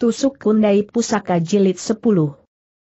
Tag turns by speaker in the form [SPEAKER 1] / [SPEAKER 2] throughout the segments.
[SPEAKER 1] Tusuk Kundai Pusaka Jilid 10.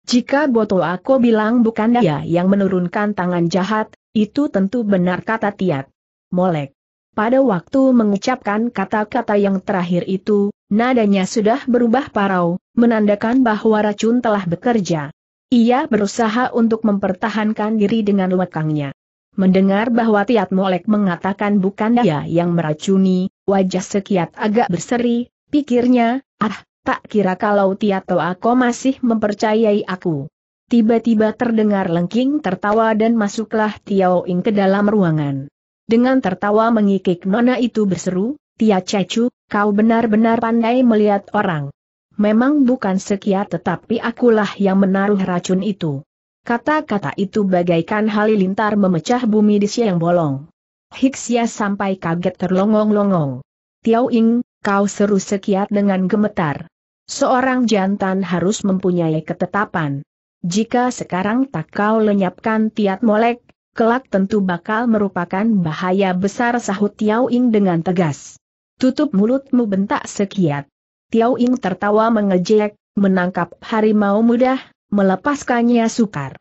[SPEAKER 1] Jika Boto Ako bilang bukan dia yang menurunkan tangan jahat, itu tentu benar kata Tiat. Molek. Pada waktu mengucapkan kata-kata yang terakhir itu, nadanya sudah berubah parau, menandakan bahwa racun telah bekerja. Ia berusaha untuk mempertahankan diri dengan lekangnya. Mendengar bahwa Tiat Molek mengatakan bukan dia yang meracuni, wajah sekiat agak berseri, pikirnya, ah, tak kira kalau Tiato aku masih mempercayai aku. Tiba-tiba terdengar lengking tertawa dan masuklah Tiao Ing ke dalam ruangan. Dengan tertawa mengikik nona itu berseru, Tia Cecu, kau benar-benar pandai melihat orang. Memang bukan sekia tetapi akulah yang menaruh racun itu. Kata-kata itu bagaikan halilintar memecah bumi di siang bolong. Hiksia sampai kaget terlongong-longong. Tiao Ing, kau seru sekiat dengan gemetar. Seorang jantan harus mempunyai ketetapan. Jika sekarang tak kau lenyapkan Tiat Molek, kelak tentu bakal merupakan bahaya besar sahut Tiao Ing dengan tegas. Tutup mulutmu bentak sekiat. Tiao Ing tertawa mengejek, menangkap harimau mudah, melepaskannya sukar.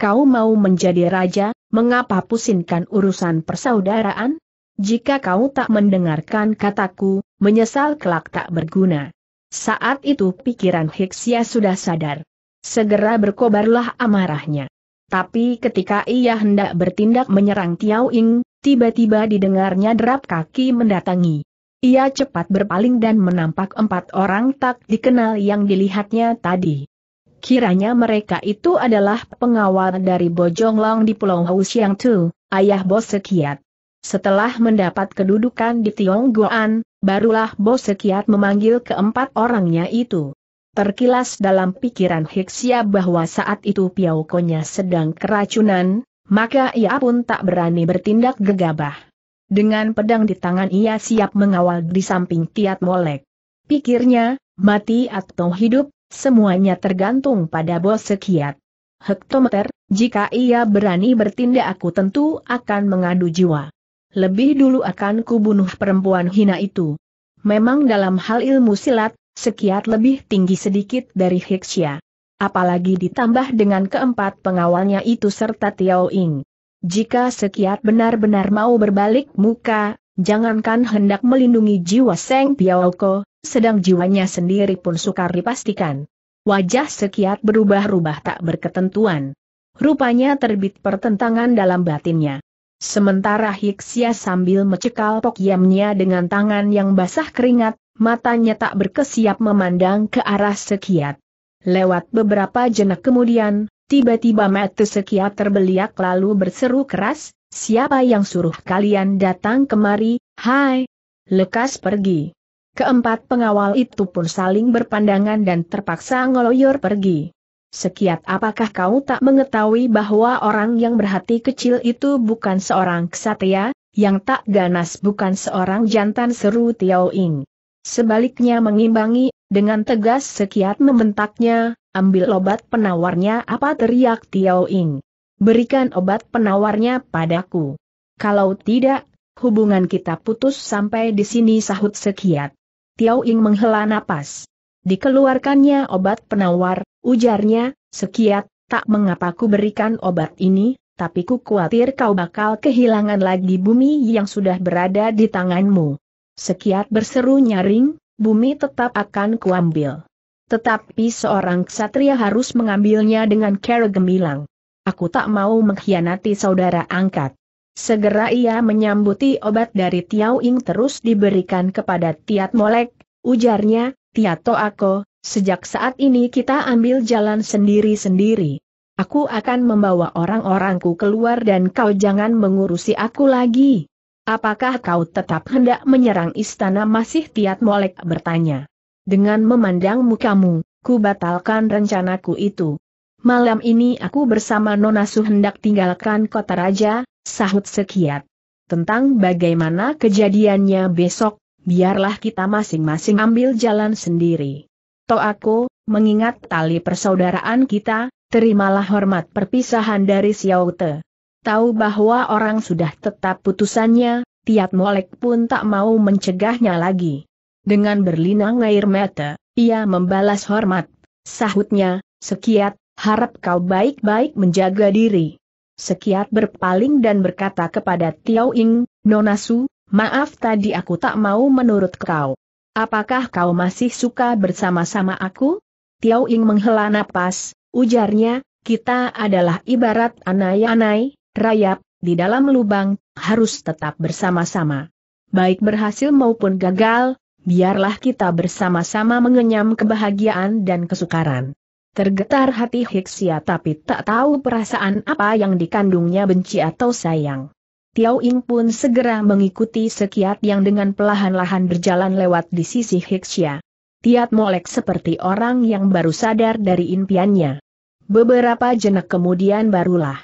[SPEAKER 1] Kau mau menjadi raja, mengapa pusingkan urusan persaudaraan? Jika kau tak mendengarkan kataku, menyesal kelak tak berguna. Saat itu pikiran Hiksia sudah sadar. Segera berkobarlah amarahnya. Tapi ketika ia hendak bertindak menyerang Tiao Ing, tiba-tiba didengarnya derap kaki mendatangi. Ia cepat berpaling dan menampak empat orang tak dikenal yang dilihatnya tadi. Kiranya mereka itu adalah pengawal dari Bojong Bojonglong di Pulau Housiang Tu, ayah bos sekiat. Setelah mendapat kedudukan di Tionggoan, barulah Bos Bosekiat memanggil keempat orangnya itu. Terkilas dalam pikiran Hiksia bahwa saat itu Piaukonya sedang keracunan, maka ia pun tak berani bertindak gegabah. Dengan pedang di tangan ia siap mengawal di samping Tiat Molek. Pikirnya, mati atau hidup, semuanya tergantung pada bos sekiat. Hektometer, jika ia berani bertindak aku tentu akan mengadu jiwa lebih dulu akan kubunuh perempuan hina itu. Memang dalam hal ilmu silat, sekiat lebih tinggi sedikit dari Heksia. Apalagi ditambah dengan keempat pengawalnya itu serta Tiao Ing. Jika sekiat benar-benar mau berbalik muka, jangankan hendak melindungi jiwa Seng Piaoko, sedang jiwanya sendiri pun sukar dipastikan. Wajah sekiat berubah-ubah tak berketentuan. Rupanya terbit pertentangan dalam batinnya. Sementara Hiksia sambil mencekal pokyamnya dengan tangan yang basah keringat, matanya tak berkesiap memandang ke arah sekiat. Lewat beberapa jenak kemudian, tiba-tiba mata sekiat terbeliak lalu berseru keras, siapa yang suruh kalian datang kemari, hai, lekas pergi. Keempat pengawal itu pun saling berpandangan dan terpaksa ngeloyor pergi. Sekiat apakah kau tak mengetahui bahwa orang yang berhati kecil itu bukan seorang ksatria, yang tak ganas bukan seorang jantan seru Tiao Ing. Sebaliknya mengimbangi, dengan tegas sekiat membentaknya, ambil obat penawarnya apa teriak Tiao Ing. Berikan obat penawarnya padaku. Kalau tidak, hubungan kita putus sampai di sini sahut sekiat. Tiao Ing menghela napas dikeluarkannya obat penawar, ujarnya, sekiat, tak mengapa ku berikan obat ini, tapi ku khawatir kau bakal kehilangan lagi bumi yang sudah berada di tanganmu. Sekiat berseru nyaring, bumi tetap akan kuambil. Tetapi seorang ksatria harus mengambilnya dengan cara gemilang. Aku tak mau mengkhianati saudara angkat. Segera ia menyambuti obat dari Tiao Ing terus diberikan kepada Tiat Molek, ujarnya, Tiato Ako, sejak saat ini kita ambil jalan sendiri-sendiri. Aku akan membawa orang-orangku keluar dan kau jangan mengurusi aku lagi. Apakah kau tetap hendak menyerang istana masih Tiat Molek bertanya. Dengan memandang mukamu, ku batalkan rencanaku itu. Malam ini aku bersama Nona Su hendak tinggalkan kota raja, sahut sekiat. Tentang bagaimana kejadiannya besok, biarlah kita masing-masing ambil jalan sendiri. aku, mengingat tali persaudaraan kita, terimalah hormat perpisahan dari Xiao Te. Tahu bahwa orang sudah tetap putusannya, Tiat Molek pun tak mau mencegahnya lagi. Dengan berlinang air mata, ia membalas hormat. Sahutnya, Sekiat, harap kau baik-baik menjaga diri. Sekiat berpaling dan berkata kepada Tiao Ing, Nonasu, Maaf tadi aku tak mau menurut kau. Apakah kau masih suka bersama-sama aku? Tiao Ying menghela napas, ujarnya, kita adalah ibarat anai-anai, rayap, di dalam lubang, harus tetap bersama-sama. Baik berhasil maupun gagal, biarlah kita bersama-sama mengenyam kebahagiaan dan kesukaran. Tergetar hati Hiksia tapi tak tahu perasaan apa yang dikandungnya benci atau sayang. Tiao Ing pun segera mengikuti sekiat yang dengan pelahan-lahan berjalan lewat di sisi Hixia. Tiat molek seperti orang yang baru sadar dari impiannya. Beberapa jenak kemudian barulah.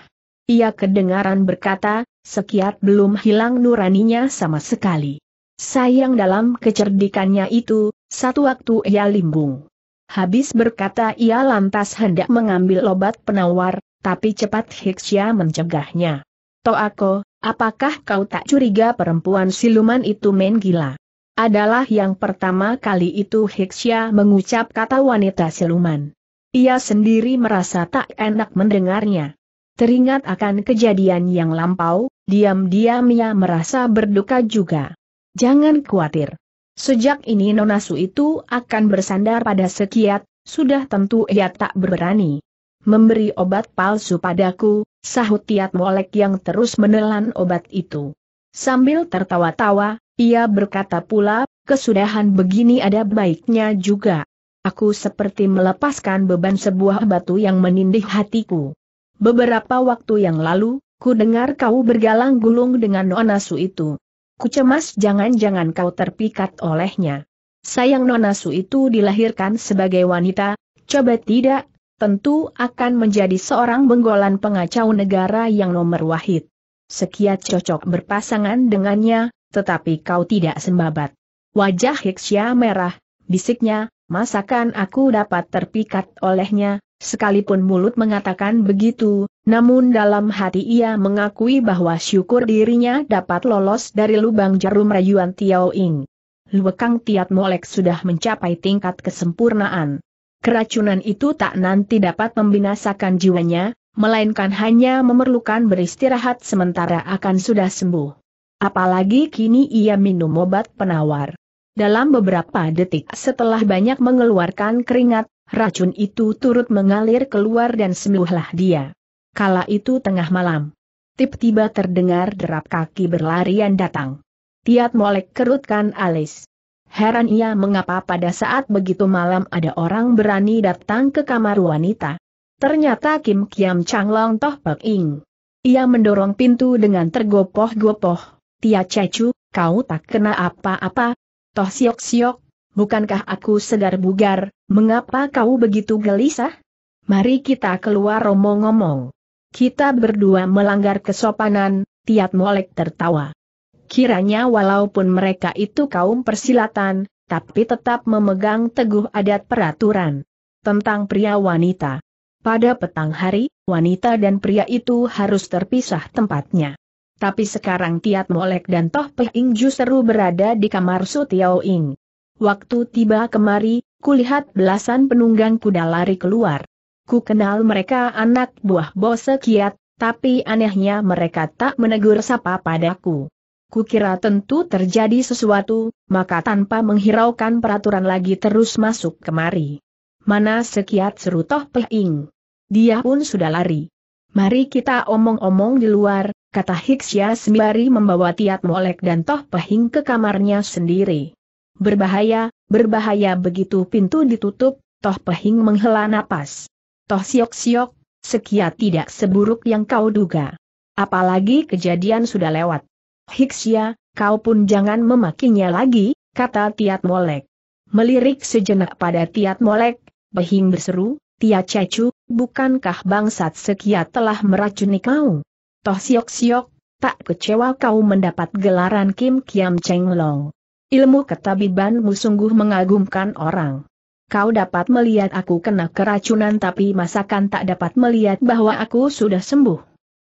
[SPEAKER 1] Ia kedengaran berkata, sekiat belum hilang nuraninya sama sekali. Sayang dalam kecerdikannya itu, satu waktu ia limbung. Habis berkata ia lantas hendak mengambil obat penawar, tapi cepat Hixia mencegahnya. Toako, Apakah kau tak curiga perempuan siluman itu main gila? Adalah yang pertama kali itu Hiksya mengucap kata wanita siluman. Ia sendiri merasa tak enak mendengarnya. Teringat akan kejadian yang lampau, diam-diam ia merasa berduka juga. Jangan khawatir. Sejak ini Nonasu itu akan bersandar pada sekiat, sudah tentu ia tak berani. Memberi obat palsu padaku, sahut Tiat Molek yang terus menelan obat itu. Sambil tertawa-tawa, ia berkata pula, kesudahan begini ada baiknya juga. Aku seperti melepaskan beban sebuah batu yang menindih hatiku. Beberapa waktu yang lalu, ku dengar kau bergalang gulung dengan Nonasu itu. Ku cemas jangan-jangan kau terpikat olehnya. Sayang Nonasu itu dilahirkan sebagai wanita, coba tidak tentu akan menjadi seorang benggolan pengacau negara yang nomor wahid. Sekiat cocok berpasangan dengannya, tetapi kau tidak sembabat. Wajah Hiksya merah, bisiknya, masakan aku dapat terpikat olehnya, sekalipun mulut mengatakan begitu, namun dalam hati ia mengakui bahwa syukur dirinya dapat lolos dari lubang jarum rayuan Tiao Ing. Luekang Tiat Molek sudah mencapai tingkat kesempurnaan keracunan itu tak nanti dapat membinasakan jiwanya, melainkan hanya memerlukan beristirahat sementara akan sudah sembuh. Apalagi kini ia minum obat penawar. Dalam beberapa detik setelah banyak mengeluarkan keringat, racun itu turut mengalir keluar dan sembuhlah dia. Kala itu tengah malam. Tiba-tiba terdengar derap kaki berlarian datang. Tiat Molek kerutkan alis. Heran ia mengapa pada saat begitu malam ada orang berani datang ke kamar wanita. Ternyata Kim Kiam Chang Long Toh Pek Ing. Ia mendorong pintu dengan tergopoh-gopoh. Tia Cecu, kau tak kena apa-apa. Toh siok-siok, bukankah aku segar bugar, mengapa kau begitu gelisah? Mari kita keluar omong-omong. Kita berdua melanggar kesopanan, Tiat Molek tertawa. Kiranya walaupun mereka itu kaum persilatan, tapi tetap memegang teguh adat peraturan tentang pria wanita. Pada petang hari, wanita dan pria itu harus terpisah tempatnya. Tapi sekarang Tiat Molek dan Toh Ing justru berada di kamar Su Tiao Ing. Waktu tiba kemari, kulihat belasan penunggang kuda lari keluar. Ku kenal mereka anak buah Bose Kiat, tapi anehnya mereka tak menegur sapa padaku. Kukira tentu terjadi sesuatu, maka tanpa menghiraukan peraturan lagi terus masuk kemari. Mana sekiat seru toh Pehing. Dia pun sudah lari. Mari kita omong-omong di luar, kata Hiksya sembari membawa Tiat Molek dan Toh Pehing ke kamarnya sendiri. Berbahaya, berbahaya begitu pintu ditutup, Toh Pehing menghela napas. Toh siok-siok, sekiat tidak seburuk yang kau duga. Apalagi kejadian sudah lewat. Hiksia, kau pun jangan memakinya lagi, kata Tiat Molek. Melirik sejenak pada Tiat Molek, Behing berseru, Tiat Cecu, bukankah bangsat sekia telah meracuni kau? Toh siok-siok, tak kecewa kau mendapat gelaran Kim Kiam Cheng Long. Ilmu ketabibanmu sungguh mengagumkan orang. Kau dapat melihat aku kena keracunan tapi masakan tak dapat melihat bahwa aku sudah sembuh.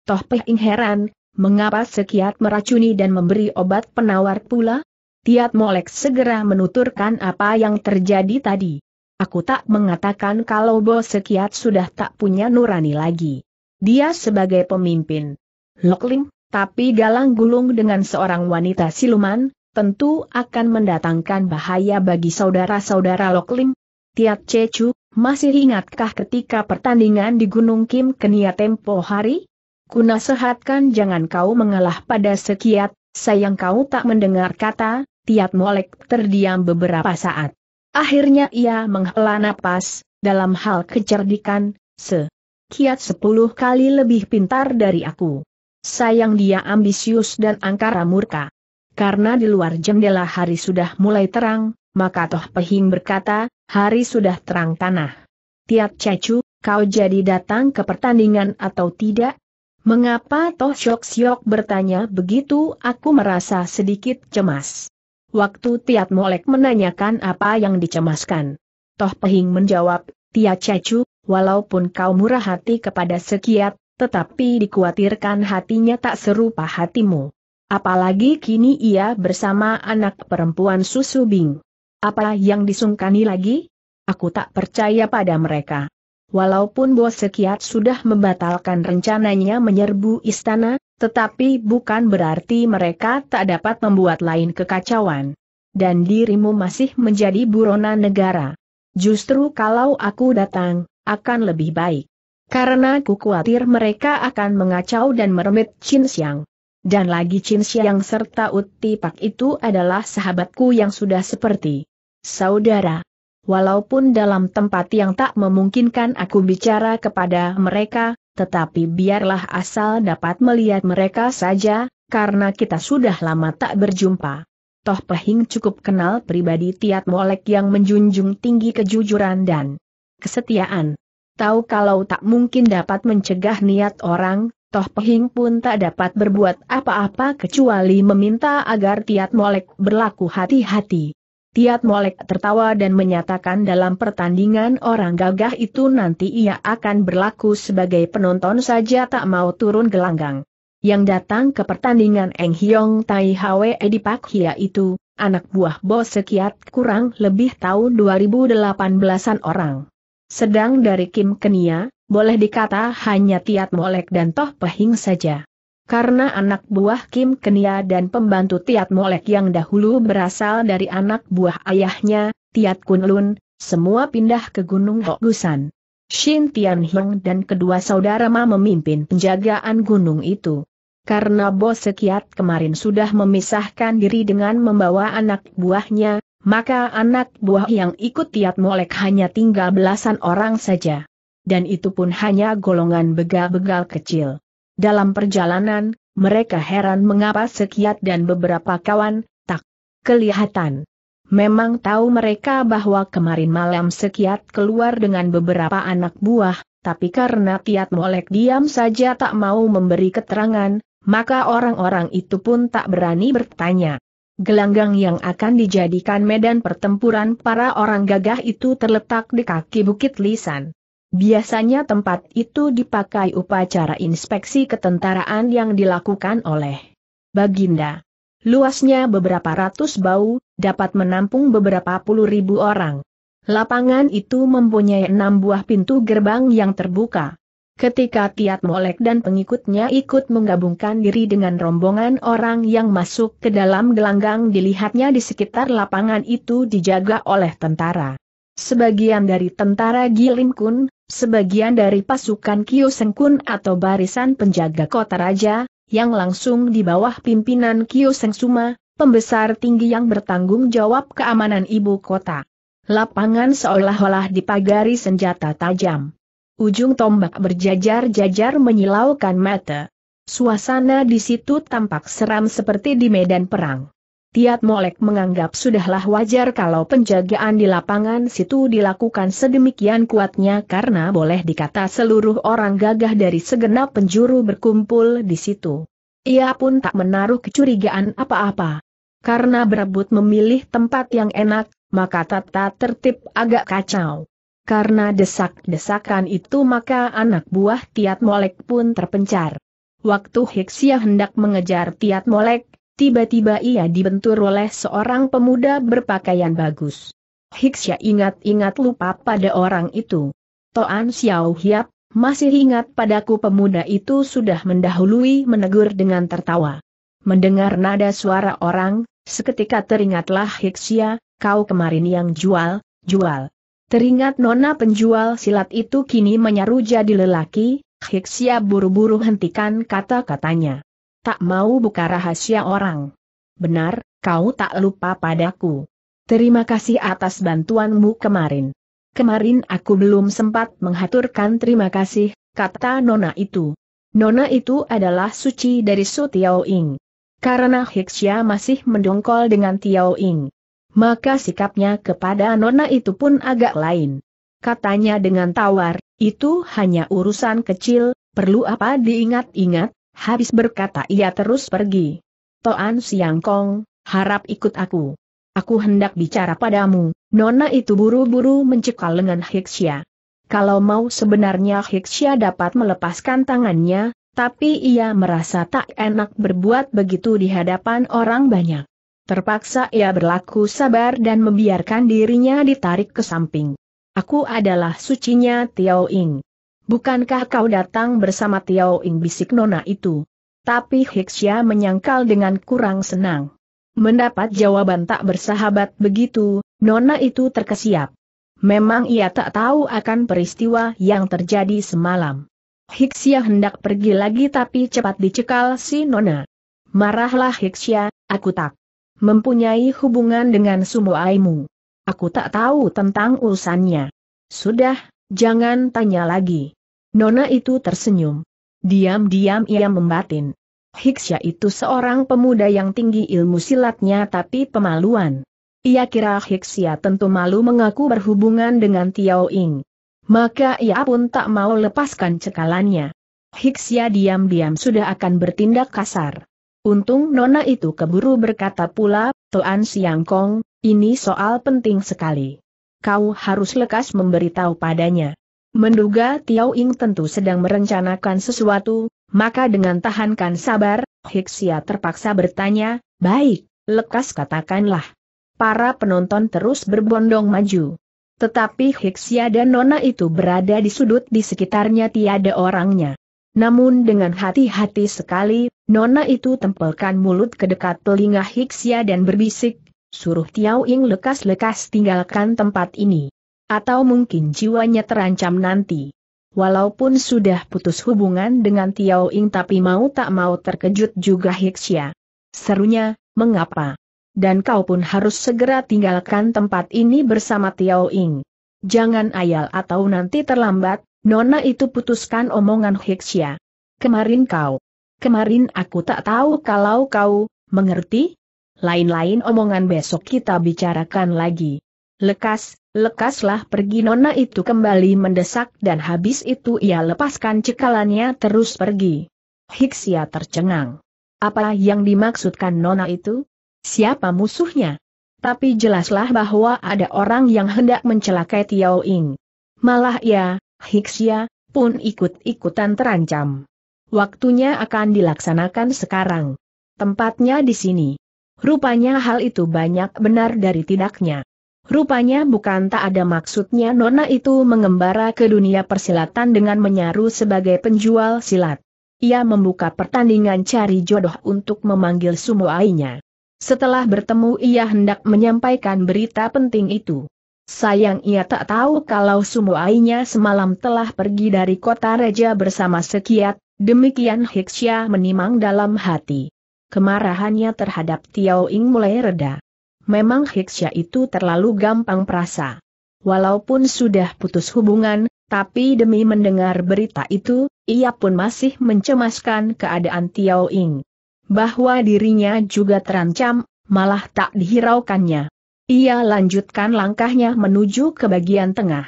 [SPEAKER 1] Toh Pei, heran, mengapa sekiat meracuni dan memberi obat penawar pula? Tiat Molek segera menuturkan apa yang terjadi tadi. Aku tak mengatakan kalau Bos Sekiat sudah tak punya nurani lagi. Dia sebagai pemimpin. Lokling, tapi galang gulung dengan seorang wanita siluman, tentu akan mendatangkan bahaya bagi saudara-saudara Lokling. Tiat Cecu, masih ingatkah ketika pertandingan di Gunung Kim Kenia tempo hari? Kunasehatkan jangan kau mengalah pada sekiat, sayang kau tak mendengar kata, Tiat Molek terdiam beberapa saat. Akhirnya ia menghela napas, dalam hal kecerdikan, sekiat sepuluh kali lebih pintar dari aku. Sayang dia ambisius dan angkara murka. Karena di luar jendela hari sudah mulai terang, maka Toh Pehing berkata, hari sudah terang tanah. Tiat Cecu, kau jadi datang ke pertandingan atau tidak? Mengapa Toh Syok Syok bertanya begitu aku merasa sedikit cemas. Waktu Tiat Molek menanyakan apa yang dicemaskan. Toh Pehing menjawab, Tia Cecu, walaupun kau murah hati kepada sekiat, tetapi dikhawatirkan hatinya tak serupa hatimu. Apalagi kini ia bersama anak perempuan Susu Bing. Apa yang disungkani lagi? Aku tak percaya pada mereka. Walaupun Bos Sekiat sudah membatalkan rencananya menyerbu istana, tetapi bukan berarti mereka tak dapat membuat lain kekacauan. Dan dirimu masih menjadi buronan negara. Justru kalau aku datang, akan lebih baik. Karena aku khawatir mereka akan mengacau dan meremit Chin Xiang. Dan lagi Chin Xiang serta Uti Pak itu adalah sahabatku yang sudah seperti saudara walaupun dalam tempat yang tak memungkinkan aku bicara kepada mereka, tetapi biarlah asal dapat melihat mereka saja, karena kita sudah lama tak berjumpa. Toh Pehing cukup kenal pribadi Tiat Molek yang menjunjung tinggi kejujuran dan kesetiaan. Tahu kalau tak mungkin dapat mencegah niat orang, Toh Pehing pun tak dapat berbuat apa-apa kecuali meminta agar Tiat Molek berlaku hati-hati. Tiat Molek tertawa dan menyatakan dalam pertandingan orang gagah itu nanti ia akan berlaku sebagai penonton saja tak mau turun gelanggang. Yang datang ke pertandingan Eng Hyong Tai Hwe Edipak Hia itu, anak buah bos sekiat kurang lebih tahu 2018-an orang. Sedang dari Kim Kenia, boleh dikata hanya Tiat Molek dan Toh Pehing saja karena anak buah Kim Kenia dan pembantu Tiat Molek yang dahulu berasal dari anak buah ayahnya, Tiat Kunlun, semua pindah ke Gunung Hokusan. Shin Tianhong dan kedua saudara Ma memimpin penjagaan gunung itu. Karena bos sekiat kemarin sudah memisahkan diri dengan membawa anak buahnya, maka anak buah yang ikut Tiat Molek hanya tinggal belasan orang saja. Dan itu pun hanya golongan begal-begal kecil. Dalam perjalanan, mereka heran mengapa Sekiat dan beberapa kawan, tak kelihatan. Memang tahu mereka bahwa kemarin malam Sekiat keluar dengan beberapa anak buah, tapi karena Tiat Molek diam saja tak mau memberi keterangan, maka orang-orang itu pun tak berani bertanya. Gelanggang yang akan dijadikan medan pertempuran para orang gagah itu terletak di kaki Bukit Lisan. Biasanya tempat itu dipakai upacara inspeksi ketentaraan yang dilakukan oleh Baginda. Luasnya beberapa ratus bau, dapat menampung beberapa puluh ribu orang. Lapangan itu mempunyai enam buah pintu gerbang yang terbuka. Ketika Tiat Molek dan pengikutnya ikut menggabungkan diri dengan rombongan orang yang masuk ke dalam gelanggang dilihatnya di sekitar lapangan itu dijaga oleh tentara. Sebagian dari tentara Gilim sebagian dari pasukan Sengkun atau barisan penjaga kota raja, yang langsung di bawah pimpinan Suma, pembesar tinggi yang bertanggung jawab keamanan ibu kota. Lapangan seolah-olah dipagari senjata tajam. Ujung tombak berjajar-jajar menyilaukan mata. Suasana di situ tampak seram seperti di medan perang. Tiat Molek menganggap sudahlah wajar kalau penjagaan di lapangan situ dilakukan sedemikian kuatnya karena boleh dikata seluruh orang gagah dari segenap penjuru berkumpul di situ. Ia pun tak menaruh kecurigaan apa-apa. Karena berebut memilih tempat yang enak, maka tata tertib agak kacau. Karena desak-desakan itu maka anak buah Tiat Molek pun terpencar. Waktu Hiksia hendak mengejar Tiat Molek, Tiba-tiba ia dibentur oleh seorang pemuda berpakaian bagus. Hiksya ingat-ingat lupa pada orang itu. Toan Xiao Hiap, masih ingat padaku pemuda itu sudah mendahului menegur dengan tertawa. Mendengar nada suara orang, seketika teringatlah Hiksya, kau kemarin yang jual, jual. Teringat nona penjual silat itu kini menyaru jadi lelaki, Hiksia buru-buru hentikan kata-katanya tak mau buka rahasia orang. Benar, kau tak lupa padaku. Terima kasih atas bantuanmu kemarin. Kemarin aku belum sempat menghaturkan terima kasih, kata Nona itu. Nona itu adalah suci dari Su Tiao Ing. Karena Hixia masih mendongkol dengan Tiao Ing. Maka sikapnya kepada Nona itu pun agak lain. Katanya dengan tawar, itu hanya urusan kecil, perlu apa diingat-ingat, Habis berkata ia terus pergi. Toan Siang Kong, harap ikut aku. Aku hendak bicara padamu, nona itu buru-buru mencekal lengan Hiksya. Kalau mau sebenarnya Hiksya dapat melepaskan tangannya, tapi ia merasa tak enak berbuat begitu di hadapan orang banyak. Terpaksa ia berlaku sabar dan membiarkan dirinya ditarik ke samping. Aku adalah sucinya Tiao Ing. Bukankah kau datang bersama Tiao Ing bisik nona itu? Tapi Hixia menyangkal dengan kurang senang. Mendapat jawaban tak bersahabat begitu, nona itu terkesiap. Memang ia tak tahu akan peristiwa yang terjadi semalam. Hixia hendak pergi lagi tapi cepat dicekal si nona. Marahlah Hixia, aku tak mempunyai hubungan dengan sumoaimu. Aku tak tahu tentang urusannya. Sudah, Jangan tanya lagi. Nona itu tersenyum. Diam-diam ia membatin. Hiksya itu seorang pemuda yang tinggi ilmu silatnya tapi pemaluan. Ia kira Hiksya tentu malu mengaku berhubungan dengan Tiao Ing. Maka ia pun tak mau lepaskan cekalannya. Hiksya diam-diam sudah akan bertindak kasar. Untung Nona itu keburu berkata pula, Toan Siang Kong, ini soal penting sekali kau harus lekas memberitahu padanya. Menduga Tiao Ing tentu sedang merencanakan sesuatu, maka dengan tahankan sabar, Hixia terpaksa bertanya, baik, lekas katakanlah. Para penonton terus berbondong maju. Tetapi Hixia dan Nona itu berada di sudut di sekitarnya tiada orangnya. Namun dengan hati-hati sekali, Nona itu tempelkan mulut ke dekat telinga Hixia dan berbisik, suruh Tiao Ying lekas-lekas tinggalkan tempat ini. Atau mungkin jiwanya terancam nanti. Walaupun sudah putus hubungan dengan Tiao Ying tapi mau tak mau terkejut juga Hixia. Serunya, mengapa? Dan kau pun harus segera tinggalkan tempat ini bersama Tiao Ying. Jangan ayal atau nanti terlambat, Nona itu putuskan omongan Hixia. Kemarin kau. Kemarin aku tak tahu kalau kau, mengerti? lain-lain omongan besok kita bicarakan lagi. Lekas, lekaslah pergi nona itu kembali mendesak dan habis itu ia lepaskan cekalannya terus pergi. Hiksia tercengang. Apa yang dimaksudkan nona itu? Siapa musuhnya? Tapi jelaslah bahwa ada orang yang hendak mencelakai Tiao Ing. Malah ya, Hiksia, pun ikut-ikutan terancam. Waktunya akan dilaksanakan sekarang. Tempatnya di sini. Rupanya hal itu banyak benar dari tidaknya. Rupanya bukan tak ada maksudnya Nona itu mengembara ke dunia persilatan dengan menyaru sebagai penjual silat. Ia membuka pertandingan cari jodoh untuk memanggil sumoainya. Setelah bertemu ia hendak menyampaikan berita penting itu. Sayang ia tak tahu kalau sumoainya semalam telah pergi dari kota raja bersama sekiat, demikian Hiksya menimang dalam hati kemarahannya terhadap Tiao Ying mulai reda. Memang Hiksya itu terlalu gampang perasa. Walaupun sudah putus hubungan, tapi demi mendengar berita itu, ia pun masih mencemaskan keadaan Tiao Ying. Bahwa dirinya juga terancam, malah tak dihiraukannya. Ia lanjutkan langkahnya menuju ke bagian tengah.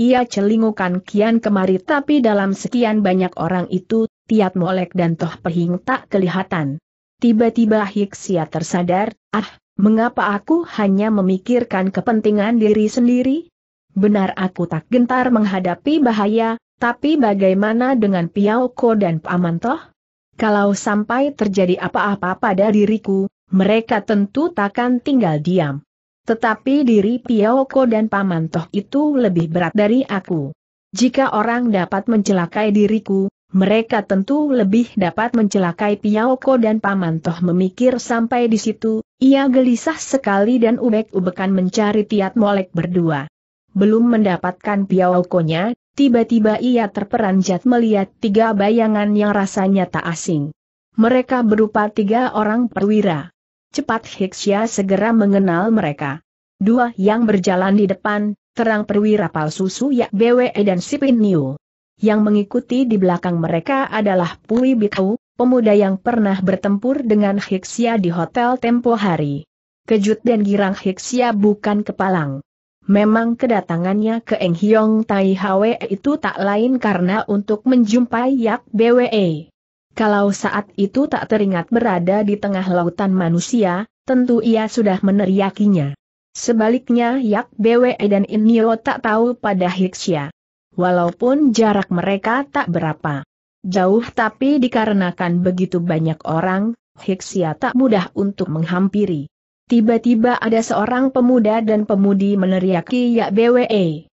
[SPEAKER 1] Ia celingukan kian kemari tapi dalam sekian banyak orang itu, Tiat Molek dan Toh Pehing tak kelihatan. Tiba-tiba Hiksia tersadar, ah, mengapa aku hanya memikirkan kepentingan diri sendiri? Benar aku tak gentar menghadapi bahaya, tapi bagaimana dengan Ko dan Paman Toh? Kalau sampai terjadi apa-apa pada diriku, mereka tentu takkan tinggal diam. Tetapi diri Ko dan Paman Toh itu lebih berat dari aku. Jika orang dapat mencelakai diriku, mereka tentu lebih dapat mencelakai Piaoko dan Paman Toh memikir sampai di situ, ia gelisah sekali dan ubek-ubekan mencari Tiat Molek berdua. Belum mendapatkan Piaokonya, tiba-tiba ia terperanjat melihat tiga bayangan yang rasanya tak asing. Mereka berupa tiga orang perwira. Cepat Hiksya segera mengenal mereka. Dua yang berjalan di depan, terang perwira palsu Suyak BWE e dan Sipin Niu yang mengikuti di belakang mereka adalah Pui Bikau, pemuda yang pernah bertempur dengan Hiksia di hotel tempo hari. Kejut dan girang Hiksia bukan kepalang. Memang kedatangannya ke Eng Hiong Tai Hwe itu tak lain karena untuk menjumpai Yak BWE. Kalau saat itu tak teringat berada di tengah lautan manusia, tentu ia sudah meneriakinya. Sebaliknya Yak BWE dan Inyo tak tahu pada Hiksia walaupun jarak mereka tak berapa jauh tapi dikarenakan begitu banyak orang, Hiksia tak mudah untuk menghampiri. Tiba-tiba ada seorang pemuda dan pemudi meneriaki Ya BWE.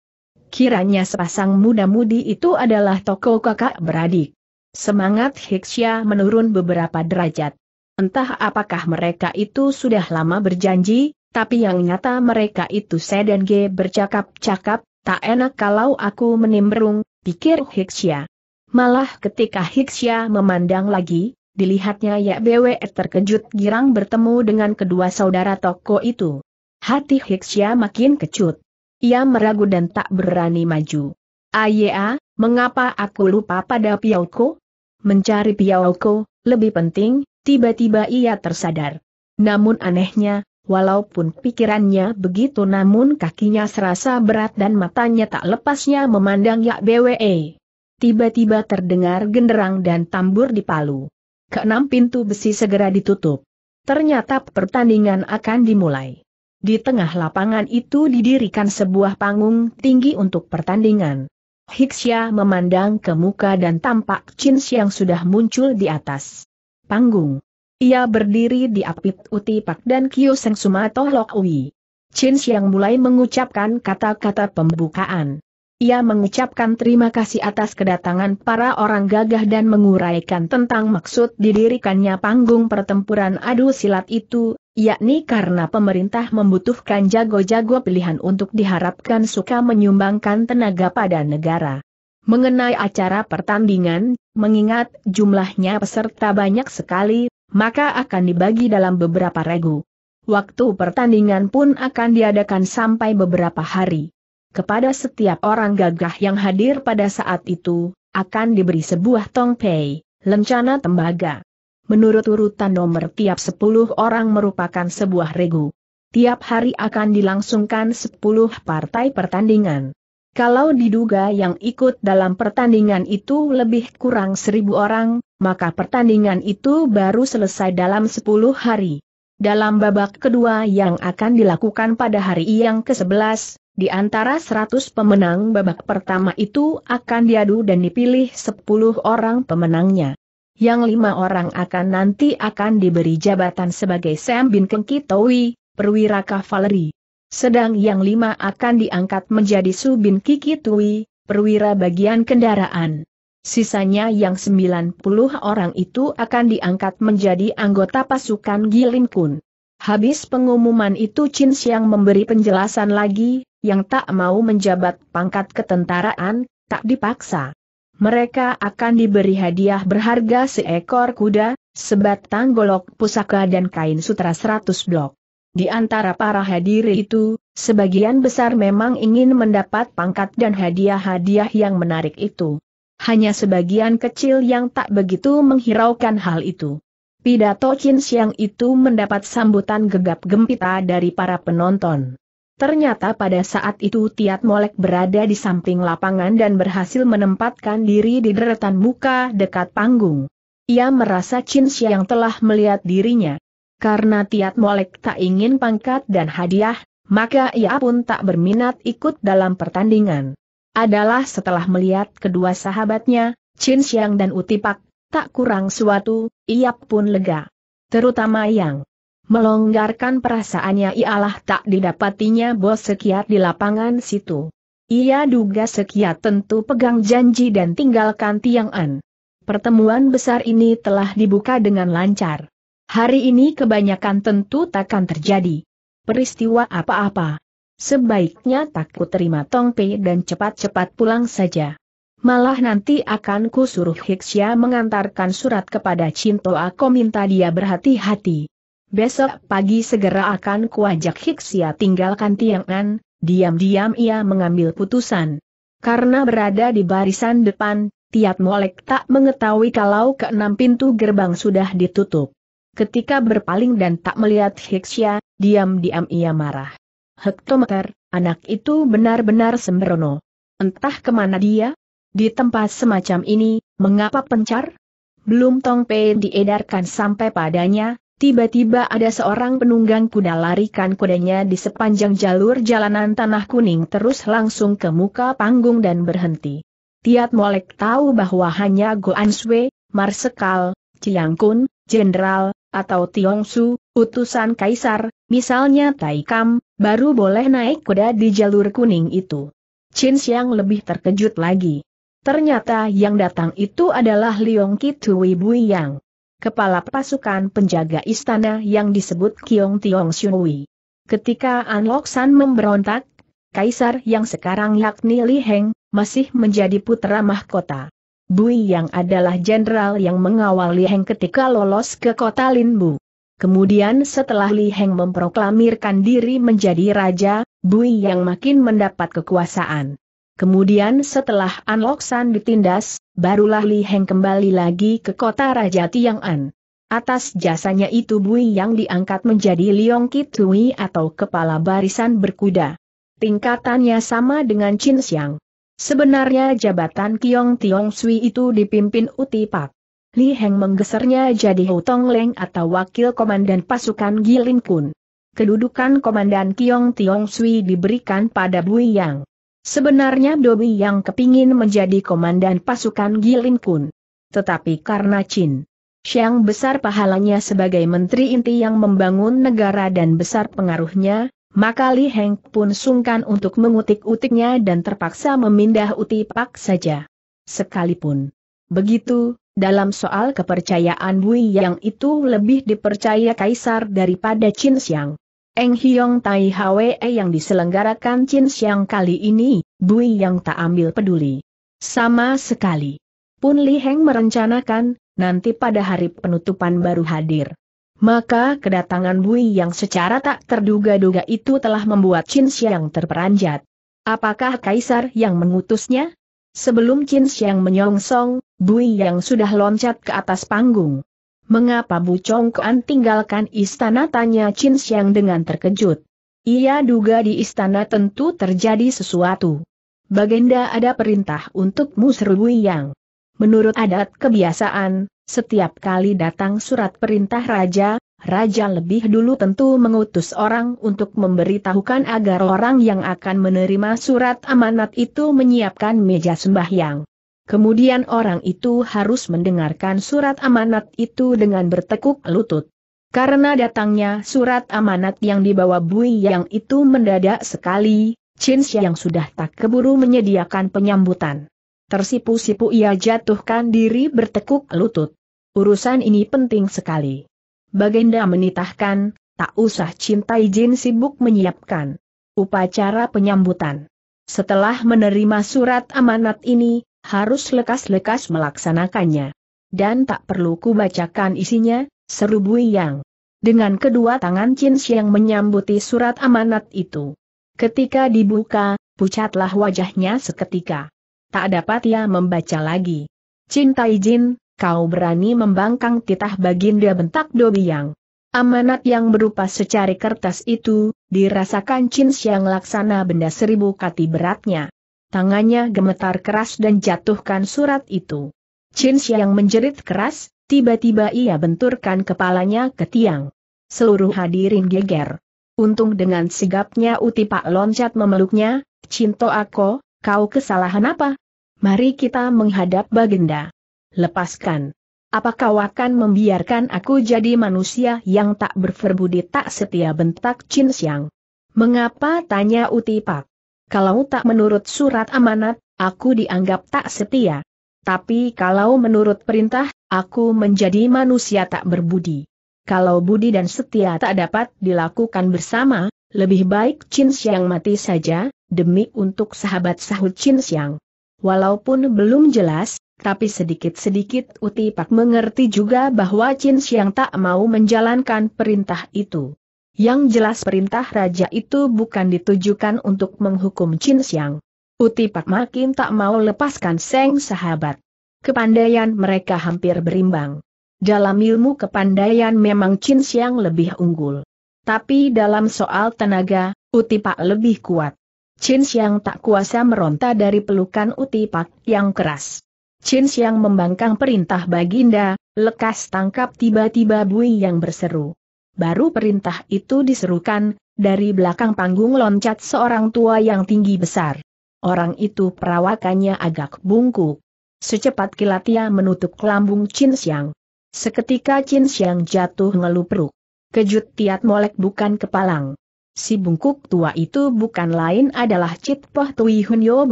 [SPEAKER 1] Kiranya sepasang muda-mudi itu adalah toko kakak beradik. Semangat Hiksia menurun beberapa derajat. Entah apakah mereka itu sudah lama berjanji, tapi yang nyata mereka itu C dan G bercakap-cakap, Tak enak kalau aku menimbrung, pikir Hiksya. Malah ketika Hiksya memandang lagi, dilihatnya ya Bwe terkejut girang bertemu dengan kedua saudara toko itu. Hati Hiksya makin kecut. Ia meragu dan tak berani maju. Aya, ah, mengapa aku lupa pada Piauko? Mencari Piauko, lebih penting, tiba-tiba ia tersadar. Namun anehnya, Walaupun pikirannya begitu namun kakinya serasa berat dan matanya tak lepasnya memandang Yak BWE. Tiba-tiba terdengar genderang dan tambur di palu. Keenam pintu besi segera ditutup. Ternyata pertandingan akan dimulai. Di tengah lapangan itu didirikan sebuah panggung tinggi untuk pertandingan. Hiksya memandang ke muka dan tampak Chin yang sudah muncul di atas panggung. Ia berdiri di apit utipak dan yang lok Lokui. Chin Xiang mulai mengucapkan kata-kata pembukaan. Ia mengucapkan terima kasih atas kedatangan para orang gagah dan menguraikan tentang maksud didirikannya panggung pertempuran adu silat itu, yakni karena pemerintah membutuhkan jago-jago pilihan untuk diharapkan suka menyumbangkan tenaga pada negara. Mengenai acara pertandingan, mengingat jumlahnya peserta banyak sekali, maka akan dibagi dalam beberapa regu. Waktu pertandingan pun akan diadakan sampai beberapa hari. Kepada setiap orang gagah yang hadir pada saat itu, akan diberi sebuah tongpei, lencana tembaga. Menurut urutan nomor tiap 10 orang merupakan sebuah regu. Tiap hari akan dilangsungkan 10 partai pertandingan. Kalau diduga yang ikut dalam pertandingan itu lebih kurang seribu orang, maka pertandingan itu baru selesai dalam 10 hari. Dalam babak kedua yang akan dilakukan pada hari yang ke-11, di antara 100 pemenang babak pertama itu akan diadu dan dipilih 10 orang pemenangnya. Yang lima orang akan nanti akan diberi jabatan sebagai Sam Bin Kengkitowi, perwira kavaleri. Sedang yang lima akan diangkat menjadi Subin Kikitui, perwira bagian kendaraan sisanya yang 90 orang itu akan diangkat menjadi anggota pasukan Gilin Kun. Habis pengumuman itu Chin Xiang memberi penjelasan lagi, yang tak mau menjabat pangkat ketentaraan, tak dipaksa. Mereka akan diberi hadiah berharga seekor kuda, sebatang golok pusaka dan kain sutra 100 blok. Di antara para hadiri itu, sebagian besar memang ingin mendapat pangkat dan hadiah-hadiah yang menarik itu. Hanya sebagian kecil yang tak begitu menghiraukan hal itu. Pidato Chin Siang itu mendapat sambutan gegap gempita dari para penonton. Ternyata pada saat itu Tiat Molek berada di samping lapangan dan berhasil menempatkan diri di deretan muka dekat panggung. Ia merasa Chin Siang telah melihat dirinya. Karena Tiat Molek tak ingin pangkat dan hadiah, maka ia pun tak berminat ikut dalam pertandingan adalah setelah melihat kedua sahabatnya, Chin Xiang dan Utipak, tak kurang suatu, ia pun lega. Terutama yang melonggarkan perasaannya ialah tak didapatinya bos sekiat di lapangan situ. Ia duga sekiat tentu pegang janji dan tinggalkan Tiang An. Pertemuan besar ini telah dibuka dengan lancar. Hari ini kebanyakan tentu takkan terjadi peristiwa apa-apa. Sebaiknya tak ku terima Pei dan cepat-cepat pulang saja. Malah nanti akan ku suruh Hiksya mengantarkan surat kepada Cinto aku minta dia berhati-hati. Besok pagi segera akan ku ajak Hiksya tinggalkan Tiangan, diam-diam ia mengambil putusan. Karena berada di barisan depan, Tiat Molek tak mengetahui kalau keenam pintu gerbang sudah ditutup. Ketika berpaling dan tak melihat Hiksya, diam-diam ia marah hektometer, anak itu benar-benar sembrono. Entah kemana dia? Di tempat semacam ini, mengapa pencar? Belum Tong Pei diedarkan sampai padanya, Tiba-tiba ada seorang penunggang kuda larikan kudanya di sepanjang jalur jalanan tanah kuning terus langsung ke muka panggung dan berhenti. Tiat Molek tahu bahwa hanya Goan Sui, Marsekal, Chiang Kun, Jenderal, atau Tiong Su, utusan Kaisar, misalnya Tai Kam, Baru boleh naik kuda di jalur kuning itu. Chin Xiang lebih terkejut lagi. Ternyata yang datang itu adalah Liong Kitui Yang, Kepala pasukan penjaga istana yang disebut Kiong Tiong Shui. Ketika An Lok San memberontak, Kaisar yang sekarang yakni Li Heng, masih menjadi putra mahkota. Bui yang adalah jenderal yang mengawal Li Heng ketika lolos ke kota Linbu. Kemudian setelah Li Heng memproklamirkan diri menjadi raja, Bui yang makin mendapat kekuasaan. Kemudian setelah An Loksan ditindas, barulah Li Heng kembali lagi ke kota Raja Tiang'an. Atas jasanya itu Bui yang diangkat menjadi Liong Kitui atau kepala barisan berkuda. Tingkatannya sama dengan Chin Xiang. Sebenarnya jabatan Kiong Tiong Sui itu dipimpin Uti Pak. Li Heng menggesernya jadi Hutong Leng atau wakil komandan pasukan Gilin Kun. Kedudukan komandan Kiong Tiong Sui diberikan pada Bui Yang. Sebenarnya Dobi Yang kepingin menjadi komandan pasukan Gilin Kun. Tetapi karena Chin Siang besar pahalanya sebagai menteri inti yang membangun negara dan besar pengaruhnya, maka Li Heng pun sungkan untuk mengutik-utiknya dan terpaksa memindah utipak saja. Sekalipun begitu, dalam soal kepercayaan Bui yang itu lebih dipercaya Kaisar daripada Chin Xiang. Eng Hiong Tai Hwe e yang diselenggarakan Chin Xiang kali ini, Bui yang tak ambil peduli. Sama sekali. Pun Li Heng merencanakan, nanti pada hari penutupan baru hadir. Maka kedatangan Bui yang secara tak terduga-duga itu telah membuat Qin Xiang terperanjat. Apakah Kaisar yang mengutusnya? Sebelum Qin Xiang menyongsong, Bui yang sudah loncat ke atas panggung. Mengapa Bu Chongkuan tinggalkan istana tanya Chin Xiang dengan terkejut. Ia duga di istana tentu terjadi sesuatu. Baginda ada perintah untuk musru Bui yang. Menurut adat kebiasaan, setiap kali datang surat perintah raja, raja lebih dulu tentu mengutus orang untuk memberitahukan agar orang yang akan menerima surat amanat itu menyiapkan meja sembahyang. Kemudian orang itu harus mendengarkan surat amanat itu dengan bertekuk lutut. Karena datangnya surat amanat yang dibawa Bui yang itu mendadak sekali, Chin yang sudah tak keburu menyediakan penyambutan. Tersipu-sipu ia jatuhkan diri bertekuk lutut. Urusan ini penting sekali. Bagenda menitahkan, tak usah cintai Jin sibuk menyiapkan upacara penyambutan. Setelah menerima surat amanat ini, harus lekas-lekas melaksanakannya. Dan tak perlu ku bacakan isinya, seru Bui Yang. Dengan kedua tangan Chin Xiang menyambuti surat amanat itu. Ketika dibuka, pucatlah wajahnya seketika. Tak dapat ia membaca lagi. Cinta izin, kau berani membangkang titah baginda bentak Dobi Yang. Amanat yang berupa secari kertas itu, dirasakan Chin Xiang laksana benda seribu kati beratnya tangannya gemetar keras dan jatuhkan surat itu. Chin yang menjerit keras, tiba-tiba ia benturkan kepalanya ke tiang. Seluruh hadirin geger. Untung dengan sigapnya Utipak loncat memeluknya, Cinto Ako, kau kesalahan apa? Mari kita menghadap baginda. Lepaskan. Apa kau akan membiarkan aku jadi manusia yang tak di tak setia bentak Chin Siang? Mengapa tanya Utipak? Kalau tak menurut surat amanat, aku dianggap tak setia. Tapi kalau menurut perintah, aku menjadi manusia tak berbudi. Kalau budi dan setia tak dapat dilakukan bersama, lebih baik Chin Xiang mati saja, demi untuk sahabat sahut Chin Xiang. Walaupun belum jelas, tapi sedikit-sedikit Uti Pak mengerti juga bahwa Chin Xiang tak mau menjalankan perintah itu. Yang jelas perintah raja itu bukan ditujukan untuk menghukum Chin Siang. Pak makin tak mau lepaskan Seng sahabat. Kepandaian mereka hampir berimbang. Dalam ilmu kepandaian memang Chin Siang lebih unggul. Tapi dalam soal tenaga, Utipak lebih kuat. Chin Siang tak kuasa meronta dari pelukan Utipak yang keras. Chin Siang membangkang perintah Baginda, lekas tangkap tiba-tiba Bui yang berseru. Baru perintah itu diserukan, dari belakang panggung loncat seorang tua yang tinggi besar. Orang itu perawakannya agak bungkuk. Secepat kilat ia menutup lambung Chin Xiang. Seketika Chin Xiang jatuh ngelupruk. Kejut Tiat Molek bukan kepalang. Si bungkuk tua itu bukan lain adalah Cip Poh Tui Hun Yo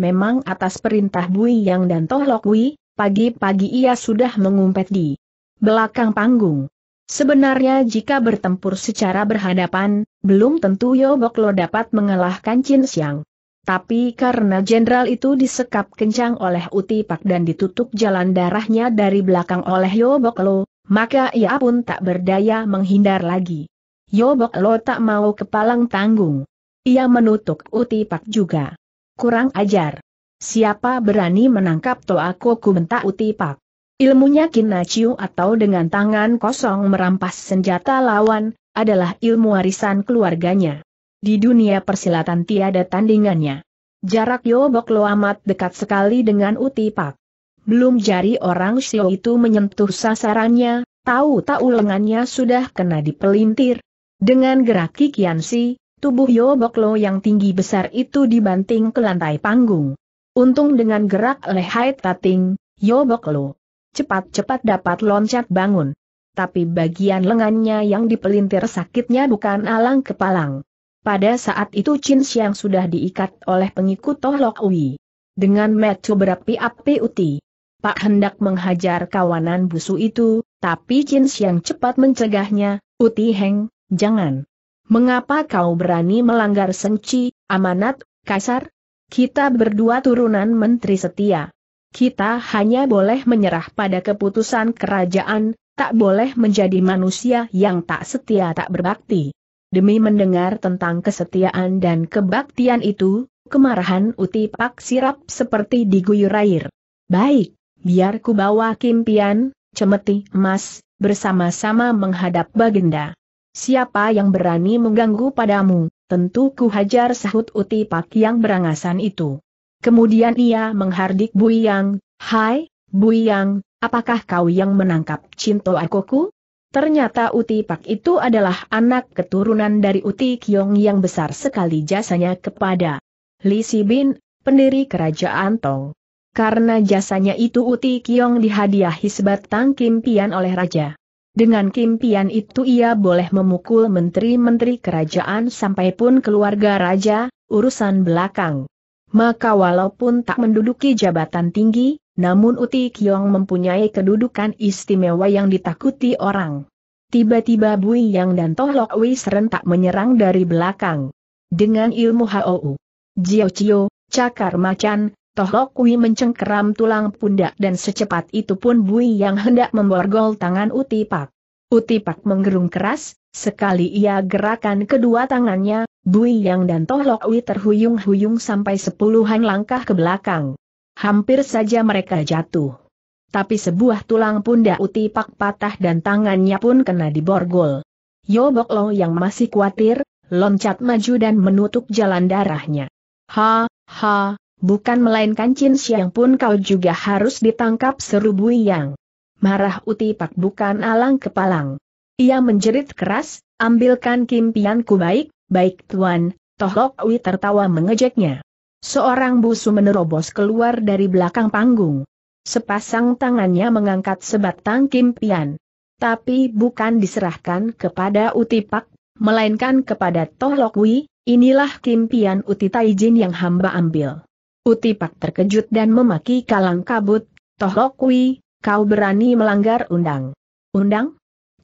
[SPEAKER 1] Memang atas perintah Bui Yang dan Toh Lok Wui, pagi-pagi ia sudah mengumpet di belakang panggung. Sebenarnya jika bertempur secara berhadapan, belum tentu Yobok Lo dapat mengalahkan Chin Siang. Tapi karena jenderal itu disekap kencang oleh Utipak dan ditutup jalan darahnya dari belakang oleh Yoboklo, maka ia pun tak berdaya menghindar lagi. Yoboklo tak mau kepalang tanggung. Ia menutup Utipak juga. Kurang ajar. Siapa berani menangkap toa Toakoku bentak Utipak? Ilmunya Kinaciu atau dengan tangan kosong merampas senjata lawan, adalah ilmu warisan keluarganya. Di dunia persilatan tiada tandingannya. Jarak Yobok Lo amat dekat sekali dengan Utipak. Belum jari orang shio itu menyentuh sasarannya, tahu-tahu lengannya sudah kena dipelintir. Dengan gerak kikian si, tubuh Yobok Lo yang tinggi besar itu dibanting ke lantai panggung. Untung dengan gerak lehai tating, Yobok Lo cepat-cepat dapat loncat bangun. Tapi bagian lengannya yang dipelintir sakitnya bukan alang kepalang. Pada saat itu Chin Xiang sudah diikat oleh pengikut Toh Lok Ui. Dengan metu berapi-api uti. Pak hendak menghajar kawanan busu itu, tapi Chin Xiang cepat mencegahnya, Uti Heng, jangan. Mengapa kau berani melanggar sengci, amanat, kasar? Kita berdua turunan menteri setia. Kita hanya boleh menyerah pada keputusan kerajaan, tak boleh menjadi manusia yang tak setia tak berbakti. Demi mendengar tentang kesetiaan dan kebaktian itu, kemarahan Uti Pak sirap seperti diguyur air. Baik, biar ku bawa kimpian, cemeti emas, bersama-sama menghadap Baginda. Siapa yang berani mengganggu padamu, tentu ku hajar sahut Uti Pak yang berangasan itu. Kemudian ia menghardik Buyang, Hai, Buyang, apakah kau yang menangkap Cinto Akoku? Ternyata Uti Pak itu adalah anak keturunan dari Uti Kyong yang besar sekali jasanya kepada Li Bin, pendiri kerajaan Tong. Karena jasanya itu Uti Kyong dihadiahi sebatang kimpian oleh raja. Dengan kimpian itu ia boleh memukul menteri-menteri kerajaan sampai pun keluarga raja, urusan belakang. Maka walaupun tak menduduki jabatan tinggi, namun Uti Kiong mempunyai kedudukan istimewa yang ditakuti orang. Tiba-tiba Bui Yang dan Toh Lok Wei serentak menyerang dari belakang. Dengan ilmu Hou, Jiao Chio, Cakar Macan, Toh Lok Wei mencengkeram tulang pundak dan secepat itu pun Bui Yang hendak memborgol tangan Uti Pak. Utipak menggerung keras, sekali ia gerakan kedua tangannya, Bui Yang dan Toh Lok terhuyung-huyung sampai sepuluhan langkah ke belakang. Hampir saja mereka jatuh. Tapi sebuah tulang pundak Utipak patah dan tangannya pun kena diborgol. Yobok Lo yang masih khawatir, loncat maju dan menutup jalan darahnya. Ha, ha, bukan melainkan Chin Siang pun kau juga harus ditangkap seru Bui Yang marah Uti Pak bukan alang kepalang. Ia menjerit keras, ambilkan kimpianku baik, baik tuan, Tohok Wi tertawa mengejeknya. Seorang busu menerobos keluar dari belakang panggung. Sepasang tangannya mengangkat sebatang kimpian. Tapi bukan diserahkan kepada Utipak, melainkan kepada Tohok Wi, inilah kimpian Uti Taijin yang hamba ambil. Utipak terkejut dan memaki kalang kabut, Tohok Wi, Kau berani melanggar undang. Undang?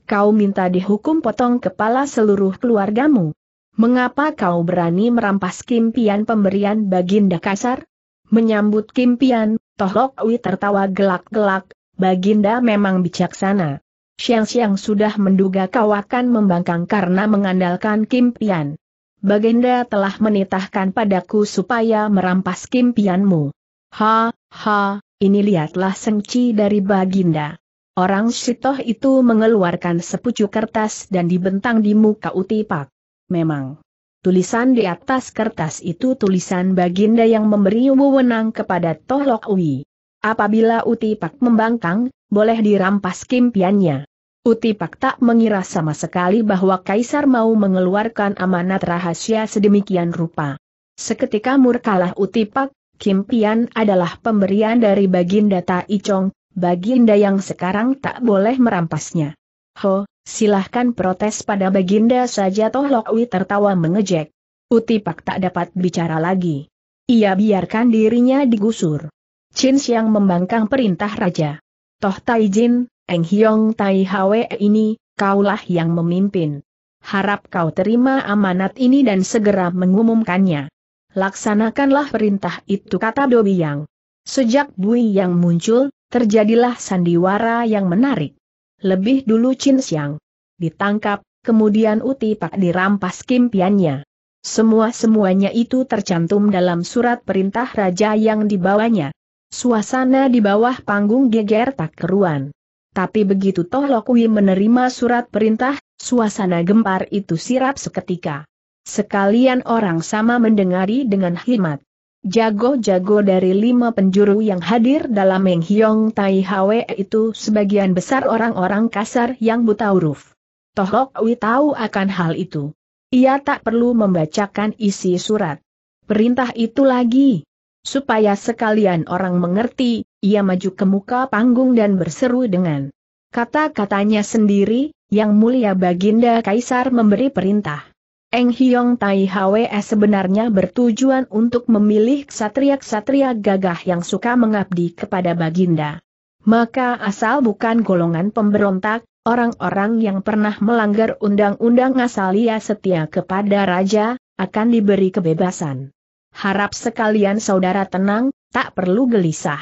[SPEAKER 1] Kau minta dihukum potong kepala seluruh keluargamu. Mengapa kau berani merampas kimpian pemberian Baginda Kasar? Menyambut kimpian, Toh Wi tertawa gelak-gelak, Baginda memang bijaksana. Siang-siang sudah menduga kau akan membangkang karena mengandalkan kimpian. Baginda telah menitahkan padaku supaya merampas kimpianmu. Ha, ha, ini lihatlah sengci dari Baginda. Orang sitoh itu mengeluarkan sepucuk kertas dan dibentang di muka Utipak. Memang. Tulisan di atas kertas itu tulisan Baginda yang memberi wewenang kepada Toh Ui. Apabila Utipak membangkang, boleh dirampas kimpiannya. Utipak tak mengira sama sekali bahwa Kaisar mau mengeluarkan amanat rahasia sedemikian rupa. Seketika murkalah Utipak, Kim Pian adalah pemberian dari Baginda Tai Chong, Baginda yang sekarang tak boleh merampasnya. Ho, silahkan protes pada Baginda saja Toh Lok Wi tertawa mengejek. Utipak tak dapat bicara lagi. Ia biarkan dirinya digusur. Chin Xiang membangkang perintah Raja. Toh Tai Jin, Eng Hiong Tai Hwe ini, kaulah yang memimpin. Harap kau terima amanat ini dan segera mengumumkannya. Laksanakanlah perintah itu kata Dobi Yang. Sejak Bui Yang muncul, terjadilah sandiwara yang menarik. Lebih dulu Chin Xiang ditangkap, kemudian Uti Pak dirampas kimpiannya. Semua-semuanya itu tercantum dalam surat perintah raja yang dibawanya. Suasana di bawah panggung geger tak keruan. Tapi begitu Toh Lokwi menerima surat perintah, suasana gempar itu sirap seketika. Sekalian orang sama mendengari dengan hikmat. Jago-jago dari lima penjuru yang hadir dalam Meng Hiong Tai Hwe itu sebagian besar orang-orang kasar yang buta huruf. Tohok Wi tahu akan hal itu. Ia tak perlu membacakan isi surat. Perintah itu lagi. Supaya sekalian orang mengerti, ia maju ke muka panggung dan berseru dengan kata-katanya sendiri, yang mulia Baginda Kaisar memberi perintah. Eng Hiong Tai Hwe sebenarnya bertujuan untuk memilih ksatria-ksatria gagah yang suka mengabdi kepada Baginda. Maka asal bukan golongan pemberontak, orang-orang yang pernah melanggar undang-undang asal ia setia kepada Raja, akan diberi kebebasan. Harap sekalian saudara tenang, tak perlu gelisah.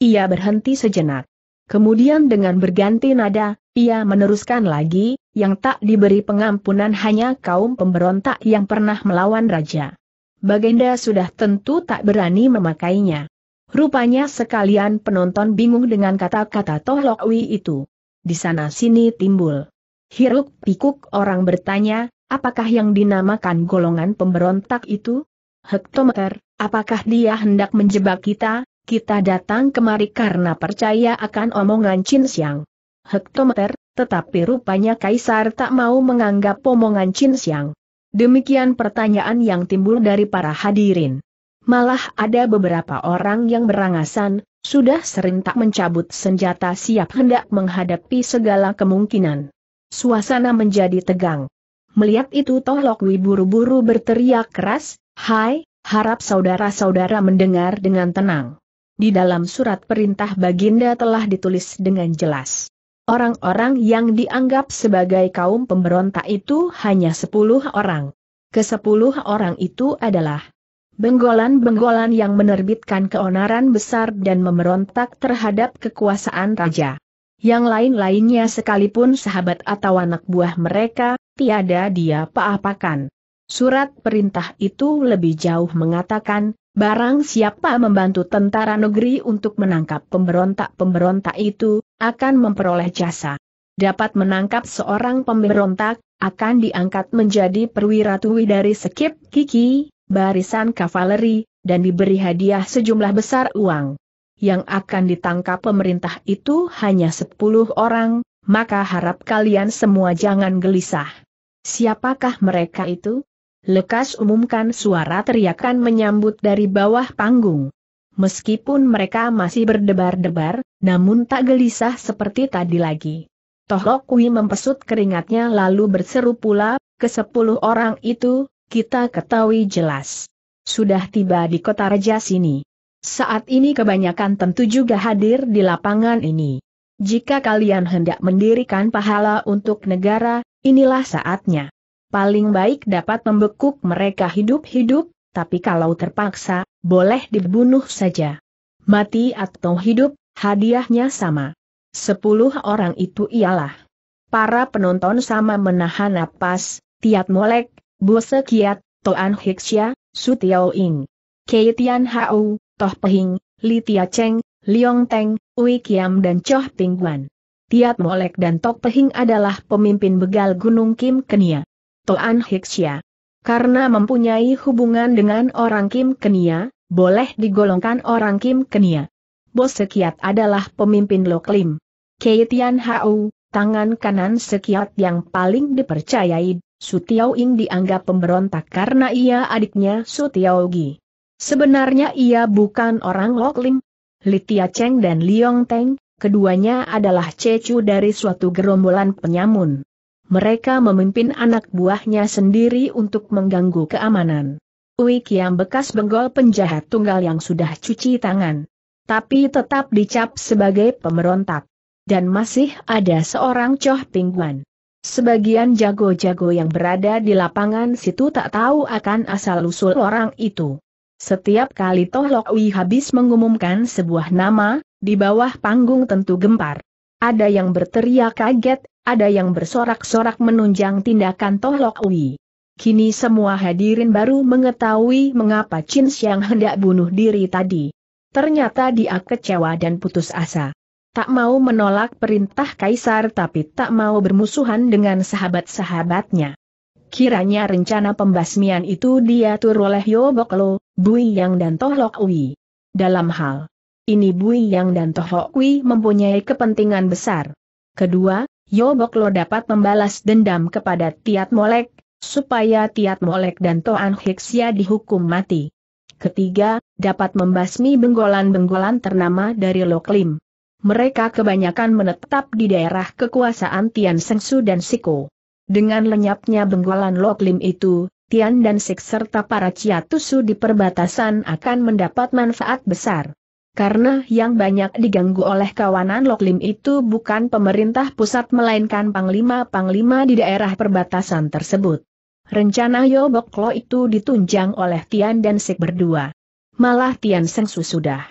[SPEAKER 1] Ia berhenti sejenak. Kemudian dengan berganti nada, ia meneruskan lagi, yang tak diberi pengampunan hanya kaum pemberontak yang pernah melawan raja. Baginda sudah tentu tak berani memakainya. Rupanya sekalian penonton bingung dengan kata-kata Tohlokwi itu. Di sana-sini timbul. Hiruk pikuk orang bertanya, apakah yang dinamakan golongan pemberontak itu? Hektometer, apakah dia hendak menjebak kita, kita datang kemari karena percaya akan omongan Chin Xiang. Hektometer, tetapi rupanya Kaisar tak mau menganggap omongan Chin Xiang. Demikian pertanyaan yang timbul dari para hadirin. Malah ada beberapa orang yang berangasan, sudah serentak mencabut senjata siap hendak menghadapi segala kemungkinan. Suasana menjadi tegang. Melihat itu Tohlok Wi buru-buru berteriak keras, Hai, harap saudara-saudara mendengar dengan tenang. Di dalam surat perintah Baginda telah ditulis dengan jelas. Orang-orang yang dianggap sebagai kaum pemberontak itu hanya sepuluh orang. Kesepuluh orang itu adalah Benggolan-benggolan yang menerbitkan keonaran besar dan memberontak terhadap kekuasaan raja. Yang lain-lainnya sekalipun sahabat atau anak buah mereka, tiada dia apa-apakan. Surat perintah itu lebih jauh mengatakan, Barang siapa membantu tentara negeri untuk menangkap pemberontak-pemberontak itu, akan memperoleh jasa. Dapat menangkap seorang pemberontak, akan diangkat menjadi perwira tuwi dari sekip kiki, barisan kavaleri, dan diberi hadiah sejumlah besar uang. Yang akan ditangkap pemerintah itu hanya 10 orang, maka harap kalian semua jangan gelisah. Siapakah mereka itu? lekas umumkan suara teriakan menyambut dari bawah panggung. Meskipun mereka masih berdebar-debar, namun tak gelisah seperti tadi lagi. Tohok Kui mempesut keringatnya lalu berseru pula, ke sepuluh orang itu, kita ketahui jelas. Sudah tiba di kota raja sini. Saat ini kebanyakan tentu juga hadir di lapangan ini. Jika kalian hendak mendirikan pahala untuk negara, inilah saatnya paling baik dapat membekuk mereka hidup-hidup, tapi kalau terpaksa, boleh dibunuh saja. Mati atau hidup, hadiahnya sama. Sepuluh orang itu ialah para penonton sama menahan napas, Tiat Molek, Bu Sekiat, Toan Hiksya, Sutiao Ing, Kei Tian Toh Pehing, Li Tia Cheng, Liong Teng, Ui Kiam dan Choh Pingguan. Tiat Molek dan Tok Pehing adalah pemimpin begal Gunung Kim Kenia. Toan Hiksya. Karena mempunyai hubungan dengan orang Kim Kenia, boleh digolongkan orang Kim Kenia. Bos Sekiat adalah pemimpin Loklim. Keitian Hau, tangan kanan Sekiat yang paling dipercayai, Su Tiao Ing dianggap pemberontak karena ia adiknya Su Tiao Gi. Sebenarnya ia bukan orang Loklim. Litia Cheng dan Liong Teng, keduanya adalah cecu dari suatu gerombolan penyamun mereka memimpin anak buahnya sendiri untuk mengganggu keamanan. Ui Kiam bekas benggol penjahat tunggal yang sudah cuci tangan. Tapi tetap dicap sebagai pemberontak. Dan masih ada seorang Choh Pingguan. Sebagian jago-jago yang berada di lapangan situ tak tahu akan asal-usul orang itu. Setiap kali Toh Lok Ui habis mengumumkan sebuah nama, di bawah panggung tentu gempar. Ada yang berteriak kaget, ada yang bersorak-sorak menunjang tindakan Tohlok Ui. Kini semua hadirin baru mengetahui mengapa Chin Xiang hendak bunuh diri tadi. Ternyata dia kecewa dan putus asa. Tak mau menolak perintah kaisar tapi tak mau bermusuhan dengan sahabat-sahabatnya. Kiranya rencana pembasmian itu diatur oleh Yoboklo, Bui Yang dan Tohlok Ui. Dalam hal ini Bui Yang dan Tohlok Ui mempunyai kepentingan besar. Kedua, Yobok lo dapat membalas dendam kepada Tiat Molek, supaya Tiat Molek dan Toan Hiksia dihukum mati. Ketiga, dapat membasmi benggolan-benggolan ternama dari Loklim. Mereka kebanyakan menetap di daerah kekuasaan Tian Sengsu dan Siko. Dengan lenyapnya benggolan Loklim itu, Tian dan Sik serta para Ciatusu di perbatasan akan mendapat manfaat besar. Karena yang banyak diganggu oleh kawanan Loklim itu bukan pemerintah pusat melainkan panglima-panglima di daerah perbatasan tersebut. Rencana Yoboklo itu ditunjang oleh Tian dan Sik berdua. Malah Tian Sengsu sudah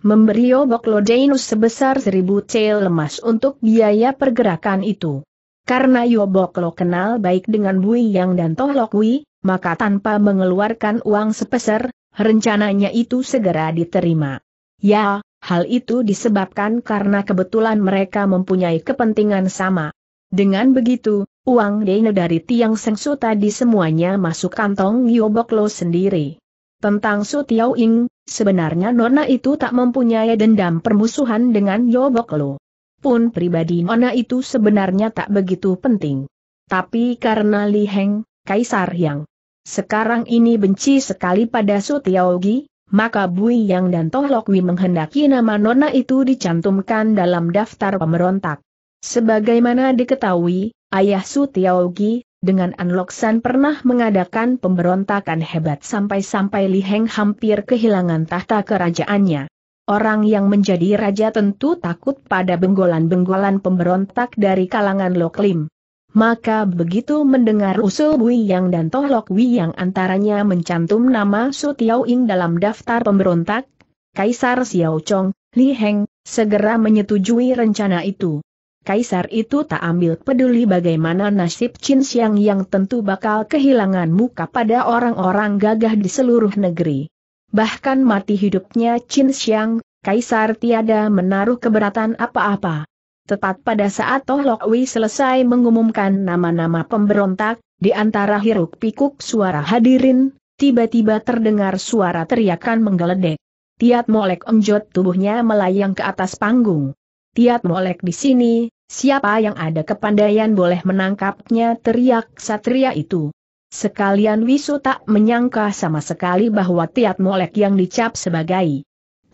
[SPEAKER 1] memberi Yoboklo deinus sebesar seribu cel lemas untuk biaya pergerakan itu. Karena Yoboklo kenal baik dengan Bui Yang dan Toh Lokwi, maka tanpa mengeluarkan uang sepeser, rencananya itu segera diterima. Ya, hal itu disebabkan karena kebetulan mereka mempunyai kepentingan sama. Dengan begitu, uang dana dari tiang sengsu tadi semuanya masuk kantong Yoboklo sendiri. Tentang Su Tiao Ing, sebenarnya Nona itu tak mempunyai dendam permusuhan dengan Yoboklo. Pun pribadi Nona itu sebenarnya tak begitu penting. Tapi karena Li Heng, Kaisar yang sekarang ini benci sekali pada Su Gi, maka Bui Yang dan Toh Lokwi menghendaki nama Nona itu dicantumkan dalam daftar pemberontak. Sebagaimana diketahui, ayah Su Tiaogi, dengan Anloksan pernah mengadakan pemberontakan hebat sampai-sampai Li Heng hampir kehilangan tahta kerajaannya. Orang yang menjadi raja tentu takut pada benggolan-benggolan pemberontak dari kalangan Loklim. Maka begitu mendengar usul Bui Yang dan Toh Lok Wei Yang antaranya mencantum nama Su Tiao Ing dalam daftar pemberontak, Kaisar Xiao Chong, Li Heng, segera menyetujui rencana itu. Kaisar itu tak ambil peduli bagaimana nasib Qin Xiang yang tentu bakal kehilangan muka pada orang-orang gagah di seluruh negeri. Bahkan mati hidupnya Qin Xiang, Kaisar tiada menaruh keberatan apa-apa. Tepat pada saat Toh Lok selesai mengumumkan nama-nama pemberontak, di antara hiruk pikuk suara hadirin, tiba-tiba terdengar suara teriakan menggeledek. Tiat Molek enjot tubuhnya melayang ke atas panggung. Tiat Molek di sini, siapa yang ada kepandaian boleh menangkapnya teriak satria itu. Sekalian Wisu tak menyangka sama sekali bahwa Tiat Molek yang dicap sebagai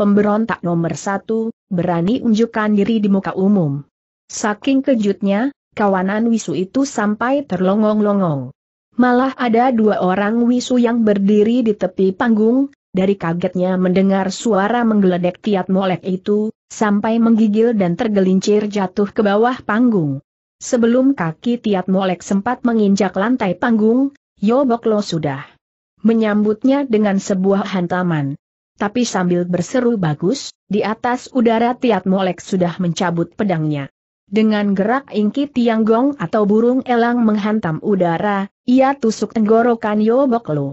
[SPEAKER 1] pemberontak nomor satu, berani unjukkan diri di muka umum. Saking kejutnya, kawanan wisu itu sampai terlongong-longong. Malah ada dua orang wisu yang berdiri di tepi panggung, dari kagetnya mendengar suara menggeledek tiat molek itu, sampai menggigil dan tergelincir jatuh ke bawah panggung. Sebelum kaki Tiat Molek sempat menginjak lantai panggung, Yoboklo sudah menyambutnya dengan sebuah hantaman. Tapi sambil berseru bagus, di atas udara Tiat Molek sudah mencabut pedangnya. Dengan gerak ingki Gong atau burung elang menghantam udara, ia tusuk tenggorokan Yobok Lo.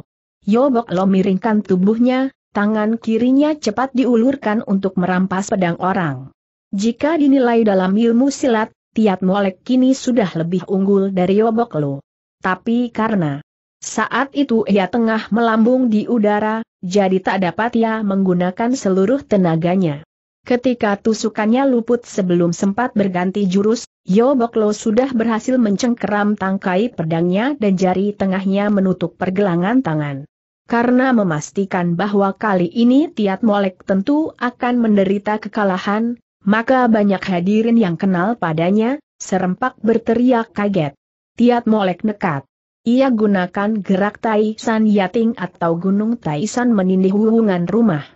[SPEAKER 1] Yobok Lo miringkan tubuhnya, tangan kirinya cepat diulurkan untuk merampas pedang orang. Jika dinilai dalam ilmu silat, Tiat Molek kini sudah lebih unggul dari Yobok Lo. Tapi karena saat itu ia tengah melambung di udara, jadi tak dapat ia menggunakan seluruh tenaganya. Ketika tusukannya luput sebelum sempat berganti jurus, Yoboklo sudah berhasil mencengkeram tangkai pedangnya dan jari tengahnya menutup pergelangan tangan. Karena memastikan bahwa kali ini Tiat Molek tentu akan menderita kekalahan, maka banyak hadirin yang kenal padanya, serempak berteriak kaget. Tiat Molek nekat. Ia gunakan gerak Tai San Yating atau Gunung Tai San menindih hubungan rumah.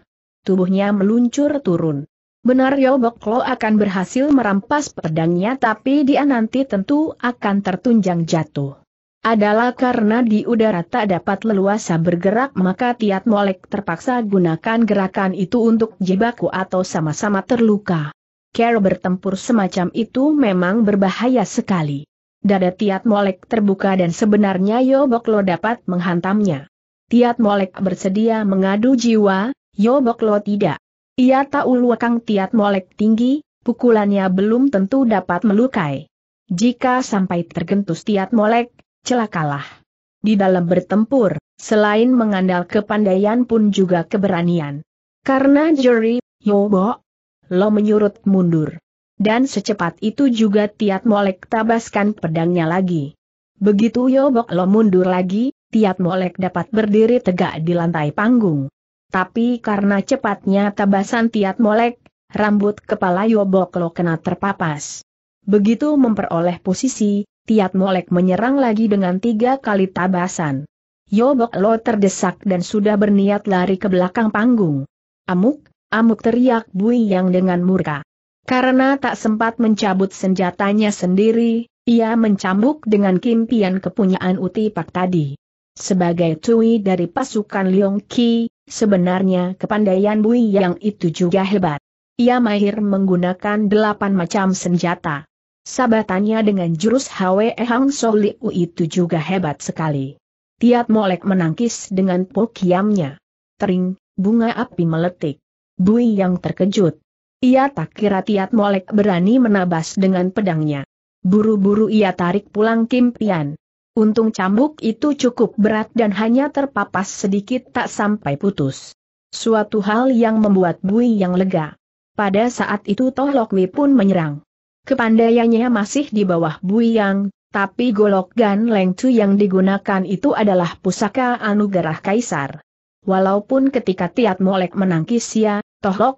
[SPEAKER 1] Tubuhnya meluncur turun. Benar Yobok akan berhasil merampas pedangnya tapi dia nanti tentu akan tertunjang jatuh. Adalah karena di udara tak dapat leluasa bergerak maka Tiat Molek terpaksa gunakan gerakan itu untuk jebaku atau sama-sama terluka. Care bertempur semacam itu memang berbahaya sekali. Dada Tiat Molek terbuka dan sebenarnya Yoboklo dapat menghantamnya. Tiat Molek bersedia mengadu jiwa, Yoboklo tidak. Ia tahu luakang Tiat Molek tinggi, pukulannya belum tentu dapat melukai. Jika sampai tergentus Tiat Molek, celakalah. Di dalam bertempur, selain mengandal kepandaian pun juga keberanian. Karena juri, yobok lo menyurut mundur dan secepat itu juga Tiat Molek tabaskan pedangnya lagi. Begitu Yobok Lo mundur lagi, Tiat Molek dapat berdiri tegak di lantai panggung. Tapi karena cepatnya tabasan Tiat Molek, rambut kepala Yobok Lo kena terpapas. Begitu memperoleh posisi, Tiat Molek menyerang lagi dengan tiga kali tabasan. Yobok Lo terdesak dan sudah berniat lari ke belakang panggung. Amuk, amuk teriak Bui yang dengan murka. Karena tak sempat mencabut senjatanya sendiri, ia mencambuk dengan kimpian kepunyaan Utipak tadi. Sebagai tui dari pasukan Leong Qi, sebenarnya kepandaian Bui yang itu juga hebat. Ia mahir menggunakan delapan macam senjata. Sabatannya dengan jurus Hwe Hang So itu juga hebat sekali. Tiat molek menangkis dengan pokiamnya. Tering, bunga api meletik. Bui yang terkejut. Ia tak kira Tiat Molek berani menabas dengan pedangnya. Buru-buru ia tarik pulang Kim Pian. Untung cambuk itu cukup berat dan hanya terpapas sedikit tak sampai putus. Suatu hal yang membuat Bui yang lega. Pada saat itu Toh pun menyerang. Kepandaiannya masih di bawah Bui yang, tapi golok Gan Leng Chu yang digunakan itu adalah pusaka anugerah kaisar. Walaupun ketika Tiat Molek menangkis ya, Toh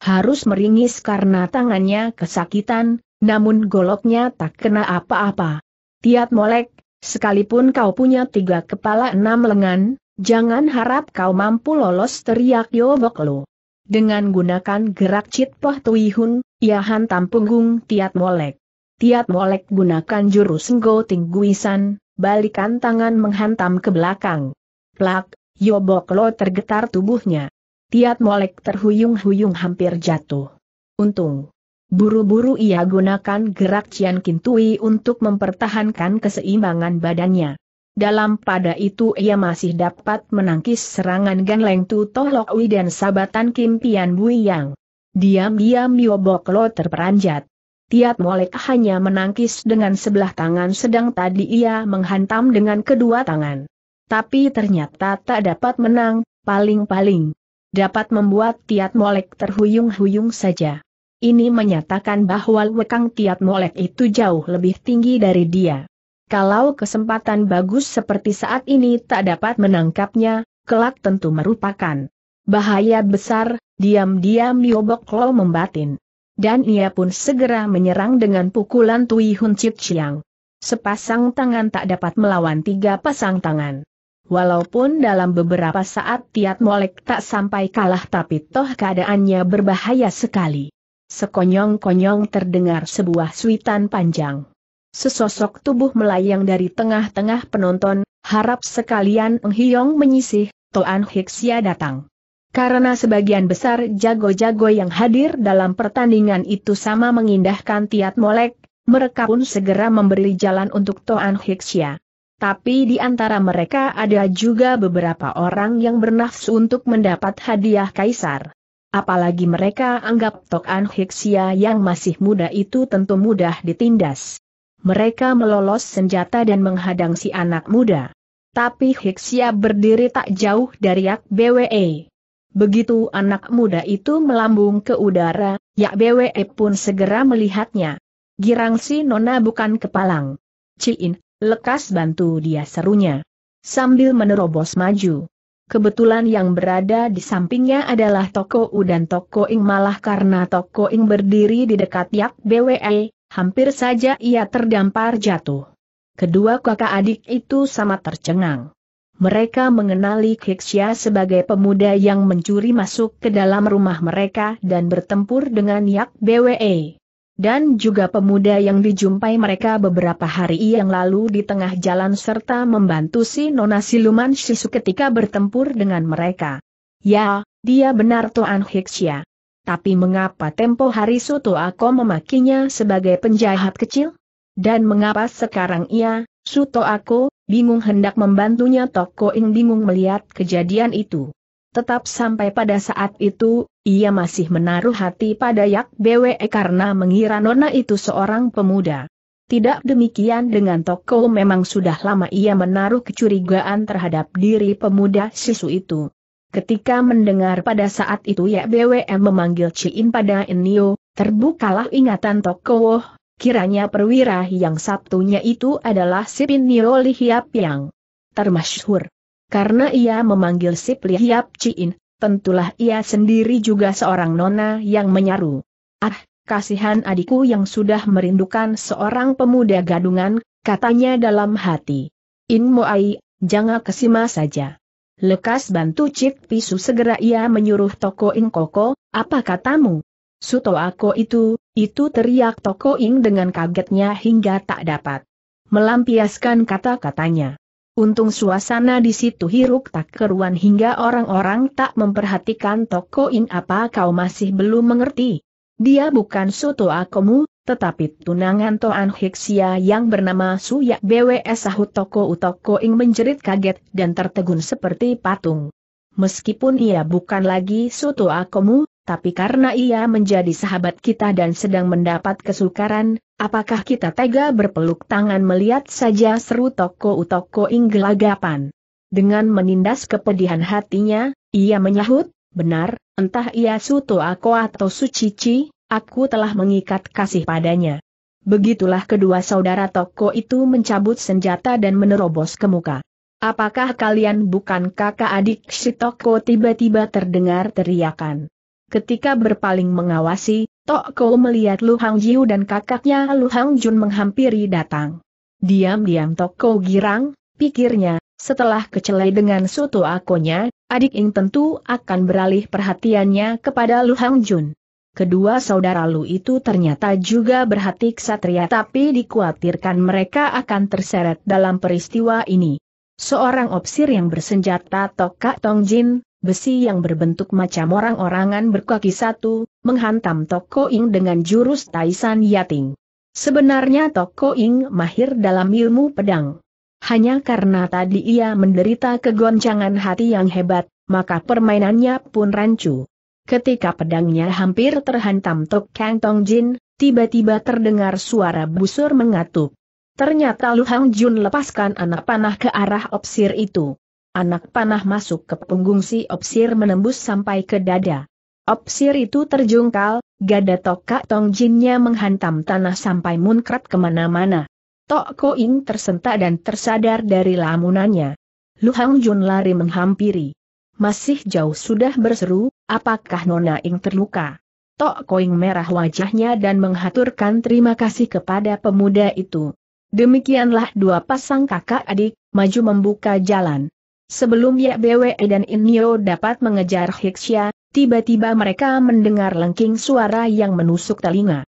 [SPEAKER 1] harus meringis karena tangannya kesakitan, namun goloknya tak kena apa-apa. Tiat molek, sekalipun kau punya tiga kepala enam lengan, jangan harap kau mampu lolos teriak Yobok Lo. Dengan gunakan gerak cit poh tuihun, ia hantam punggung Tiat molek. Tiat molek gunakan jurus nggo tingguisan, balikan tangan menghantam ke belakang. Plak, Yobok Lo tergetar tubuhnya. Tiat Molek terhuyung-huyung hampir jatuh. Untung. Buru-buru ia gunakan gerak Cian Kintui untuk mempertahankan keseimbangan badannya. Dalam pada itu ia masih dapat menangkis serangan Gan Leng Tu Tohlok Wi dan sabatan Kim Pian Bui Yang. Diam-diam Yobok Lo terperanjat. Tiat Molek hanya menangkis dengan sebelah tangan sedang tadi ia menghantam dengan kedua tangan. Tapi ternyata tak dapat menang, paling-paling dapat membuat Tiat Molek terhuyung-huyung saja. Ini menyatakan bahwa Wekang Tiat Molek itu jauh lebih tinggi dari dia. Kalau kesempatan bagus seperti saat ini tak dapat menangkapnya, kelak tentu merupakan bahaya besar, diam-diam Yobok Lo membatin. Dan ia pun segera menyerang dengan pukulan Tui Hun Chit Chiang. Sepasang tangan tak dapat melawan tiga pasang tangan. Walaupun dalam beberapa saat Tiat Molek tak sampai kalah tapi toh keadaannya berbahaya sekali. Sekonyong-konyong terdengar sebuah suitan panjang. Sesosok tubuh melayang dari tengah-tengah penonton, harap sekalian Eng menyisih, Toan Hiksia datang. Karena sebagian besar jago-jago yang hadir dalam pertandingan itu sama mengindahkan Tiat Molek, mereka pun segera memberi jalan untuk Toan Hiksia tapi di antara mereka ada juga beberapa orang yang bernafsu untuk mendapat hadiah kaisar. Apalagi mereka anggap Tokan Hiksia yang masih muda itu tentu mudah ditindas. Mereka melolos senjata dan menghadang si anak muda. Tapi Hiksia berdiri tak jauh dari Yak BWE. Begitu anak muda itu melambung ke udara, Yak BWE pun segera melihatnya. Girang si Nona bukan kepalang. Ciin, Lekas bantu dia serunya. Sambil menerobos maju. Kebetulan yang berada di sampingnya adalah Toko U dan Toko Ing malah karena Toko Ing berdiri di dekat Yak BWE, hampir saja ia terdampar jatuh. Kedua kakak adik itu sama tercengang. Mereka mengenali Kixia sebagai pemuda yang mencuri masuk ke dalam rumah mereka dan bertempur dengan Yak BWE dan juga pemuda yang dijumpai mereka beberapa hari yang lalu di tengah jalan serta membantu si Nona Siluman Sisu ketika bertempur dengan mereka. Ya, dia benar Tuan Hiksya. Tapi mengapa tempo hari Soto Ako memakinya sebagai penjahat kecil? Dan mengapa sekarang ia, Suto Ako, bingung hendak membantunya Toko Ing bingung melihat kejadian itu. Tetap sampai pada saat itu, ia masih menaruh hati pada Yak BWE karena mengira Nona itu seorang pemuda. Tidak demikian dengan Toko memang sudah lama ia menaruh kecurigaan terhadap diri pemuda sisu itu. Ketika mendengar pada saat itu Yak BWE memanggil Ciin pada Enio, terbukalah ingatan Toko, kiranya perwira yang Sabtunya itu adalah Sipin Nio Lihiap yang termasyhur. Karena ia memanggil Sip Lihiap Ciin, tentulah ia sendiri juga seorang nona yang menyaru. Ah, kasihan adikku yang sudah merindukan seorang pemuda gadungan, katanya dalam hati. In Moai, jangan kesima saja. Lekas bantu Cik Pisu segera ia menyuruh Toko Ing Koko, apa katamu? Suto aku itu, itu teriak Toko Ing dengan kagetnya hingga tak dapat melampiaskan kata-katanya. Untung suasana di situ hiruk tak keruan hingga orang-orang tak memperhatikan toko in apa kau masih belum mengerti. Dia bukan soto akomu, tetapi tunangan Toan Hiksia yang bernama Suyak BWS Sahu Toko Utoko Ing menjerit kaget dan tertegun seperti patung. Meskipun ia bukan lagi soto akomu, tapi karena ia menjadi sahabat kita dan sedang mendapat kesukaran, apakah kita tega berpeluk tangan melihat saja seru toko utoko inggelagapan. Dengan menindas kepedihan hatinya, ia menyahut, benar, entah ia suto aku atau sucici, aku telah mengikat kasih padanya. Begitulah kedua saudara toko itu mencabut senjata dan menerobos ke muka. Apakah kalian bukan kakak adik si toko tiba-tiba terdengar teriakan. Ketika berpaling mengawasi, Tok Kou melihat Lu Hang Jiu dan kakaknya Lu Hang Jun menghampiri datang. Diam-diam Tok Kou girang, pikirnya, setelah kecelai dengan Soto akonya, adik Ing tentu akan beralih perhatiannya kepada Lu Hang Jun. Kedua saudara Lu itu ternyata juga berhati ksatria tapi dikhawatirkan mereka akan terseret dalam peristiwa ini. Seorang opsir yang bersenjata Tok Kak Tong Jin, besi yang berbentuk macam orang-orangan berkaki satu, menghantam Toko Ing dengan jurus Taisan Yating. Sebenarnya Toko Ing mahir dalam ilmu pedang. Hanya karena tadi ia menderita kegoncangan hati yang hebat, maka permainannya pun rancu. Ketika pedangnya hampir terhantam Tok Kang Tong Jin, tiba-tiba terdengar suara busur mengatup. Ternyata Lu Hang Jun lepaskan anak panah ke arah opsir itu. Anak panah masuk ke punggung si Opsir menembus sampai ke dada. Opsir itu terjungkal, gada tokak jinnya menghantam tanah sampai munkrat kemana-mana. Tok Koing tersentak dan tersadar dari lamunannya. Lu Hang Jun lari menghampiri. Masih jauh sudah berseru, apakah Nona Ing terluka? Tok Koing merah wajahnya dan menghaturkan terima kasih kepada pemuda itu. Demikianlah dua pasang kakak adik, maju membuka jalan. Sebelum YBWE dan Inyo dapat mengejar Hixia, tiba-tiba mereka mendengar lengking suara yang menusuk telinga.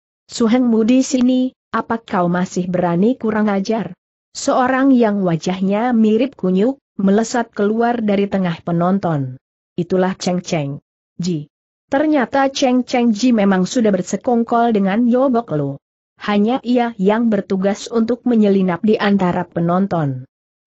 [SPEAKER 1] Mu di sini, apa kau masih berani kurang ajar? Seorang yang wajahnya mirip kunyuk, melesat keluar dari tengah penonton. Itulah Cheng Cheng. Ji. Ternyata Cheng Cheng Ji memang sudah bersekongkol dengan Yobok Lu. Hanya ia yang bertugas untuk menyelinap di antara penonton.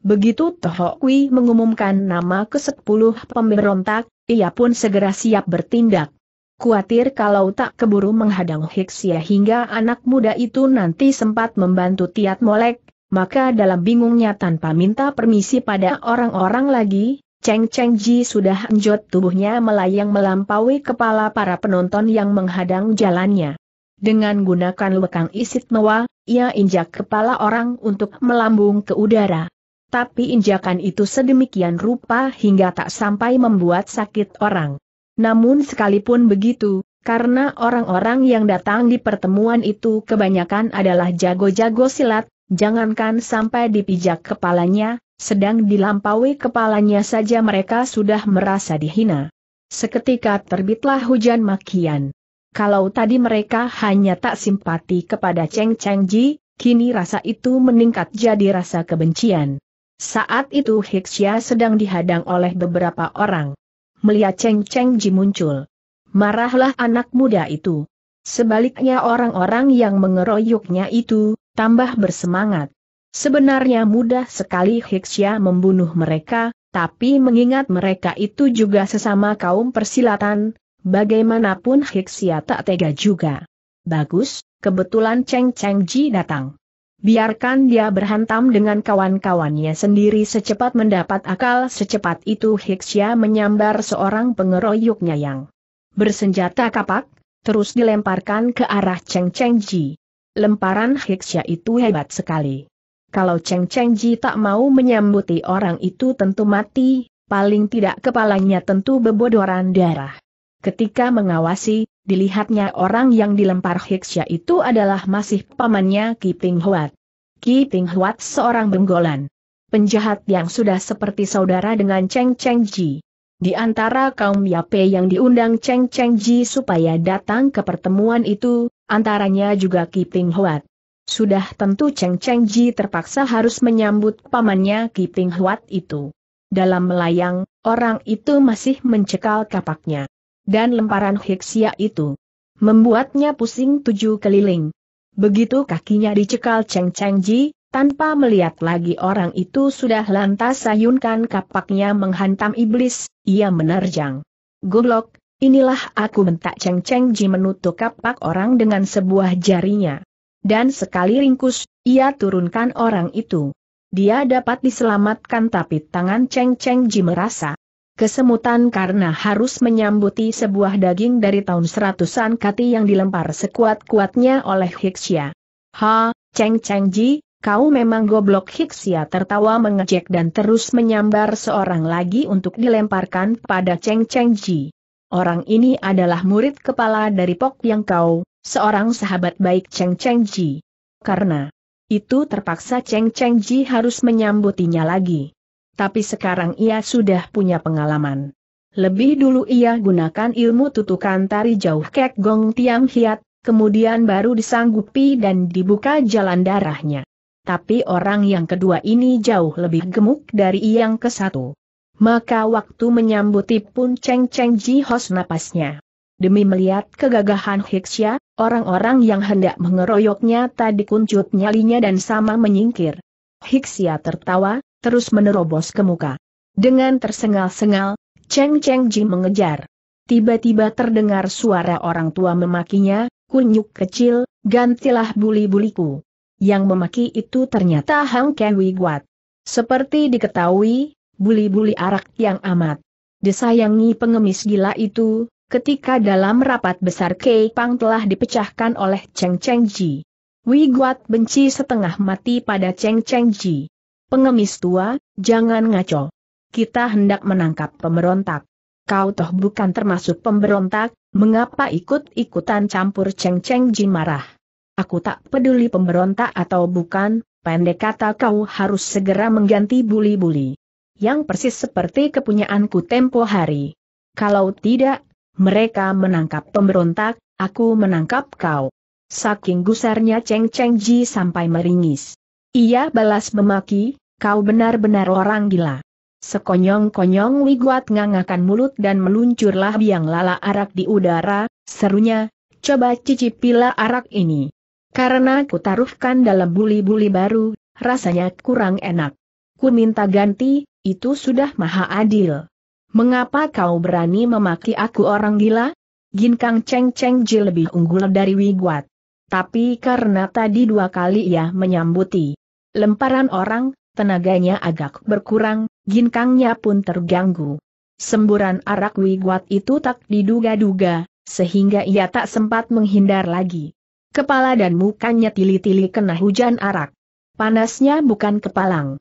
[SPEAKER 1] Begitu Tohokwi mengumumkan nama ke-10 pemberontak, ia pun segera siap bertindak. Kuatir kalau tak keburu menghadang Hiksia hingga anak muda itu nanti sempat membantu Tiat Molek, maka dalam bingungnya tanpa minta permisi pada orang-orang lagi, Cheng Cheng Ji sudah enjot tubuhnya melayang melampaui kepala para penonton yang menghadang jalannya. Dengan gunakan lekang isit mewah, ia injak kepala orang untuk melambung ke udara tapi injakan itu sedemikian rupa hingga tak sampai membuat sakit orang. Namun sekalipun begitu, karena orang-orang yang datang di pertemuan itu kebanyakan adalah jago-jago silat, jangankan sampai dipijak kepalanya, sedang dilampaui kepalanya saja mereka sudah merasa dihina. Seketika terbitlah hujan makian. Kalau tadi mereka hanya tak simpati kepada Cheng Cheng Ji, kini rasa itu meningkat jadi rasa kebencian. Saat itu Hixia sedang dihadang oleh beberapa orang. Melihat Cheng Cheng Ji muncul. Marahlah anak muda itu. Sebaliknya orang-orang yang mengeroyoknya itu, tambah bersemangat. Sebenarnya mudah sekali Hixia membunuh mereka, tapi mengingat mereka itu juga sesama kaum persilatan, bagaimanapun Hixia tak tega juga. Bagus, kebetulan Cheng Cheng Ji datang. Biarkan dia berhantam dengan kawan-kawannya sendiri secepat mendapat akal secepat itu Hiksya menyambar seorang pengeroyoknya yang bersenjata kapak, terus dilemparkan ke arah Cheng Cheng Ji. Lemparan Hiksya itu hebat sekali. Kalau Cheng Cheng Ji tak mau menyambuti orang itu tentu mati, paling tidak kepalanya tentu bebodoran darah. Ketika mengawasi, dilihatnya orang yang dilempar hiksya itu adalah masih pamannya Ki Ping Huat. Ki Ping Huat seorang benggolan. Penjahat yang sudah seperti saudara dengan Cheng Cheng Ji. Di antara kaum Yape yang diundang Cheng Cheng Ji supaya datang ke pertemuan itu, antaranya juga Ki Ping Huat. Sudah tentu Cheng Cheng Ji terpaksa harus menyambut pamannya Ki Ping Huat itu. Dalam melayang, orang itu masih mencekal kapaknya dan lemparan Hiksia itu. Membuatnya pusing tujuh keliling. Begitu kakinya dicekal Cheng Cheng Ji, tanpa melihat lagi orang itu sudah lantas sayunkan kapaknya menghantam iblis, ia menerjang. Goblok, inilah aku bentak Cheng Cheng Ji menutup kapak orang dengan sebuah jarinya. Dan sekali ringkus, ia turunkan orang itu. Dia dapat diselamatkan tapi tangan Cheng Cheng Ji merasa kesemutan karena harus menyambuti sebuah daging dari tahun seratusan kati yang dilempar sekuat-kuatnya oleh Hixia. Ha, Cheng Cheng Ji, kau memang goblok Hixia, tertawa mengejek dan terus menyambar seorang lagi untuk dilemparkan pada Cheng Cheng Ji. Orang ini adalah murid kepala dari Pok Yang Kau, seorang sahabat baik Cheng Cheng Ji. Karena itu terpaksa Cheng Cheng Ji harus menyambutinya lagi tapi sekarang ia sudah punya pengalaman. Lebih dulu ia gunakan ilmu tutukan tari jauh kek gong tiang hiat, kemudian baru disanggupi dan dibuka jalan darahnya. Tapi orang yang kedua ini jauh lebih gemuk dari yang ke satu. Maka waktu menyambuti pun ceng-ceng jihos napasnya. Demi melihat kegagahan Hiksya, orang-orang yang hendak mengeroyoknya tadi kuncut nyalinya dan sama menyingkir. Hiksya tertawa, terus menerobos ke muka. Dengan tersengal-sengal, Cheng Cheng Ji mengejar. Tiba-tiba terdengar suara orang tua memakinya, kunyuk kecil, gantilah buli-buliku. Yang memaki itu ternyata Hang Wei Guat. Seperti diketahui, buli-buli arak yang amat disayangi pengemis gila itu, ketika dalam rapat besar Kei Pang telah dipecahkan oleh Cheng Cheng Ji. Wiguat benci setengah mati pada Cheng Cheng Ji. Pengemis tua, jangan ngaco. Kita hendak menangkap pemberontak. Kau toh bukan termasuk pemberontak, mengapa ikut-ikutan campur ceng-ceng Jin marah. Aku tak peduli pemberontak atau bukan, pendek kata kau harus segera mengganti buli-buli. Yang persis seperti kepunyaanku tempo hari. Kalau tidak, mereka menangkap pemberontak, aku menangkap kau. Saking gusarnya Cheng Cheng Ji sampai meringis. Ia balas memaki, kau benar-benar orang gila. Sekonyong-konyong Wiguat ngangakan mulut dan meluncurlah biang lala arak di udara, serunya, coba cicipilah arak ini. Karena kutaruhkan dalam buli-buli baru, rasanya kurang enak. Ku minta ganti, itu sudah maha adil. Mengapa kau berani memaki aku orang gila? Ginkang Cheng Cheng Ji lebih unggul dari Wiguat. Tapi karena tadi dua kali ia menyambuti lemparan orang, tenaganya agak berkurang, ginkangnya pun terganggu. Semburan arak wiguat itu tak diduga-duga, sehingga ia tak sempat menghindar lagi. Kepala dan mukanya tili-tili kena hujan arak. Panasnya bukan kepalang.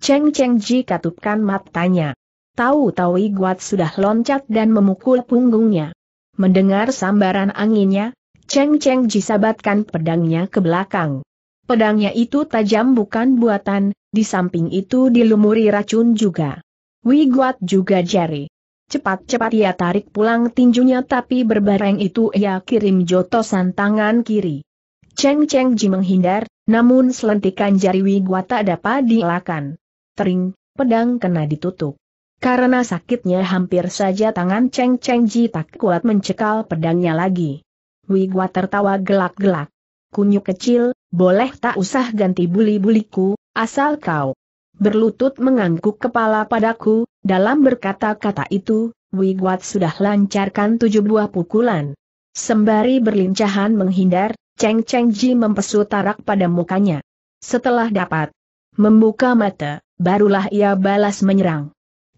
[SPEAKER 1] Cheng Cheng Ji katupkan matanya. Tahu-tahu Iguat sudah loncat dan memukul punggungnya. Mendengar sambaran anginnya, Cheng Cheng jisabatkan pedangnya ke belakang. Pedangnya itu tajam bukan buatan, di samping itu dilumuri racun juga. Wiguat juga jari. Cepat-cepat ia tarik pulang tinjunya tapi berbareng itu ia kirim jotosan tangan kiri. Cheng Cheng Ji menghindar, namun selentikan jari Guat tak dapat dielakkan. Tering, pedang kena ditutup. Karena sakitnya hampir saja tangan Cheng Cheng Ji tak kuat mencekal pedangnya lagi. Wigwa tertawa gelak-gelak. Kunyuk kecil, boleh tak usah ganti buli-buliku, asal kau berlutut mengangguk kepala padaku, dalam berkata-kata itu, Wigwat sudah lancarkan tujuh buah pukulan. Sembari berlincahan menghindar, Cheng Cheng Ji mempesut tarak pada mukanya. Setelah dapat membuka mata, barulah ia balas menyerang.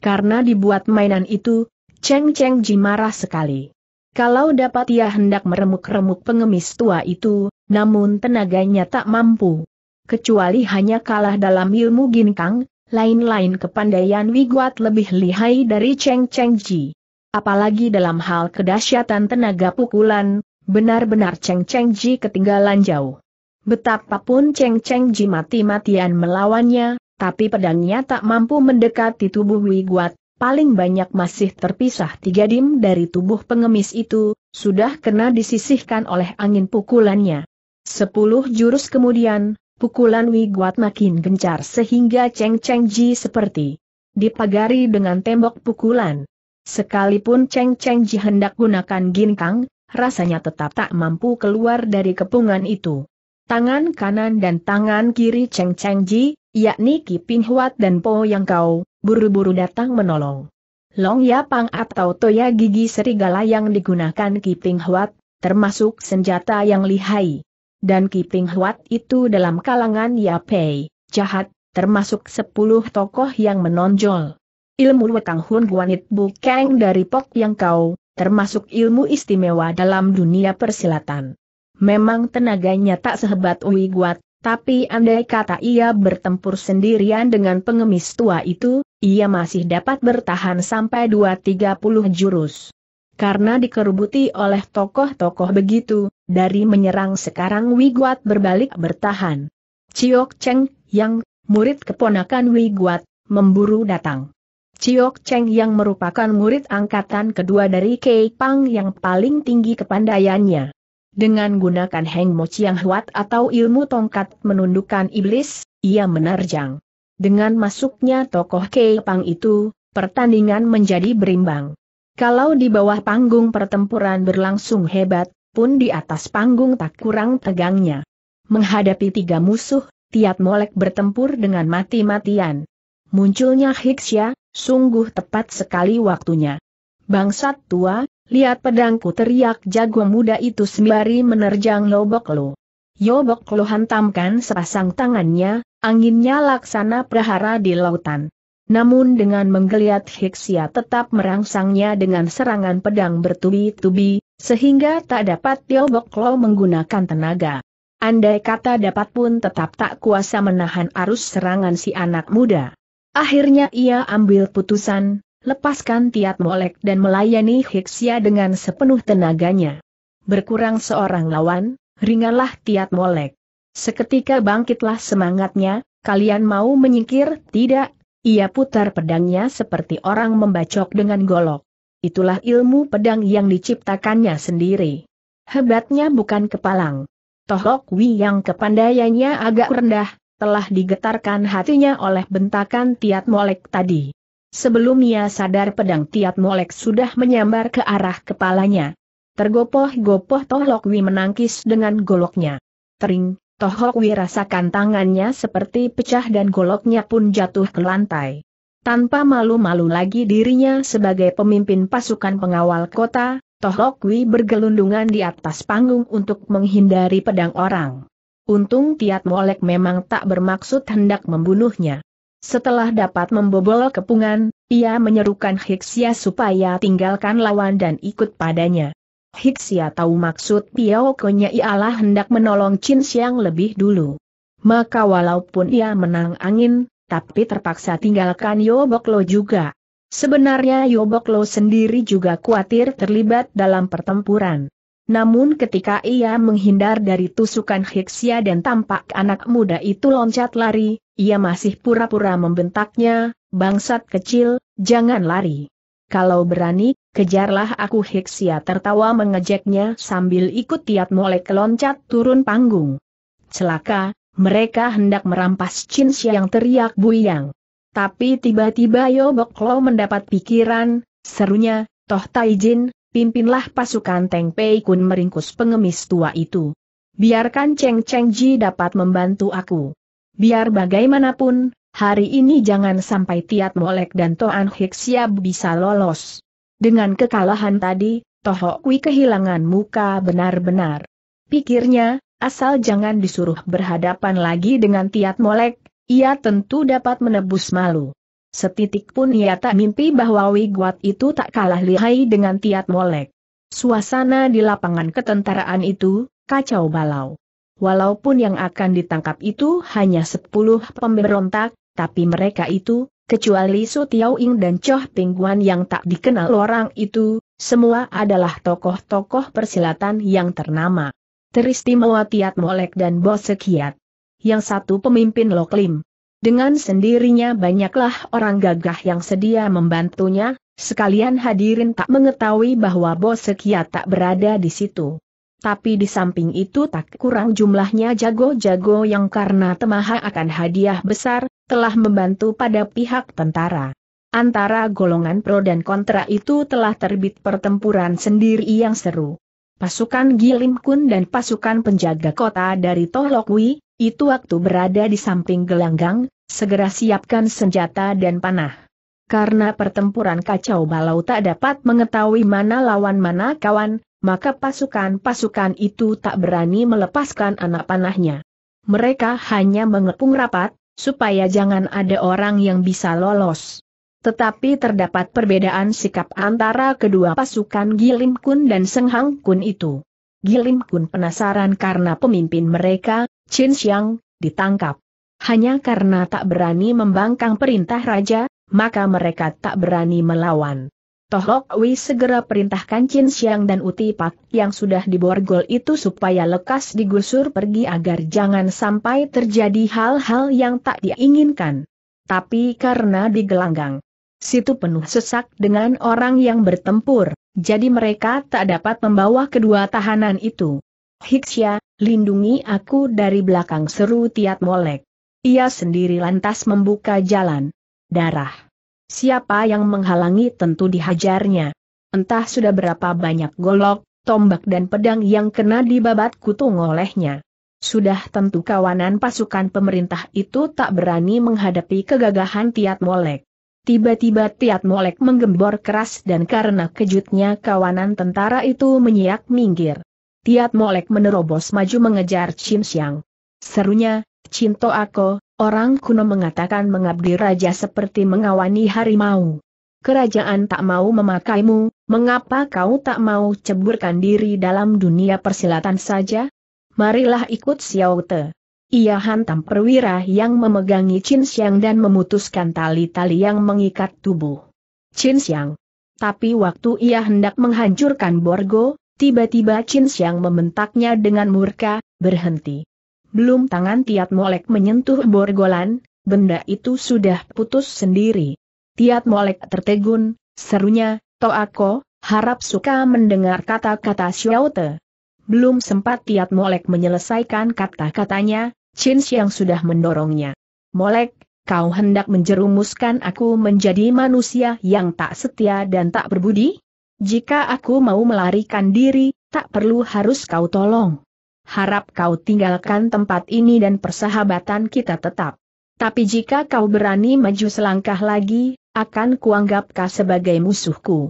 [SPEAKER 1] Karena dibuat mainan itu, Cheng Cheng Ji marah sekali. Kalau dapat ia hendak meremuk-remuk pengemis tua itu, namun tenaganya tak mampu. Kecuali hanya kalah dalam ilmu ginkang, lain-lain kepandaian Wiguat lebih lihai dari Cheng Cheng Ji. Apalagi dalam hal kedahsyatan tenaga pukulan, benar-benar Cheng Cheng Ji ketinggalan jauh. Betapapun Cheng Cheng Ji mati-matian melawannya, tapi pedangnya tak mampu mendekati tubuh Wiguat, paling banyak masih terpisah tiga dim dari tubuh pengemis itu, sudah kena disisihkan oleh angin pukulannya. Sepuluh jurus kemudian, pukulan Wiguat makin gencar sehingga Cheng Cheng Ji seperti dipagari dengan tembok pukulan. Sekalipun Cheng Cheng Ji hendak gunakan ginkang, rasanya tetap tak mampu keluar dari kepungan itu. Tangan kanan dan tangan kiri Cheng Cheng Ji, yakni Ki Huat dan Po Yang Kau, buru-buru datang menolong. Long Yapang atau Toya gigi serigala yang digunakan Ki Huat, termasuk senjata yang lihai. Dan Ki Huat itu dalam kalangan Yapei, jahat, termasuk sepuluh tokoh yang menonjol. Ilmu Wekang Hun Guanit Bukeng dari Pok Yang Kau, termasuk ilmu istimewa dalam dunia persilatan. Memang tenaganya tak sehebat Ui Guat, tapi andai kata ia bertempur sendirian dengan pengemis tua itu, ia masih dapat bertahan sampai 2-30 jurus. Karena dikerubuti oleh tokoh-tokoh begitu, dari menyerang sekarang Guat berbalik bertahan. Ciok Cheng, yang murid keponakan Guat, memburu datang. Ciok Cheng yang merupakan murid angkatan kedua dari Kei Pang yang paling tinggi kepandaiannya. Dengan gunakan Heng Mo Chiang Huat atau ilmu tongkat menundukkan iblis, ia menerjang. Dengan masuknya tokoh Kei Pang itu, pertandingan menjadi berimbang. Kalau di bawah panggung pertempuran berlangsung hebat, pun di atas panggung tak kurang tegangnya. Menghadapi tiga musuh, tiap Molek bertempur dengan mati-matian. Munculnya Hiksya, sungguh tepat sekali waktunya. Bangsat tua, Lihat pedangku teriak jago muda itu sembari menerjang Lobok Lo. Yobok Lo hantamkan sepasang tangannya, anginnya laksana prahara di lautan. Namun dengan menggeliat Hiksia tetap merangsangnya dengan serangan pedang bertubi-tubi, sehingga tak dapat Yobok Lo menggunakan tenaga. Andai kata dapat pun tetap tak kuasa menahan arus serangan si anak muda. Akhirnya ia ambil putusan, lepaskan tiat molek dan melayani Hiksia dengan sepenuh tenaganya. Berkurang seorang lawan, ringanlah tiat molek. Seketika bangkitlah semangatnya, kalian mau menyingkir, tidak, ia putar pedangnya seperti orang membacok dengan golok. Itulah ilmu pedang yang diciptakannya sendiri. Hebatnya bukan kepalang. Tohok Wi yang kepandaiannya agak rendah, telah digetarkan hatinya oleh bentakan tiat molek tadi. Sebelum ia sadar pedang tiat molek sudah menyambar ke arah kepalanya. Tergopoh-gopoh Tohokwi menangkis dengan goloknya. Tering, Tohokwi rasakan tangannya seperti pecah dan goloknya pun jatuh ke lantai. Tanpa malu-malu lagi dirinya sebagai pemimpin pasukan pengawal kota, Tohokwi bergelundungan di atas panggung untuk menghindari pedang orang. Untung Tiat Molek memang tak bermaksud hendak membunuhnya. Setelah dapat membobol kepungan, ia menyerukan Hiksia supaya tinggalkan lawan dan ikut padanya. Hiksia tahu maksud Piao Konya ialah hendak menolong Chin Xiang lebih dulu. Maka walaupun ia menang angin, tapi terpaksa tinggalkan Yobok Lo juga. Sebenarnya Yobok Lo sendiri juga khawatir terlibat dalam pertempuran. Namun ketika ia menghindar dari tusukan Hiksia dan tampak anak muda itu loncat lari, ia masih pura-pura membentaknya, bangsat kecil, jangan lari. Kalau berani, kejarlah aku Hiksia tertawa mengejeknya sambil ikut Tiat Molek loncat turun panggung. Celaka, mereka hendak merampas Chin yang teriak buyang. Tapi tiba-tiba Yobok Lo mendapat pikiran, serunya, Toh Taijin, pimpinlah pasukan Teng Pei Kun meringkus pengemis tua itu. Biarkan Cheng Cheng Ji dapat membantu aku. Biar bagaimanapun, hari ini jangan sampai Tiat Molek dan Toan Hiksia bisa lolos. Dengan kekalahan tadi, Toho Kui kehilangan muka benar-benar. Pikirnya, asal jangan disuruh berhadapan lagi dengan Tiat Molek, ia tentu dapat menebus malu. Setitik pun ia tak mimpi bahwa Wigwat itu tak kalah lihai dengan Tiat Molek. Suasana di lapangan ketentaraan itu, kacau balau walaupun yang akan ditangkap itu hanya sepuluh pemberontak, tapi mereka itu, kecuali Su Ing dan Choh Pingguan yang tak dikenal orang itu, semua adalah tokoh-tokoh persilatan yang ternama. Teristimewa Tiat Molek dan Sekiat. Yang satu pemimpin Loklim. Dengan sendirinya banyaklah orang gagah yang sedia membantunya, sekalian hadirin tak mengetahui bahwa Sekiat tak berada di situ. Tapi di samping itu tak kurang jumlahnya jago-jago yang karena temaha akan hadiah besar, telah membantu pada pihak tentara. Antara golongan pro dan kontra itu telah terbit pertempuran sendiri yang seru. Pasukan Gilim Kun dan pasukan penjaga kota dari Tohlokwi, itu waktu berada di samping gelanggang, segera siapkan senjata dan panah. Karena pertempuran kacau balau tak dapat mengetahui mana lawan mana kawan, maka pasukan-pasukan itu tak berani melepaskan anak panahnya. Mereka hanya mengepung rapat, supaya jangan ada orang yang bisa lolos. Tetapi terdapat perbedaan sikap antara kedua pasukan Gilim Kun dan Seng Kun itu. Gilim Kun penasaran karena pemimpin mereka, Chin Xiang, ditangkap. Hanya karena tak berani membangkang perintah raja, maka mereka tak berani melawan. Tohok Wei segera perintahkan Chin Xiang dan Uti Pak yang sudah diborgol itu supaya lekas digusur pergi agar jangan sampai terjadi hal-hal yang tak diinginkan. Tapi karena digelanggang, situ penuh sesak dengan orang yang bertempur, jadi mereka tak dapat membawa kedua tahanan itu. Hiksya, lindungi aku dari belakang seru Tiat Molek. Ia sendiri lantas membuka jalan. Darah Siapa yang menghalangi tentu dihajarnya. Entah sudah berapa banyak golok, tombak dan pedang yang kena dibabat kutung olehnya. Sudah tentu kawanan pasukan pemerintah itu tak berani menghadapi kegagahan Tiat Molek. Tiba-tiba Tiat Molek menggembor keras dan karena kejutnya kawanan tentara itu menyiak minggir. Tiat Molek menerobos maju mengejar Chin Siang. Serunya, Cinto Ako, Orang kuno mengatakan mengabdi raja seperti mengawani harimau. Kerajaan tak mau memakaimu, mengapa kau tak mau ceburkan diri dalam dunia persilatan saja? Marilah ikut Xiao Te. Ia hantam perwira yang memegangi Chin Xiang dan memutuskan tali-tali yang mengikat tubuh. Chin Xiang. Tapi waktu ia hendak menghancurkan Borgo, tiba-tiba Chin Xiang membentaknya dengan murka, berhenti. Belum tangan Tiat Molek menyentuh borgolan, benda itu sudah putus sendiri. Tiat Molek tertegun, serunya, aku harap suka mendengar kata-kata Xiaote. Belum sempat Tiat Molek menyelesaikan kata-katanya, Chin yang sudah mendorongnya. Molek, kau hendak menjerumuskan aku menjadi manusia yang tak setia dan tak berbudi? Jika aku mau melarikan diri, tak perlu harus kau tolong harap kau tinggalkan tempat ini dan persahabatan kita tetap. Tapi jika kau berani maju selangkah lagi, akan kuanggap kau sebagai musuhku.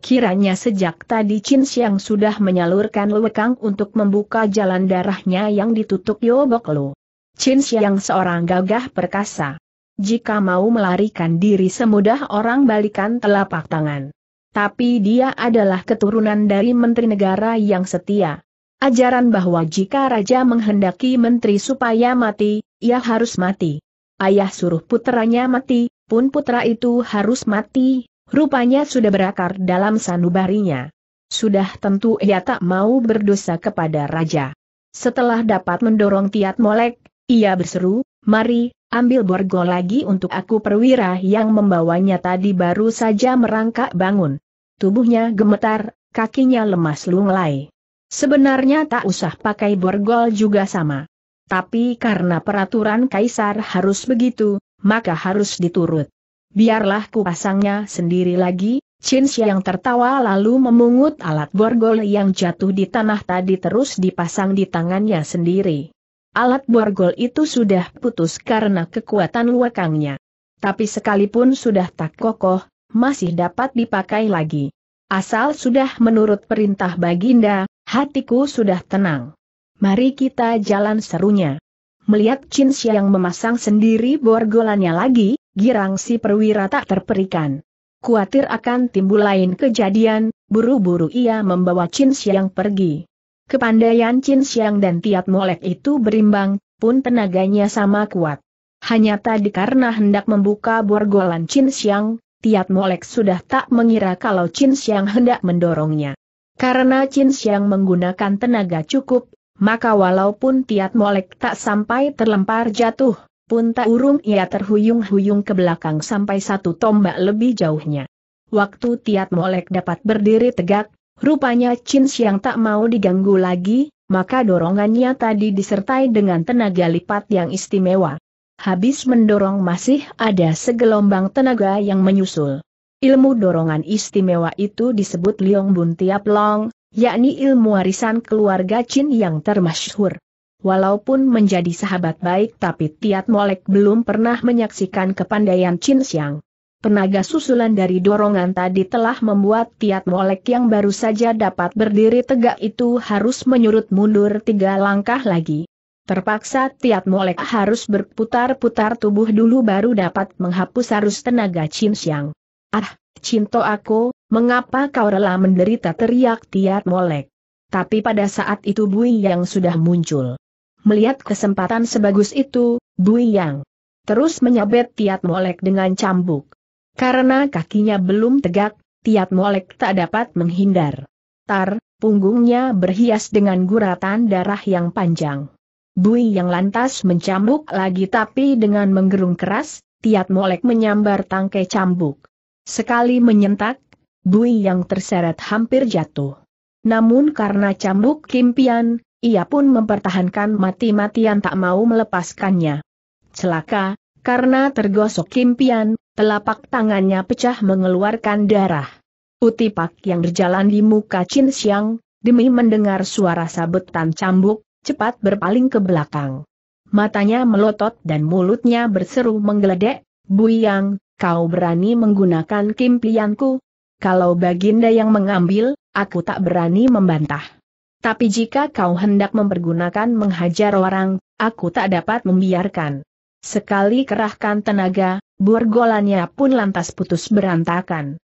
[SPEAKER 1] Kiranya sejak tadi Chin Xiang sudah menyalurkan lewekang untuk membuka jalan darahnya yang ditutup Yobok Lo. Chin Xiang seorang gagah perkasa. Jika mau melarikan diri semudah orang balikan telapak tangan. Tapi dia adalah keturunan dari Menteri Negara yang setia. Ajaran bahwa jika raja menghendaki menteri supaya mati, ia harus mati. Ayah suruh putranya mati, pun putra itu harus mati, rupanya sudah berakar dalam sanubarinya. Sudah tentu ia tak mau berdosa kepada raja. Setelah dapat mendorong Tiat Molek, ia berseru, mari, ambil borgo lagi untuk aku perwira yang membawanya tadi baru saja merangkak bangun. Tubuhnya gemetar, kakinya lemas lunglai. Sebenarnya tak usah pakai borgol juga sama. Tapi karena peraturan kaisar harus begitu, maka harus diturut. Biarlah ku pasangnya sendiri lagi, Chin yang tertawa lalu memungut alat borgol yang jatuh di tanah tadi terus dipasang di tangannya sendiri. Alat borgol itu sudah putus karena kekuatan luakangnya. Tapi sekalipun sudah tak kokoh, masih dapat dipakai lagi. Asal sudah menurut perintah Baginda, Hatiku sudah tenang. Mari kita jalan serunya. Melihat Chin yang memasang sendiri borgolannya lagi, girang si perwira tak terperikan. Kuatir akan timbul lain kejadian, buru-buru ia membawa Chin yang pergi. Kepandaian Chin Xiang dan Tiat Molek itu berimbang, pun tenaganya sama kuat. Hanya tadi karena hendak membuka borgolan Chin Xiang, Tiat Molek sudah tak mengira kalau Chin Xiang hendak mendorongnya. Karena Chin Xiang menggunakan tenaga cukup, maka walaupun Tiat Molek tak sampai terlempar jatuh, pun tak urung ia terhuyung-huyung ke belakang sampai satu tombak lebih jauhnya. Waktu Tiat Molek dapat berdiri tegak, rupanya Chin Xiang tak mau diganggu lagi, maka dorongannya tadi disertai dengan tenaga lipat yang istimewa. Habis mendorong masih ada segelombang tenaga yang menyusul. Ilmu dorongan istimewa itu disebut Liong Bun Tiap Long, yakni ilmu warisan keluarga Chin yang termasyhur. Walaupun menjadi sahabat baik tapi Tiat Molek belum pernah menyaksikan kepandaian Chin Siang. Tenaga susulan dari dorongan tadi telah membuat Tiat Molek yang baru saja dapat berdiri tegak itu harus menyurut mundur tiga langkah lagi. Terpaksa Tiat Molek harus berputar-putar tubuh dulu baru dapat menghapus arus tenaga Chin Siang. Ah, cinta aku, mengapa kau rela menderita teriak Tiat Molek. Tapi pada saat itu Bui Yang sudah muncul. Melihat kesempatan sebagus itu, Bui Yang terus menyabet Tiat Molek dengan cambuk. Karena kakinya belum tegak, Tiat Molek tak dapat menghindar. Tar, punggungnya berhias dengan guratan darah yang panjang. Bui Yang lantas mencambuk lagi tapi dengan menggerung keras, Tiat Molek menyambar tangkai cambuk. Sekali menyentak, Bui yang terseret hampir jatuh. Namun karena cambuk kimpian, ia pun mempertahankan mati-matian tak mau melepaskannya. Celaka, karena tergosok kimpian, telapak tangannya pecah mengeluarkan darah. Utipak yang berjalan di muka Chin Xiang, demi mendengar suara sabetan cambuk, cepat berpaling ke belakang. Matanya melotot dan mulutnya berseru menggeledek, yang kau berani menggunakan kimplianku? Kalau baginda yang mengambil, aku tak berani membantah. Tapi jika kau hendak mempergunakan menghajar orang, aku tak dapat membiarkan. Sekali kerahkan tenaga, burgolannya pun lantas putus berantakan.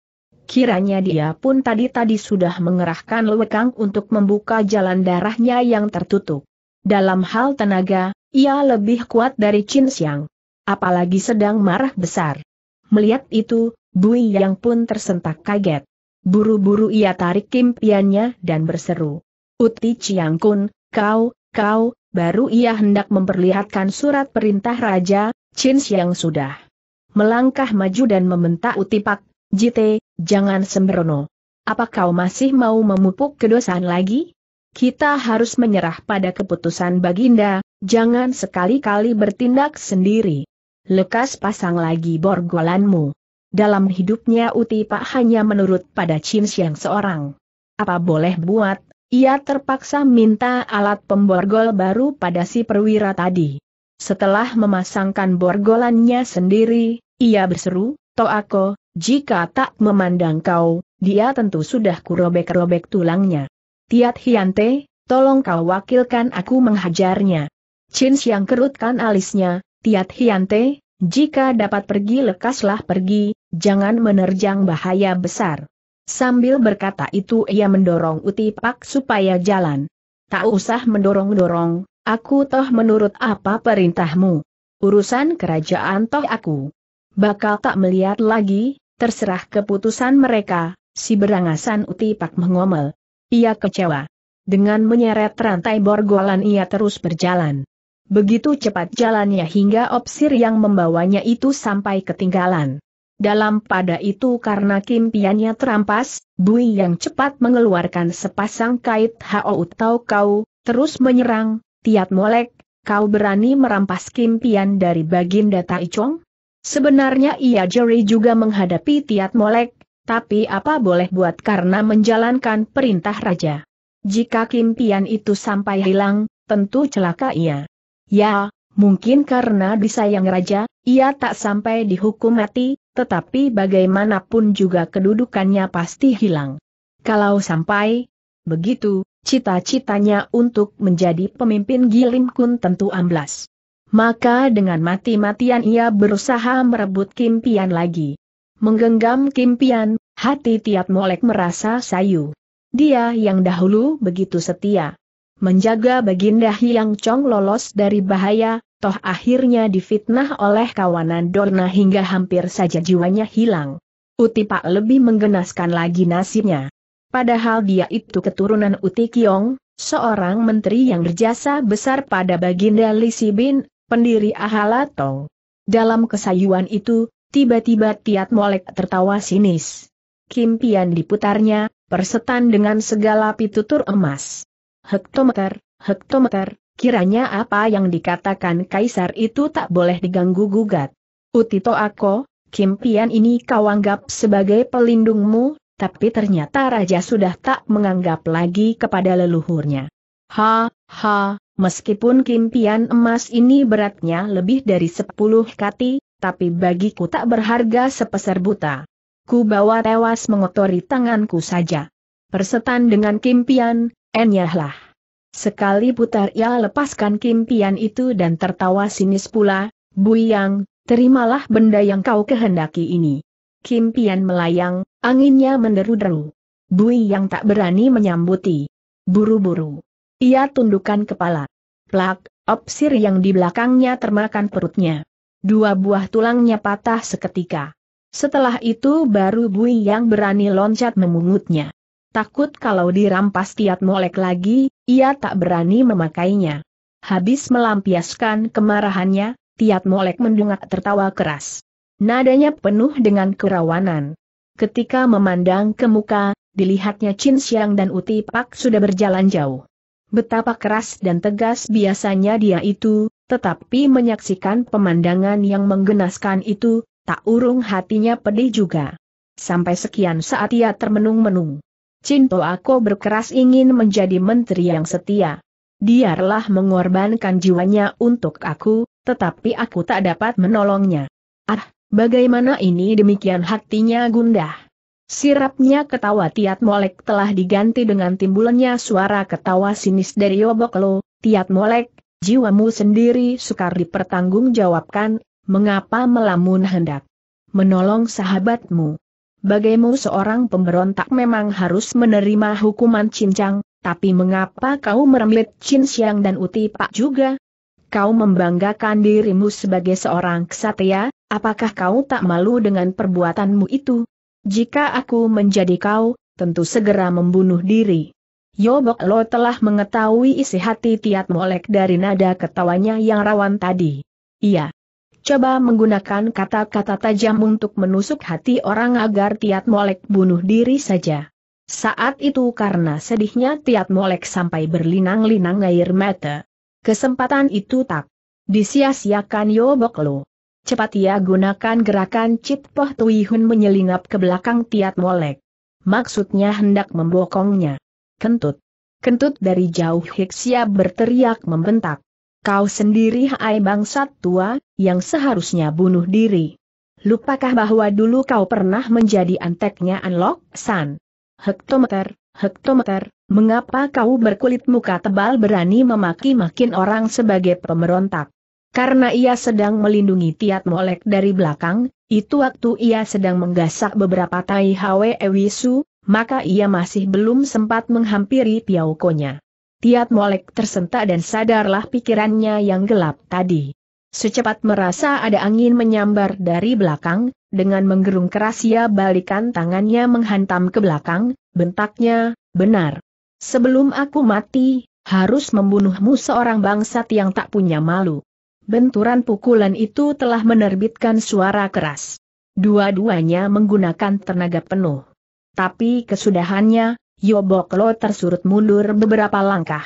[SPEAKER 1] Kiranya dia pun tadi-tadi sudah mengerahkan lewekang untuk membuka jalan darahnya yang tertutup. Dalam hal tenaga, ia lebih kuat dari Chin Xiang. Apalagi sedang marah besar. Melihat itu, Bui Yang pun tersentak kaget. Buru-buru ia tarik kimpiannya dan berseru. Uti Chiang Kun, kau, kau, baru ia hendak memperlihatkan surat perintah Raja, Chin Siang sudah. Melangkah maju dan membentak Utipak, Jite, jangan sembrono. Apa kau masih mau memupuk kedosaan lagi? Kita harus menyerah pada keputusan Baginda, jangan sekali-kali bertindak sendiri lekas pasang lagi borgolanmu. Dalam hidupnya Uti Pak hanya menurut pada Chin Siang seorang. Apa boleh buat, ia terpaksa minta alat pemborgol baru pada si perwira tadi. Setelah memasangkan borgolannya sendiri, ia berseru, Toako, jika tak memandang kau, dia tentu sudah kurobek-robek tulangnya. Tiat Hiante, tolong kau wakilkan aku menghajarnya. Chin yang kerutkan alisnya, Tiat Hiante, jika dapat pergi lekaslah pergi, jangan menerjang bahaya besar. Sambil berkata itu ia mendorong Utipak supaya jalan. Tak usah mendorong-dorong, aku toh menurut apa perintahmu. Urusan kerajaan toh aku. Bakal tak melihat lagi, terserah keputusan mereka, si berangasan Utipak mengomel. Ia kecewa. Dengan menyeret rantai borgolan ia terus berjalan. Begitu cepat jalannya hingga opsir yang membawanya itu sampai ketinggalan. Dalam pada itu karena kimpiannya terampas, Bui yang cepat mengeluarkan sepasang kait hao tau kau, terus menyerang, tiat molek, kau berani merampas kimpian dari baginda Taichong? Sebenarnya ia jeri juga menghadapi tiat molek, tapi apa boleh buat karena menjalankan perintah raja. Jika kimpian itu sampai hilang, tentu celaka ia. Ya, mungkin karena disayang raja, ia tak sampai dihukum mati, tetapi bagaimanapun juga kedudukannya pasti hilang. Kalau sampai begitu, cita-citanya untuk menjadi pemimpin Gilim Kun tentu amblas. Maka dengan mati-matian ia berusaha merebut kimpian lagi. Menggenggam kimpian, hati tiap molek merasa sayu. Dia yang dahulu begitu setia, menjaga Baginda Hyang Chong lolos dari bahaya, toh akhirnya difitnah oleh kawanan Dorna hingga hampir saja jiwanya hilang. Uti Pak lebih menggenaskan lagi nasibnya. Padahal dia itu keturunan Uti Kiong, seorang menteri yang berjasa besar pada Baginda Lisi Bin, pendiri Ahala Tong. Dalam kesayuan itu, tiba-tiba Tiat Molek tertawa sinis. Kimpian diputarnya, persetan dengan segala pitutur emas hektometer, hektometer, kiranya apa yang dikatakan kaisar itu tak boleh diganggu-gugat. Utito Ako, Kim Pian ini kau anggap sebagai pelindungmu, tapi ternyata raja sudah tak menganggap lagi kepada leluhurnya. Ha, ha, meskipun Kim Pian emas ini beratnya lebih dari sepuluh kati, tapi bagiku tak berharga sepeser buta. Ku bawa tewas mengotori tanganku saja. Persetan dengan Kim Pian, Enyahlah. Sekali putar ia lepaskan kimpian itu dan tertawa sinis pula, Buyang, terimalah benda yang kau kehendaki ini. Kimpian melayang, anginnya menderu-deru. Buyang tak berani menyambuti. Buru-buru. Ia tundukkan kepala. Plak, opsir yang di belakangnya termakan perutnya. Dua buah tulangnya patah seketika. Setelah itu baru Yang berani loncat memungutnya. Takut kalau dirampas Tiat Molek lagi, ia tak berani memakainya. Habis melampiaskan kemarahannya, Tiat Molek mendungak tertawa keras. Nadanya penuh dengan kerawanan. Ketika memandang ke muka, dilihatnya Chin Siang dan Uti Pak sudah berjalan jauh. Betapa keras dan tegas biasanya dia itu, tetapi menyaksikan pemandangan yang menggenaskan itu, tak urung hatinya pedih juga. Sampai sekian saat ia termenung-menung. Cinto aku berkeras ingin menjadi menteri yang setia. Diarlah mengorbankan jiwanya untuk aku, tetapi aku tak dapat menolongnya. Ah, bagaimana ini demikian hatinya gundah. Sirapnya ketawa Tiat Molek telah diganti dengan timbulannya suara ketawa sinis dari Yoboklo, Tiat Molek, jiwamu sendiri sukar dipertanggungjawabkan, mengapa melamun hendak menolong sahabatmu. Bagaimu seorang pemberontak memang harus menerima hukuman cincang, tapi mengapa kau meremehkan Chin Siang dan Uti Pak juga? Kau membanggakan dirimu sebagai seorang kesatria, apakah kau tak malu dengan perbuatanmu itu? Jika aku menjadi kau, tentu segera membunuh diri. Yobok Lo telah mengetahui isi hati Tiat Molek dari nada ketawanya yang rawan tadi. Iya, coba menggunakan kata-kata tajam untuk menusuk hati orang agar Tiat Molek bunuh diri saja. Saat itu karena sedihnya Tiat Molek sampai berlinang-linang air mata. Kesempatan itu tak disia-siakan Yobok Lo. Cepat ia gunakan gerakan Cip Poh Tui Hun menyelinap ke belakang Tiat Molek. Maksudnya hendak membokongnya. Kentut. Kentut dari jauh Hiksia berteriak membentak. Kau sendiri hai bangsat tua, yang seharusnya bunuh diri. Lupakah bahwa dulu kau pernah menjadi anteknya Anlok San? Hektometer, hektometer, mengapa kau berkulit muka tebal berani memaki-makin orang sebagai pemberontak? Karena ia sedang melindungi Tiat Molek dari belakang, itu waktu ia sedang menggasak beberapa Tai Hwe Ewisu, maka ia masih belum sempat menghampiri Piaukonya. Tiat Molek tersentak dan sadarlah pikirannya yang gelap tadi. Secepat merasa ada angin menyambar dari belakang, dengan menggerung keras ia balikan tangannya menghantam ke belakang, bentaknya, benar. Sebelum aku mati, harus membunuhmu seorang bangsat yang tak punya malu. Benturan pukulan itu telah menerbitkan suara keras. Dua-duanya menggunakan tenaga penuh. Tapi kesudahannya, Yoboklo tersurut mundur beberapa langkah.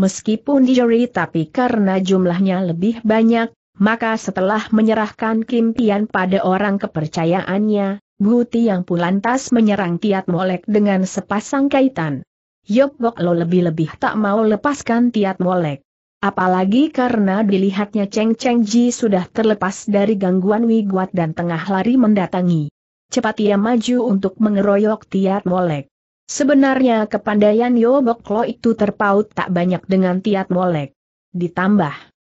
[SPEAKER 1] Meskipun dijeri tapi karena jumlahnya lebih banyak, maka setelah menyerahkan Kim pada orang kepercayaannya, Bu yang pun lantas menyerang tiat Molek dengan sepasang kaitan. Yobok lo lebih-lebih tak mau lepaskan Tiat Molek. Apalagi karena dilihatnya Cheng Cheng Ji sudah terlepas dari gangguan Wiguat dan tengah lari mendatangi. Cepat ia maju untuk mengeroyok Tiat Molek. Sebenarnya kepandaian Yoboklo itu terpaut tak banyak dengan Tiat Molek. Ditambah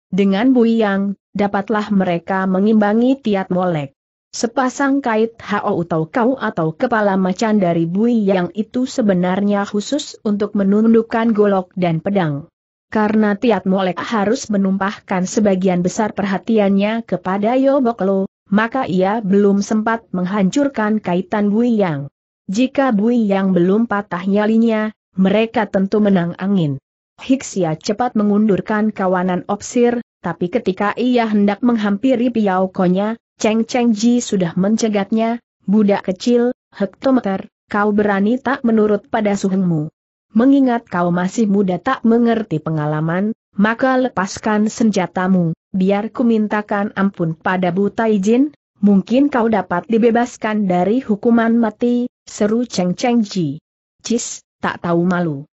[SPEAKER 1] dengan yang, dapatlah mereka mengimbangi Tiat Molek. Sepasang kait hao atau kau atau kepala macan dari yang itu sebenarnya khusus untuk menundukkan golok dan pedang. Karena Tiat Molek harus menumpahkan sebagian besar perhatiannya kepada Yoboklo, maka ia belum sempat menghancurkan kaitan yang. Jika Bui yang belum patah nyalinya, mereka tentu menang angin. Hiksia cepat mengundurkan kawanan opsir, tapi ketika ia hendak menghampiri Piao Konya, Cheng Cheng Ji sudah mencegatnya, budak kecil, hektometer, kau berani tak menurut pada suhengmu. Mengingat kau masih muda tak mengerti pengalaman, maka lepaskan senjatamu, biar ku mintakan ampun pada buta izin, mungkin kau dapat dibebaskan dari hukuman mati, Seru Cheng Cheng Ji. Cis, tak tahu malu.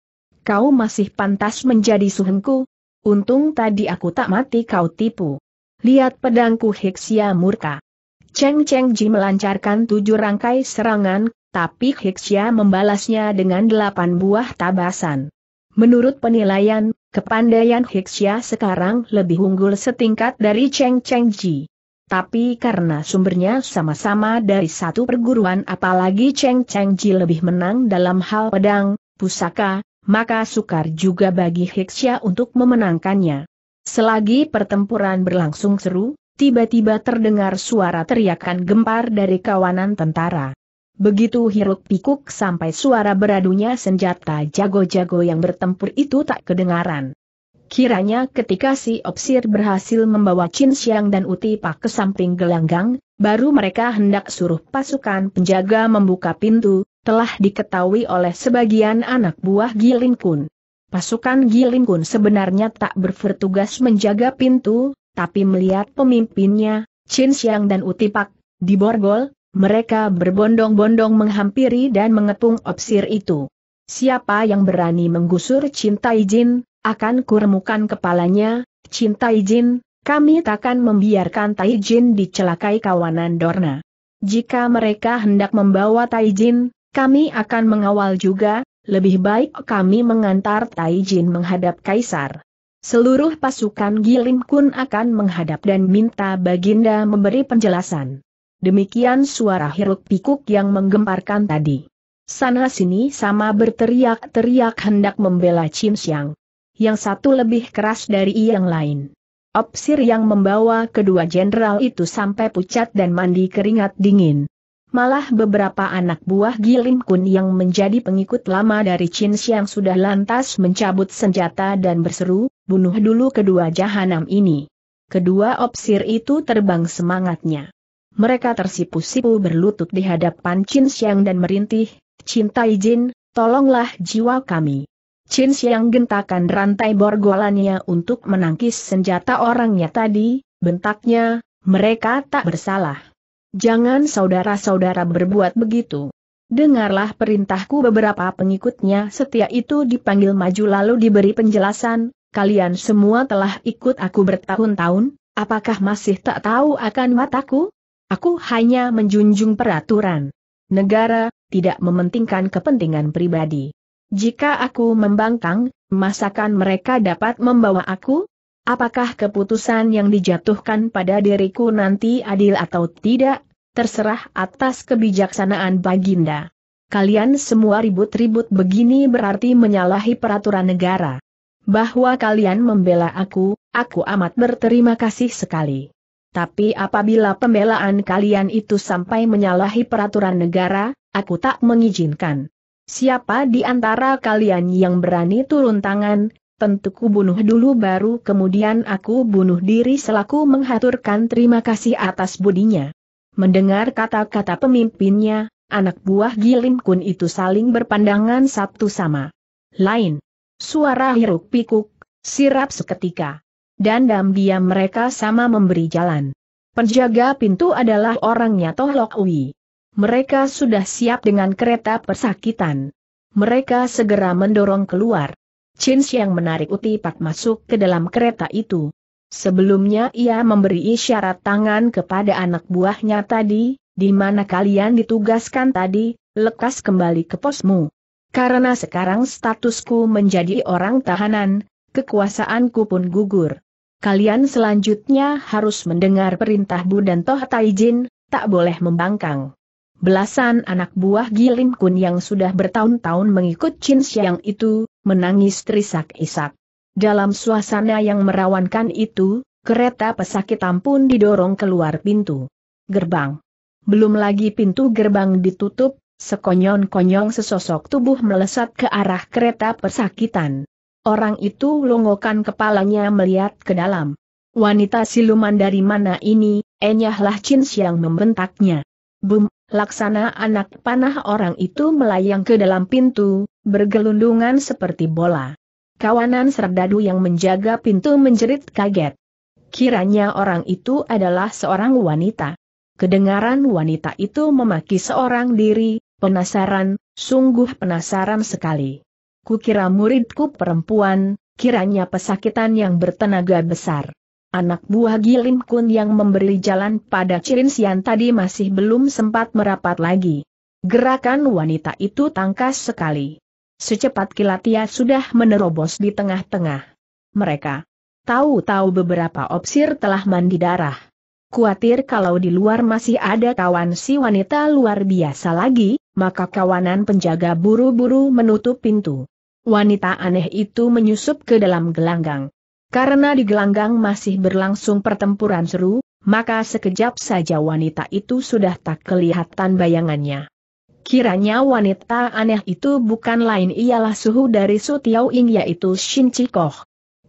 [SPEAKER 1] Kau masih pantas menjadi suhengku. Untung tadi aku tak mati kau tipu. Lihat pedangku Hiksia murka. Cheng Cheng Ji melancarkan tujuh rangkai serangan, tapi Hiksia membalasnya dengan delapan buah tabasan. Menurut penilaian, kepandaian Hiksia sekarang lebih unggul setingkat dari Cheng Cheng Ji. Tapi karena sumbernya sama-sama dari satu perguruan apalagi Cheng Cheng Ji lebih menang dalam hal pedang, pusaka, maka sukar juga bagi Hiksya untuk memenangkannya. Selagi pertempuran berlangsung seru, tiba-tiba terdengar suara teriakan gempar dari kawanan tentara. Begitu hiruk pikuk sampai suara beradunya senjata jago-jago yang bertempur itu tak kedengaran. Kiranya ketika si Opsir berhasil membawa Chin Xiang dan Utipa ke samping gelanggang, baru mereka hendak suruh pasukan penjaga membuka pintu, telah diketahui oleh sebagian anak buah Giling Kun. Pasukan Giling Kun sebenarnya tak bertugas menjaga pintu, tapi melihat pemimpinnya, Chin Xiang dan Utipak, Borgol, mereka berbondong-bondong menghampiri dan mengepung Opsir itu. Siapa yang berani menggusur cinta izin, akan kuremukan kepalanya, cinta izin, kami takkan membiarkan Taizin dicelakai kawanan Dorna. Jika mereka hendak membawa Taizin, kami akan mengawal juga, lebih baik kami mengantar Taizin menghadap Kaisar. Seluruh pasukan Gilim Kun akan menghadap dan minta Baginda memberi penjelasan. Demikian suara hiruk pikuk yang menggemparkan tadi. Sana sini sama berteriak-teriak hendak membela Chin Xiang yang satu lebih keras dari yang lain. Opsir yang membawa kedua jenderal itu sampai pucat dan mandi keringat dingin. Malah beberapa anak buah Gilim Kun yang menjadi pengikut lama dari Chin Xiang sudah lantas mencabut senjata dan berseru, bunuh dulu kedua jahanam ini. Kedua opsir itu terbang semangatnya. Mereka tersipu-sipu berlutut di hadapan Chin Xiang dan merintih, Cinta Jin, tolonglah jiwa kami. Chin Xiang gentakan rantai borgolannya untuk menangkis senjata orangnya tadi, bentaknya, mereka tak bersalah. Jangan saudara-saudara berbuat begitu. Dengarlah perintahku beberapa pengikutnya setia itu dipanggil maju lalu diberi penjelasan, kalian semua telah ikut aku bertahun-tahun, apakah masih tak tahu akan mataku? Aku hanya menjunjung peraturan. Negara, tidak mementingkan kepentingan pribadi. Jika aku membangkang, masakan mereka dapat membawa aku? Apakah keputusan yang dijatuhkan pada diriku nanti adil atau tidak, terserah atas kebijaksanaan Baginda. Kalian semua ribut-ribut begini berarti menyalahi peraturan negara. Bahwa kalian membela aku, aku amat berterima kasih sekali. Tapi apabila pembelaan kalian itu sampai menyalahi peraturan negara, aku tak mengizinkan. Siapa di antara kalian yang berani turun tangan, tentu ku bunuh dulu baru kemudian aku bunuh diri selaku menghaturkan terima kasih atas budinya. Mendengar kata-kata pemimpinnya, anak buah Gilim Kun itu saling berpandangan satu sama lain. Suara hiruk pikuk, sirap seketika. Dan dalam diam mereka sama memberi jalan. Penjaga pintu adalah orangnya Toh Lok Ui. Mereka sudah siap dengan kereta persakitan. Mereka segera mendorong keluar. Chin Xiang menarik Pak masuk ke dalam kereta itu. Sebelumnya ia memberi isyarat tangan kepada anak buahnya tadi, di mana kalian ditugaskan tadi, lekas kembali ke posmu. Karena sekarang statusku menjadi orang tahanan, kekuasaanku pun gugur. Kalian selanjutnya harus mendengar perintah Bu dan Toh Taijin, tak boleh membangkang. Belasan anak buah Gilim Kun yang sudah bertahun-tahun mengikut Chin Xiang itu, menangis terisak-isak. Dalam suasana yang merawankan itu, kereta pesakitan pun didorong keluar pintu gerbang. Belum lagi pintu gerbang ditutup, sekonyong-konyong sesosok tubuh melesat ke arah kereta pesakitan. Orang itu longokan kepalanya melihat ke dalam. Wanita siluman dari mana ini, enyahlah Chin Xiang membentaknya. Bum, laksana anak panah orang itu melayang ke dalam pintu, bergelundungan seperti bola. Kawanan serdadu yang menjaga pintu menjerit kaget. Kiranya orang itu adalah seorang wanita. Kedengaran wanita itu memaki seorang diri, penasaran, sungguh penasaran sekali. Kukira muridku perempuan, kiranya pesakitan yang bertenaga besar. Anak buah Gilim Kun yang memberi jalan pada Cirin Sian tadi masih belum sempat merapat lagi. Gerakan wanita itu tangkas sekali. Secepat kilat ia sudah menerobos di tengah-tengah. Mereka tahu-tahu beberapa opsir telah mandi darah. Kuatir kalau di luar masih ada kawan si wanita luar biasa lagi, maka kawanan penjaga buru-buru menutup pintu. Wanita aneh itu menyusup ke dalam gelanggang. Karena di gelanggang masih berlangsung pertempuran seru, maka sekejap saja wanita itu sudah tak kelihatan bayangannya. Kiranya wanita aneh itu bukan lain ialah suhu dari Su Ing yaitu Shin Chikoh.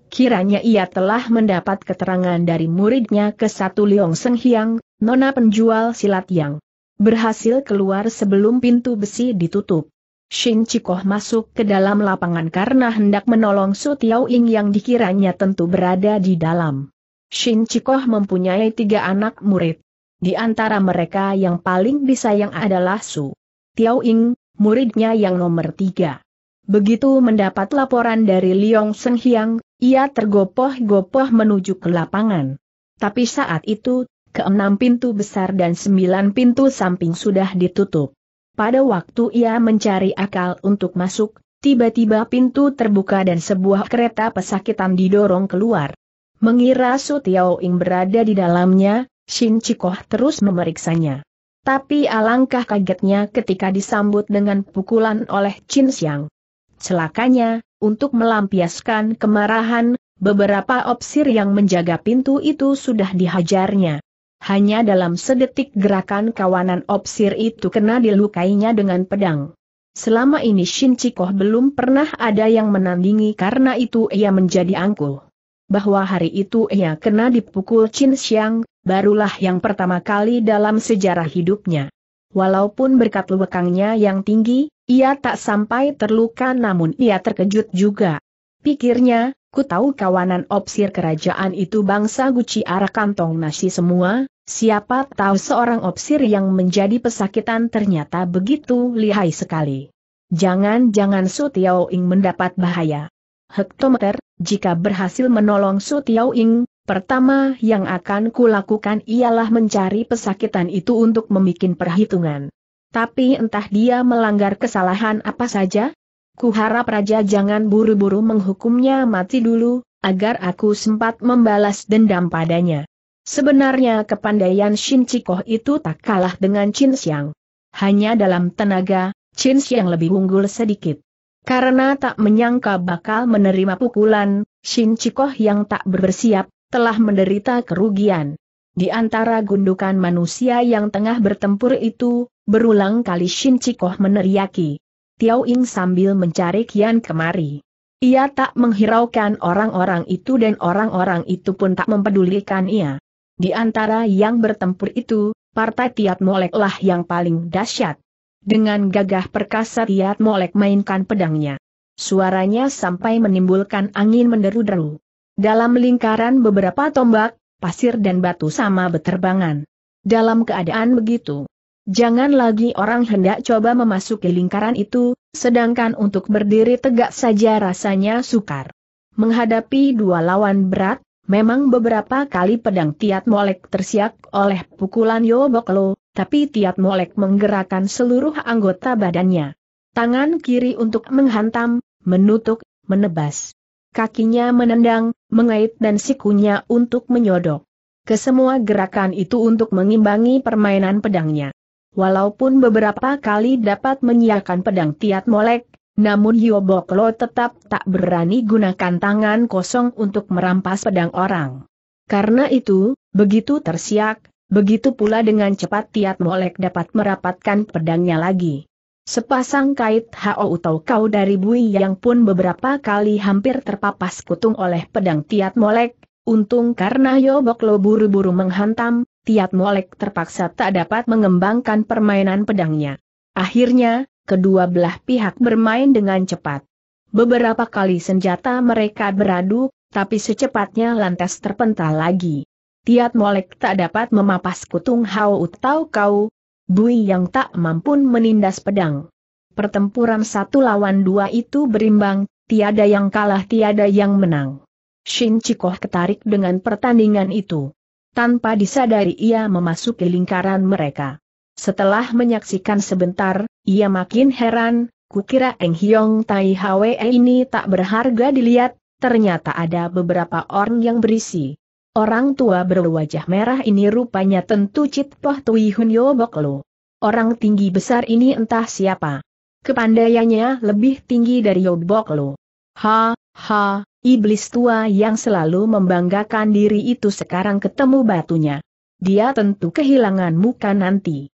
[SPEAKER 1] Kiranya ia telah mendapat keterangan dari muridnya ke satu Liong Seng Hiang, nona penjual silat yang berhasil keluar sebelum pintu besi ditutup. Shin Chikoh masuk ke dalam lapangan karena hendak menolong Su Tiao Ing yang dikiranya tentu berada di dalam. Shin Chikoh mempunyai tiga anak murid. Di antara mereka yang paling disayang adalah Su Tiao Ing, muridnya yang nomor tiga. Begitu mendapat laporan dari Liong Seng Hiang, ia tergopoh-gopoh menuju ke lapangan. Tapi saat itu, keenam pintu besar dan sembilan pintu samping sudah ditutup. Pada waktu ia mencari akal untuk masuk, tiba-tiba pintu terbuka dan sebuah kereta pesakitan didorong keluar. Mengira Su Tiao Ing berada di dalamnya, Shin Chikoh terus memeriksanya. Tapi alangkah kagetnya ketika disambut dengan pukulan oleh Chin Xiang. Celakanya, untuk melampiaskan kemarahan, beberapa opsir yang menjaga pintu itu sudah dihajarnya. Hanya dalam sedetik gerakan kawanan opsir itu kena dilukainya dengan pedang. Selama ini Shin Chikoh belum pernah ada yang menandingi karena itu ia menjadi angkuh. Bahwa hari itu ia kena dipukul Chin Xiang, barulah yang pertama kali dalam sejarah hidupnya. Walaupun berkat lewekangnya yang tinggi, ia tak sampai terluka namun ia terkejut juga. Pikirnya, ku tahu kawanan opsir kerajaan itu bangsa guci arah kantong nasi semua, siapa tahu seorang opsir yang menjadi pesakitan ternyata begitu lihai sekali. Jangan-jangan Su Ing mendapat bahaya. Hektometer, jika berhasil menolong Su Ing, pertama yang akan kulakukan ialah mencari pesakitan itu untuk memikin perhitungan. Tapi entah dia melanggar kesalahan apa saja, Kuharap Raja jangan buru-buru menghukumnya mati dulu, agar aku sempat membalas dendam padanya. Sebenarnya kepandaian Shin Chikoh itu tak kalah dengan Chin Xiang. Hanya dalam tenaga, Chin Xiang lebih unggul sedikit. Karena tak menyangka bakal menerima pukulan, Shin Chikoh yang tak bersiap, telah menderita kerugian. Di antara gundukan manusia yang tengah bertempur itu, berulang kali Shin Chikoh meneriaki. Tiao Ing sambil mencari kian kemari. Ia tak menghiraukan orang-orang itu dan orang-orang itu pun tak mempedulikan ia. Di antara yang bertempur itu, partai Tiat Molek lah yang paling dahsyat. Dengan gagah perkasa Tiat Molek mainkan pedangnya. Suaranya sampai menimbulkan angin menderu-deru. Dalam lingkaran beberapa tombak, pasir dan batu sama beterbangan. Dalam keadaan begitu, Jangan lagi orang hendak coba memasuki lingkaran itu, sedangkan untuk berdiri tegak saja rasanya sukar. Menghadapi dua lawan berat, memang beberapa kali pedang Tiat Molek tersiak oleh pukulan Yoboklo, tapi Tiat Molek menggerakkan seluruh anggota badannya. Tangan kiri untuk menghantam, menutup, menebas. Kakinya menendang, mengait dan sikunya untuk menyodok. Kesemua gerakan itu untuk mengimbangi permainan pedangnya. Walaupun beberapa kali dapat menyiakan pedang tiat molek, namun Yoboklo tetap tak berani gunakan tangan kosong untuk merampas pedang orang. Karena itu, begitu tersiak, begitu pula dengan cepat tiat molek dapat merapatkan pedangnya lagi. Sepasang kait hao atau kau dari bui yang pun beberapa kali hampir terpapas kutung oleh pedang tiat molek, untung karena Yoboklo buru-buru menghantam, Tiat Molek terpaksa tak dapat mengembangkan permainan pedangnya. Akhirnya, kedua belah pihak bermain dengan cepat. Beberapa kali senjata mereka beradu, tapi secepatnya lantas terpental lagi. Tiat Molek tak dapat memapas kutung hau utau kau, Bui yang tak mampu menindas pedang. Pertempuran satu lawan dua itu berimbang, tiada yang kalah tiada yang menang. Shin Chikoh ketarik dengan pertandingan itu. Tanpa disadari ia memasuki lingkaran mereka. Setelah menyaksikan sebentar, ia makin heran, kukira Eng Hiong Tai Hwe ini tak berharga dilihat, ternyata ada beberapa orang yang berisi. Orang tua berwajah merah ini rupanya tentu Cit Poh Tui Hun Yo Bok Lo. Orang tinggi besar ini entah siapa. Kepandaiannya lebih tinggi dari Yo Bok Lo. Ha, ha, Iblis tua yang selalu membanggakan diri itu sekarang ketemu batunya. Dia tentu kehilangan muka nanti.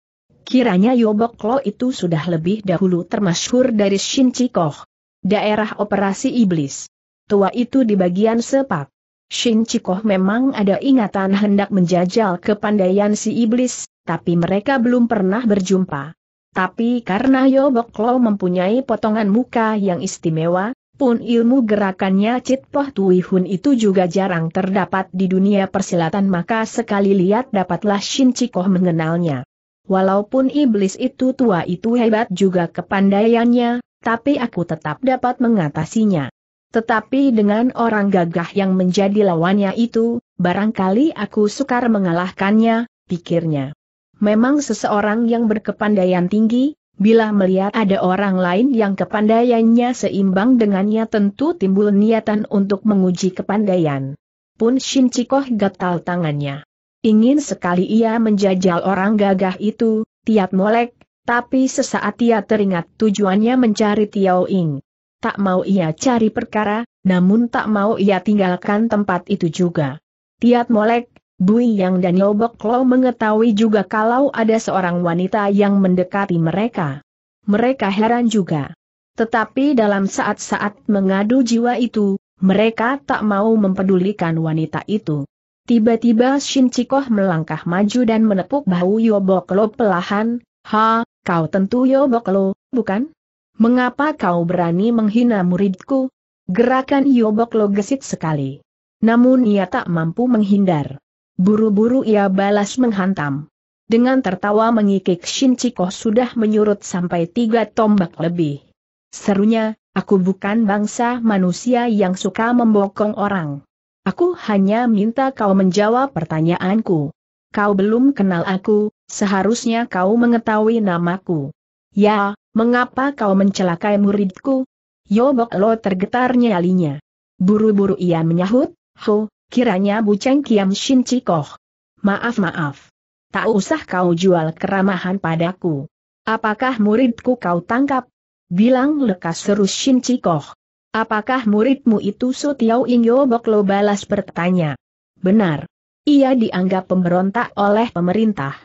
[SPEAKER 1] Kiranya Yobok Lo itu sudah lebih dahulu termasyhur dari Shin Chikoh. Daerah operasi iblis. Tua itu di bagian sepak. Shin Chikoh memang ada ingatan hendak menjajal kepandaian si iblis, tapi mereka belum pernah berjumpa. Tapi karena Yobok Lo mempunyai potongan muka yang istimewa, pun ilmu gerakannya Cit Poh Tui Hun itu juga jarang terdapat di dunia persilatan maka sekali lihat dapatlah Shin Chikoh mengenalnya. Walaupun iblis itu tua itu hebat juga kepandaiannya, tapi aku tetap dapat mengatasinya. Tetapi dengan orang gagah yang menjadi lawannya itu, barangkali aku sukar mengalahkannya, pikirnya. Memang seseorang yang berkepandaian tinggi, Bila melihat ada orang lain yang kepandaiannya seimbang dengannya tentu timbul niatan untuk menguji kepandaian. Pun Shin Chikoh gatal tangannya. Ingin sekali ia menjajal orang gagah itu, tiap Molek, tapi sesaat ia teringat tujuannya mencari Tiao Ing. Tak mau ia cari perkara, namun tak mau ia tinggalkan tempat itu juga. Tiat Molek, Bui Yang dan Yobok Lo mengetahui juga kalau ada seorang wanita yang mendekati mereka. Mereka heran juga. Tetapi dalam saat-saat mengadu jiwa itu, mereka tak mau mempedulikan wanita itu. Tiba-tiba Shin Chikoh melangkah maju dan menepuk bahu Yobok Lo pelahan, Ha, kau tentu Yobok Lo, bukan? Mengapa kau berani menghina muridku? Gerakan Yobok Lo gesit sekali. Namun ia tak mampu menghindar. Buru-buru ia balas menghantam. Dengan tertawa mengikik Shin Chikoh sudah menyurut sampai tiga tombak lebih. Serunya, aku bukan bangsa manusia yang suka membokong orang. Aku hanya minta kau menjawab pertanyaanku. Kau belum kenal aku, seharusnya kau mengetahui namaku. Ya, mengapa kau mencelakai muridku? Yobok Lo tergetarnya alinya. Buru-buru ia menyahut, Ho, Kiranya bu Cheng Kiam Shin Cikoh. Maaf maaf. Tak usah kau jual keramahan padaku. Apakah muridku kau tangkap? Bilang lekas seru Shin Cikoh. Apakah muridmu itu Sotiao Inyo Boklo balas bertanya. Benar. Ia dianggap pemberontak oleh pemerintah.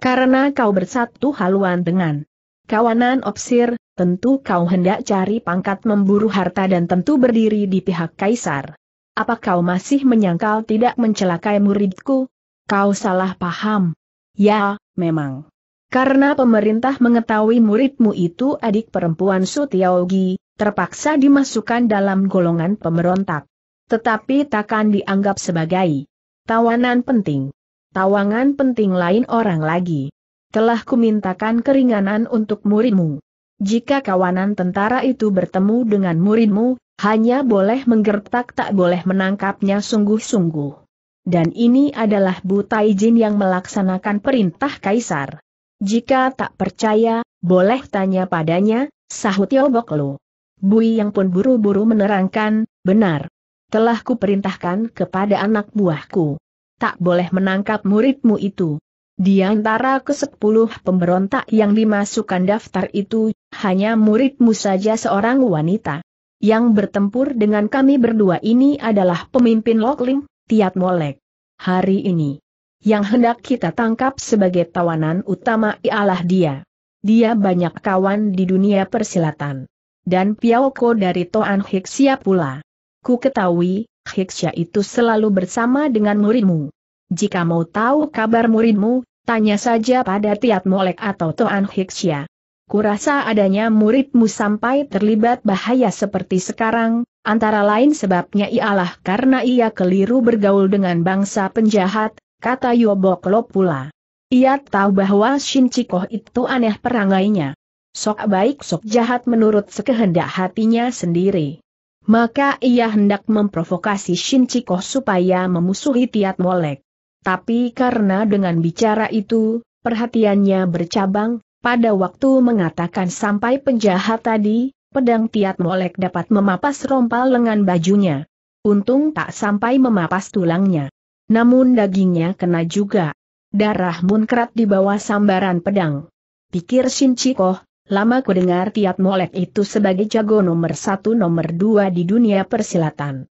[SPEAKER 1] Karena kau bersatu haluan dengan kawanan opsir, tentu kau hendak cari pangkat memburu harta dan tentu berdiri di pihak kaisar. Apa kau masih menyangkal tidak mencelakai muridku? Kau salah paham. Ya, memang. Karena pemerintah mengetahui muridmu itu adik perempuan Sutiaogi, terpaksa dimasukkan dalam golongan pemberontak. Tetapi takkan dianggap sebagai tawanan penting. Tawangan penting lain orang lagi. Telah kumintakan keringanan untuk muridmu. Jika kawanan tentara itu bertemu dengan muridmu, hanya boleh menggertak tak boleh menangkapnya sungguh-sungguh. Dan ini adalah buta izin yang melaksanakan perintah Kaisar. Jika tak percaya, boleh tanya padanya, sahut Yoboklu. Bui yang pun buru-buru menerangkan, benar. Telah kuperintahkan kepada anak buahku. Tak boleh menangkap muridmu itu. Di antara kesepuluh pemberontak yang dimasukkan daftar itu, hanya muridmu saja seorang wanita. Yang bertempur dengan kami berdua ini adalah pemimpin Lokling, Tiat Molek. Hari ini, yang hendak kita tangkap sebagai tawanan utama ialah dia. Dia banyak kawan di dunia persilatan. Dan Piaoko dari Toan Hiksia pula. Ku ketahui, Hiksia itu selalu bersama dengan muridmu. Jika mau tahu kabar muridmu, tanya saja pada Tiat Molek atau Toan Hiksia. Kurasa adanya muridmu sampai terlibat bahaya seperti sekarang, antara lain sebabnya ialah karena ia keliru bergaul dengan bangsa penjahat, kata Yoboklo pula. Ia tahu bahwa Shin Chikoh itu aneh perangainya. Sok baik sok jahat menurut sekehendak hatinya sendiri. Maka ia hendak memprovokasi Shin Chikoh supaya memusuhi Tiat Molek. Tapi karena dengan bicara itu, perhatiannya bercabang, pada waktu mengatakan sampai penjahat tadi, pedang tiat molek dapat memapas rompal lengan bajunya. Untung tak sampai memapas tulangnya. Namun dagingnya kena juga. Darah munkrat di bawah sambaran pedang. Pikir Shin Chikoh, lama kudengar tiat molek itu sebagai jago nomor satu nomor dua di dunia persilatan.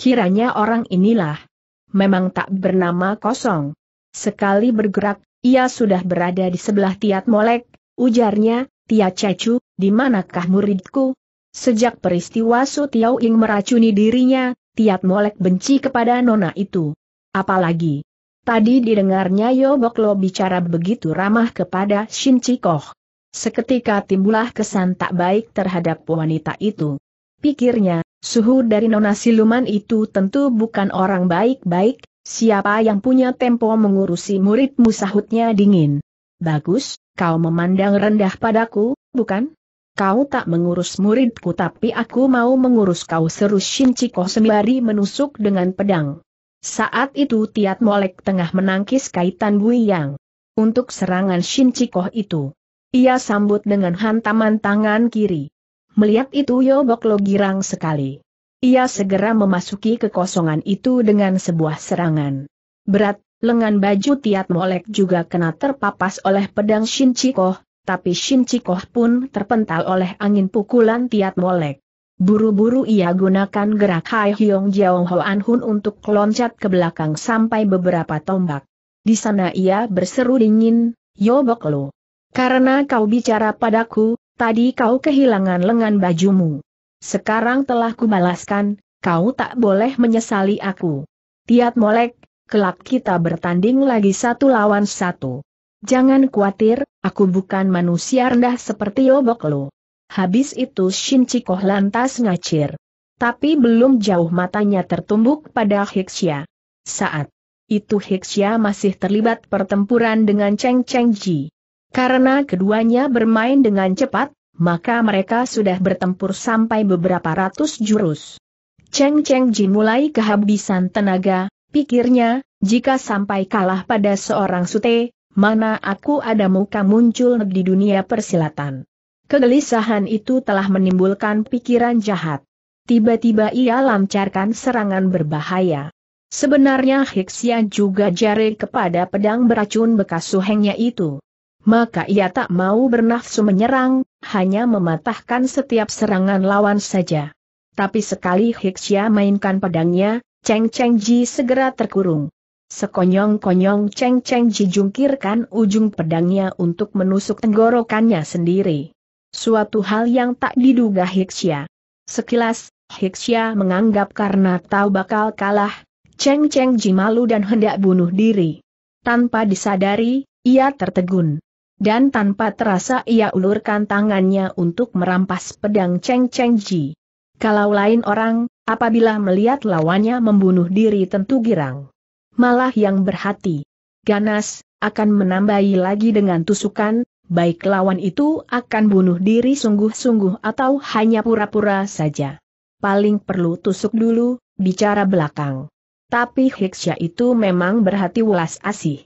[SPEAKER 1] Kiranya orang inilah. Memang tak bernama kosong. Sekali bergerak, ia sudah berada di sebelah Tiat Molek, ujarnya, Tia Cecu, di manakah muridku? Sejak peristiwa Su Tiao Ing meracuni dirinya, Tiat Molek benci kepada nona itu. Apalagi, tadi didengarnya Yobok Lo bicara begitu ramah kepada Shin Chikoh. Seketika timbulah kesan tak baik terhadap wanita itu. Pikirnya, suhu dari nona siluman itu tentu bukan orang baik-baik, Siapa yang punya tempo mengurusi muridmu sahutnya dingin. Bagus, kau memandang rendah padaku, bukan? Kau tak mengurus muridku tapi aku mau mengurus kau seru Shinchiko sembari menusuk dengan pedang. Saat itu Tiat Molek tengah menangkis kaitan Bui Yang. Untuk serangan Shin Shinchiko itu. Ia sambut dengan hantaman tangan kiri. Melihat itu Yobok Lo girang sekali. Ia segera memasuki kekosongan itu dengan sebuah serangan. Berat, lengan baju Tiat Molek juga kena terpapas oleh pedang Shin Chikoh, tapi Shin Chikoh pun terpental oleh angin pukulan Tiat Molek. Buru-buru ia gunakan gerak Hai Hyong Jiao Hoan Hun untuk loncat ke belakang sampai beberapa tombak. Di sana ia berseru dingin, Yobok Lo. Karena kau bicara padaku, tadi kau kehilangan lengan bajumu. Sekarang telah kubalaskan, kau tak boleh menyesali aku. Tiat molek, kelak kita bertanding lagi satu lawan satu. Jangan khawatir, aku bukan manusia rendah seperti obok lo. Habis itu Shin Chikoh lantas ngacir. Tapi belum jauh matanya tertumbuk pada Hiksya. Saat itu Hiksya masih terlibat pertempuran dengan Cheng Cheng Ji. Karena keduanya bermain dengan cepat, maka mereka sudah bertempur sampai beberapa ratus jurus. Cheng Cheng Ji mulai kehabisan tenaga, pikirnya, jika sampai kalah pada seorang sute, mana aku ada muka muncul di dunia persilatan. Kegelisahan itu telah menimbulkan pikiran jahat. Tiba-tiba ia lancarkan serangan berbahaya. Sebenarnya Hixia juga jari kepada pedang beracun bekas suhengnya itu maka ia tak mau bernafsu menyerang, hanya mematahkan setiap serangan lawan saja. Tapi sekali Hixia mainkan pedangnya, Cheng Cheng Ji segera terkurung. Sekonyong-konyong Cheng Cheng Ji jungkirkan ujung pedangnya untuk menusuk tenggorokannya sendiri. Suatu hal yang tak diduga Hixia. Sekilas, Hixia menganggap karena tahu bakal kalah, Cheng Cheng Ji malu dan hendak bunuh diri. Tanpa disadari, ia tertegun dan tanpa terasa ia ulurkan tangannya untuk merampas pedang Cheng Cheng Ji. Kalau lain orang, apabila melihat lawannya membunuh diri tentu girang. Malah yang berhati ganas, akan menambahi lagi dengan tusukan, baik lawan itu akan bunuh diri sungguh-sungguh atau hanya pura-pura saja. Paling perlu tusuk dulu, bicara belakang. Tapi Hiksya itu memang berhati welas asih.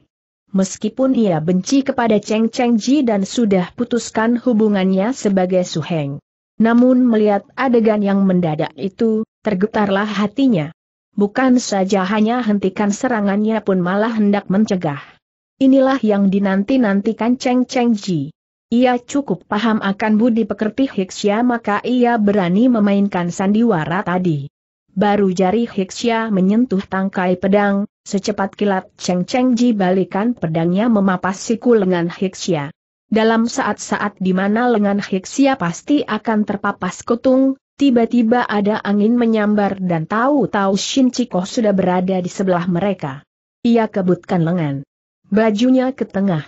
[SPEAKER 1] Meskipun ia benci kepada Cheng Cheng Ji dan sudah putuskan hubungannya sebagai suheng. Namun melihat adegan yang mendadak itu, tergetarlah hatinya. Bukan saja hanya hentikan serangannya pun malah hendak mencegah. Inilah yang dinanti-nantikan Cheng Cheng Ji. Ia cukup paham akan budi pekerti Hiksya maka ia berani memainkan sandiwara tadi. Baru jari Hiksya menyentuh tangkai pedang, Secepat kilat Cheng Cheng Ji balikan pedangnya memapas siku lengan Hixia. Dalam saat-saat di mana lengan Hixia pasti akan terpapas kutung, tiba-tiba ada angin menyambar dan tahu-tahu Shin Chiko sudah berada di sebelah mereka. Ia kebutkan lengan. Bajunya ke tengah.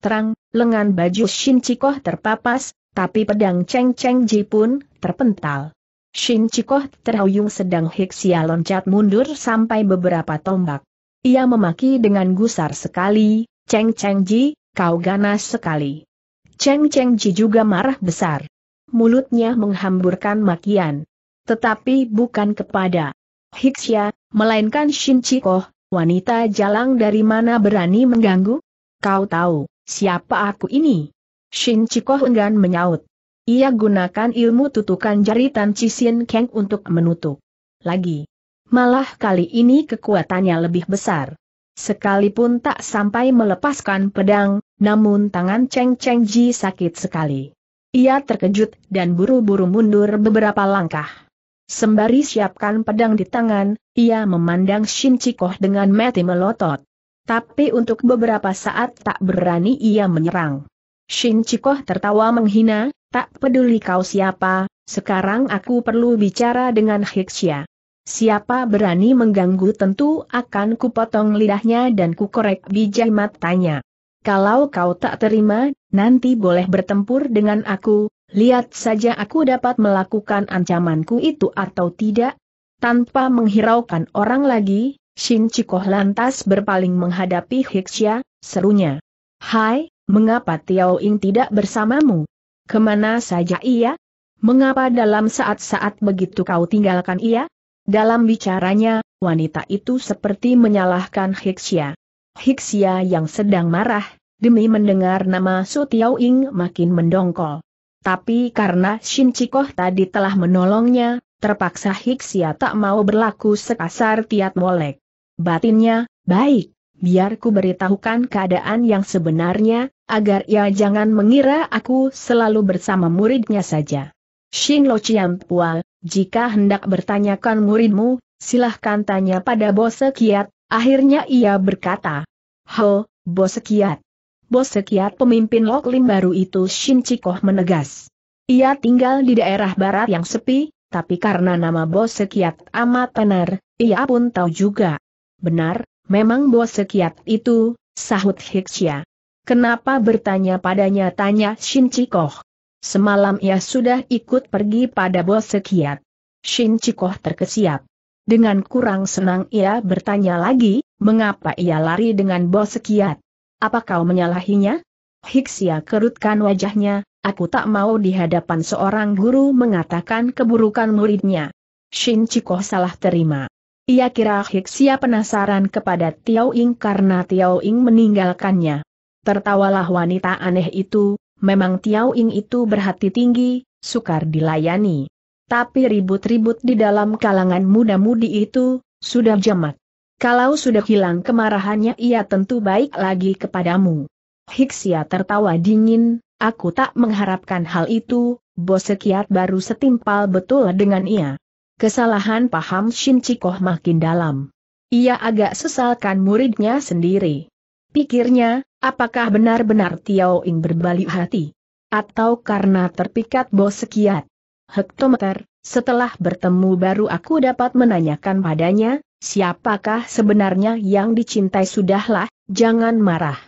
[SPEAKER 1] Terang, lengan baju Shin Chiko terpapas, tapi pedang Cheng Cheng Ji pun terpental. Shin Chiko terhuyung sedang Hixia loncat mundur sampai beberapa tombak. Ia memaki dengan gusar sekali, Cheng Cheng Ji, kau ganas sekali. Cheng Cheng Ji juga marah besar. Mulutnya menghamburkan makian. Tetapi bukan kepada Hiksya, melainkan Shin Chikoh, wanita jalang dari mana berani mengganggu? Kau tahu, siapa aku ini? Shin Chikoh enggan menyaut. Ia gunakan ilmu tutukan jari Tan Sin Keng untuk menutup. Lagi, Malah kali ini kekuatannya lebih besar. Sekalipun tak sampai melepaskan pedang, namun tangan Cheng Cheng Ji sakit sekali. Ia terkejut dan buru-buru mundur beberapa langkah. Sembari siapkan pedang di tangan, ia memandang Shin Chikoh dengan mati melotot. Tapi untuk beberapa saat tak berani ia menyerang. Shin Chikoh tertawa menghina, tak peduli kau siapa, sekarang aku perlu bicara dengan Hixia. Siapa berani mengganggu tentu akan kupotong lidahnya dan kukorek bijai matanya. Kalau kau tak terima, nanti boleh bertempur dengan aku, lihat saja aku dapat melakukan ancamanku itu atau tidak. Tanpa menghiraukan orang lagi, Shin Chikoh lantas berpaling menghadapi Hiksya, serunya. Hai, mengapa Tiao Ying tidak bersamamu? Kemana saja ia? Mengapa dalam saat-saat begitu kau tinggalkan ia? Dalam bicaranya, wanita itu seperti menyalahkan Hiksia. Hiksia yang sedang marah, demi mendengar nama So Ing makin mendongkol. Tapi karena Shin Chikoh tadi telah menolongnya, terpaksa Hiksia tak mau berlaku sekasar Tiat Molek. Batinnya, baik, biar ku beritahukan keadaan yang sebenarnya, agar ia jangan mengira aku selalu bersama muridnya saja. Shin Lo Chiam Pua, jika hendak bertanyakan muridmu, silahkan tanya pada Bos Sekiat, akhirnya ia berkata. Ho, Bos Sekiat. Bos Sekiat pemimpin Loklim baru itu Shin Chikoh menegas. Ia tinggal di daerah barat yang sepi, tapi karena nama Bos Sekiat amat tenar, ia pun tahu juga. Benar, memang Bos Sekiat itu, sahut Hiksya. Kenapa bertanya padanya tanya Shin Chikoh. Semalam ia sudah ikut pergi pada bos sekiat. Shin Chikoh terkesiap. Dengan kurang senang ia bertanya lagi, mengapa ia lari dengan bos sekiat? Apa kau menyalahinya? Hiksia kerutkan wajahnya, aku tak mau di hadapan seorang guru mengatakan keburukan muridnya. Shin Chikoh salah terima. Ia kira Hiksia penasaran kepada Tiao Ing karena Tiao Ing meninggalkannya. Tertawalah wanita aneh itu, memang Tiau Ing itu berhati tinggi, sukar dilayani. Tapi ribut-ribut di dalam kalangan muda-mudi itu, sudah jamak. Kalau sudah hilang kemarahannya ia tentu baik lagi kepadamu. Hiksia tertawa dingin, aku tak mengharapkan hal itu, bos sekiat baru setimpal betul dengan ia. Kesalahan paham Shin Chikoh makin dalam. Ia agak sesalkan muridnya sendiri. Pikirnya, Apakah benar-benar Tiao Ing berbalik hati? Atau karena terpikat bos sekiat? Hektometer, setelah bertemu baru aku dapat menanyakan padanya, siapakah sebenarnya yang dicintai sudahlah, jangan marah.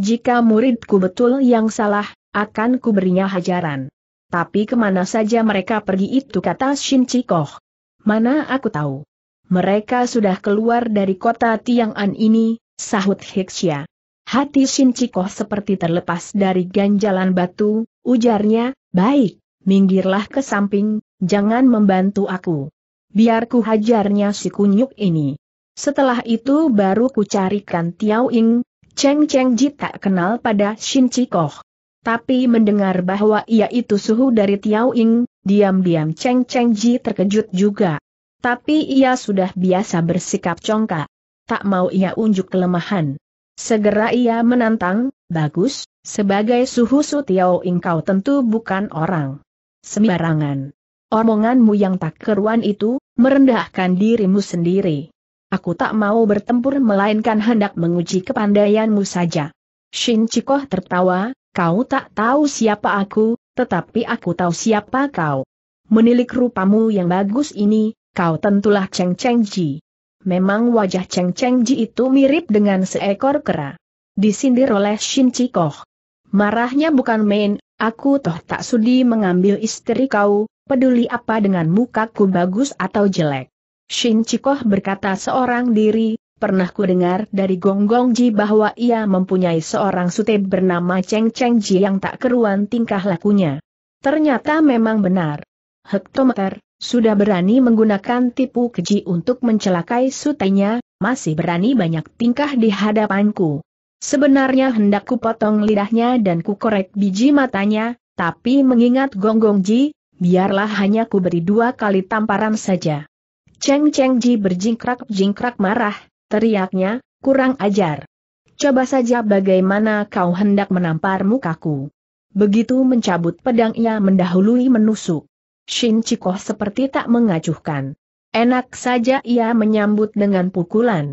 [SPEAKER 1] Jika muridku betul yang salah, akan kuberinya hajaran. Tapi kemana saja mereka pergi itu kata Shin Chikoh. Mana aku tahu. Mereka sudah keluar dari kota Tiang'an ini, sahut Hixia. Hati Shin Chikoh seperti terlepas dari ganjalan batu, ujarnya, baik, minggirlah ke samping, jangan membantu aku. Biarku hajarnya si kunyuk ini. Setelah itu baru ku carikan Tiao Ing, Cheng Cheng Ji tak kenal pada Shin Chikoh. Tapi mendengar bahwa ia itu suhu dari Tiao Ing, diam-diam Cheng Cheng Ji terkejut juga. Tapi ia sudah biasa bersikap congkak. Tak mau ia unjuk kelemahan. Segera ia menantang, bagus, sebagai suhu Sutiao engkau tentu bukan orang sembarangan. Omonganmu yang tak keruan itu, merendahkan dirimu sendiri. Aku tak mau bertempur melainkan hendak menguji kepandaianmu saja. Shin Chikoh tertawa, kau tak tahu siapa aku, tetapi aku tahu siapa kau. Menilik rupamu yang bagus ini, kau tentulah Cheng Cheng Ji memang wajah Cheng Cheng Ji itu mirip dengan seekor kera. Disindir oleh Shin Chikoh. Marahnya bukan main, aku toh tak sudi mengambil istri kau, peduli apa dengan mukaku bagus atau jelek. Shin Chikoh berkata seorang diri, pernah ku dengar dari Gong Ji bahwa ia mempunyai seorang sute bernama Cheng Cheng Ji yang tak keruan tingkah lakunya. Ternyata memang benar. Hektometer, sudah berani menggunakan tipu keji untuk mencelakai sutenya, masih berani banyak tingkah di hadapanku. Sebenarnya hendak ku potong lidahnya dan ku korek biji matanya, tapi mengingat Gonggong Ji, biarlah hanya ku beri dua kali tamparan saja. Cheng Cheng Ji berjingkrak-jingkrak marah, teriaknya, kurang ajar. Coba saja bagaimana kau hendak menampar mukaku. Begitu mencabut pedangnya mendahului menusuk. Shin Chikoh seperti tak mengacuhkan. Enak saja ia menyambut dengan pukulan.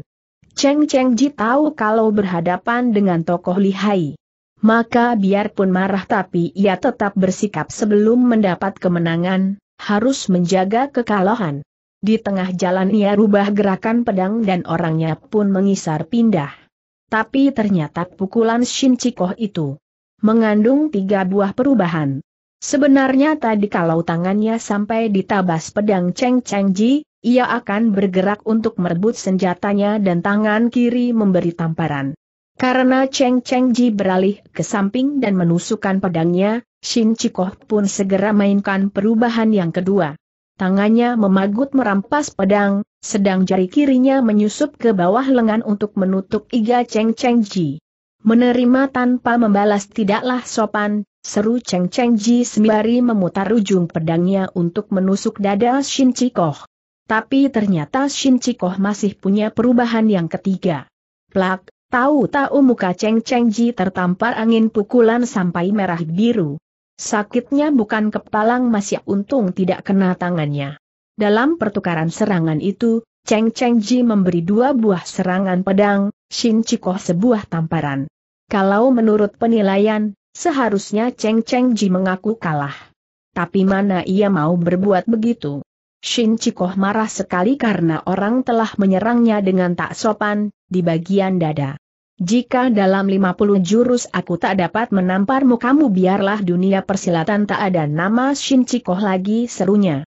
[SPEAKER 1] Cheng Cheng Ji tahu kalau berhadapan dengan tokoh lihai. Maka biarpun marah tapi ia tetap bersikap sebelum mendapat kemenangan, harus menjaga kekalahan. Di tengah jalan ia rubah gerakan pedang dan orangnya pun mengisar pindah. Tapi ternyata pukulan Shin Chikoh itu mengandung tiga buah perubahan. Sebenarnya tadi kalau tangannya sampai ditabas pedang Cheng Cheng Ji, ia akan bergerak untuk merebut senjatanya dan tangan kiri memberi tamparan. Karena Cheng Cheng Ji beralih ke samping dan menusukkan pedangnya, Shin Chikoh pun segera mainkan perubahan yang kedua. Tangannya memagut merampas pedang, sedang jari kirinya menyusup ke bawah lengan untuk menutup iga Cheng Cheng Ji. Menerima tanpa membalas tidaklah sopan, seru Cheng Cheng Ji sembari memutar ujung pedangnya untuk menusuk dada Shin Chikoh. Tapi ternyata Shin Chikoh masih punya perubahan yang ketiga. Plak, tahu-tahu muka Cheng Cheng Ji tertampar angin pukulan sampai merah biru. Sakitnya bukan kepalang masih untung tidak kena tangannya. Dalam pertukaran serangan itu, Cheng Cheng Ji memberi dua buah serangan pedang, Shin Chikoh sebuah tamparan. Kalau menurut penilaian, seharusnya Cheng Cheng Ji mengaku kalah. Tapi mana ia mau berbuat begitu? Shin Chikoh marah sekali karena orang telah menyerangnya dengan tak sopan, di bagian dada. Jika dalam 50 jurus aku tak dapat menamparmu kamu biarlah dunia persilatan tak ada nama Shin Chikoh lagi serunya.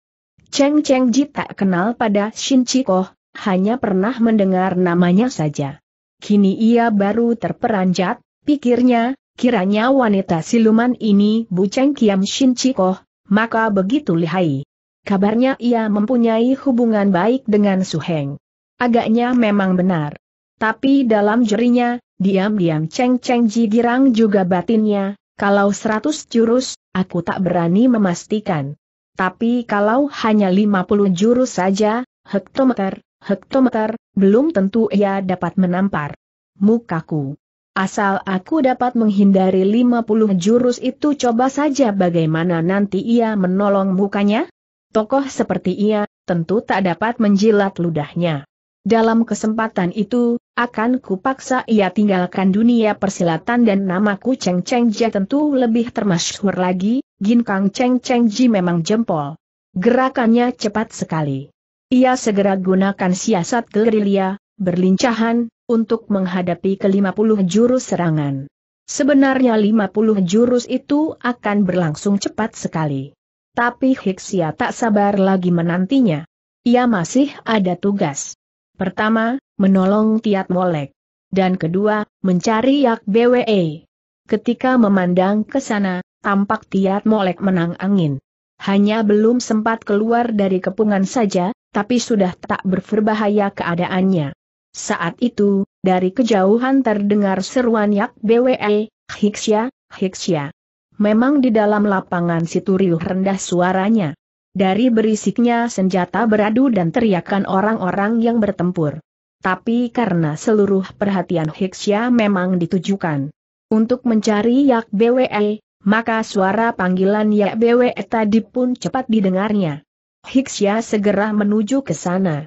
[SPEAKER 1] Cheng Cheng Ji tak kenal pada Shin Chikoh, hanya pernah mendengar namanya saja. Kini ia baru terperanjat, Pikirnya, kiranya wanita siluman ini buceng Kiam Shin Chikoh, maka begitu lihai. Kabarnya ia mempunyai hubungan baik dengan Su Heng. Agaknya memang benar. Tapi dalam jerinya, diam-diam Cheng Cheng Ji girang juga batinnya, kalau seratus jurus, aku tak berani memastikan. Tapi kalau hanya lima puluh jurus saja, hektometer, hektometer, belum tentu ia dapat menampar. Mukaku. Asal aku dapat menghindari 50 jurus itu coba saja bagaimana nanti ia menolong mukanya? Tokoh seperti ia, tentu tak dapat menjilat ludahnya. Dalam kesempatan itu, akan kupaksa ia tinggalkan dunia persilatan dan namaku Cheng Cheng Jia tentu lebih termasyhur lagi, Kang Cheng Cheng Ji memang jempol. Gerakannya cepat sekali. Ia segera gunakan siasat gerilya, berlincahan, untuk menghadapi ke-50 jurus serangan. Sebenarnya 50 jurus itu akan berlangsung cepat sekali. Tapi Hiksia tak sabar lagi menantinya. Ia masih ada tugas. Pertama, menolong Tiat Molek. Dan kedua, mencari Yak BWE. Ketika memandang ke sana, tampak Tiat Molek menang angin. Hanya belum sempat keluar dari kepungan saja, tapi sudah tak berberbahaya keadaannya. Saat itu, dari kejauhan terdengar seruan Yak BWE, Hiksya, Hiksya. Memang di dalam lapangan situ riuh rendah suaranya. Dari berisiknya senjata beradu dan teriakan orang-orang yang bertempur. Tapi karena seluruh perhatian Hiksya memang ditujukan untuk mencari Yak BWE, maka suara panggilan Yak BWE tadi pun cepat didengarnya. Hiksya segera menuju ke sana.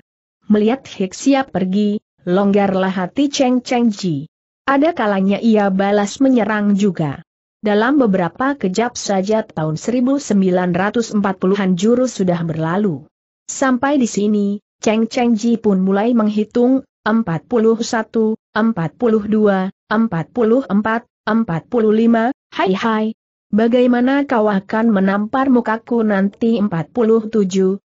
[SPEAKER 1] Melihat Hiksya pergi, longgarlah hati Cheng Cheng Ji. Ada kalanya ia balas menyerang juga. Dalam beberapa kejap saja tahun 1940-an jurus sudah berlalu. Sampai di sini, Cheng Cheng Ji pun mulai menghitung, 41, 42, 44, 45, hai hai. Bagaimana kau akan menampar mukaku nanti 47, 48.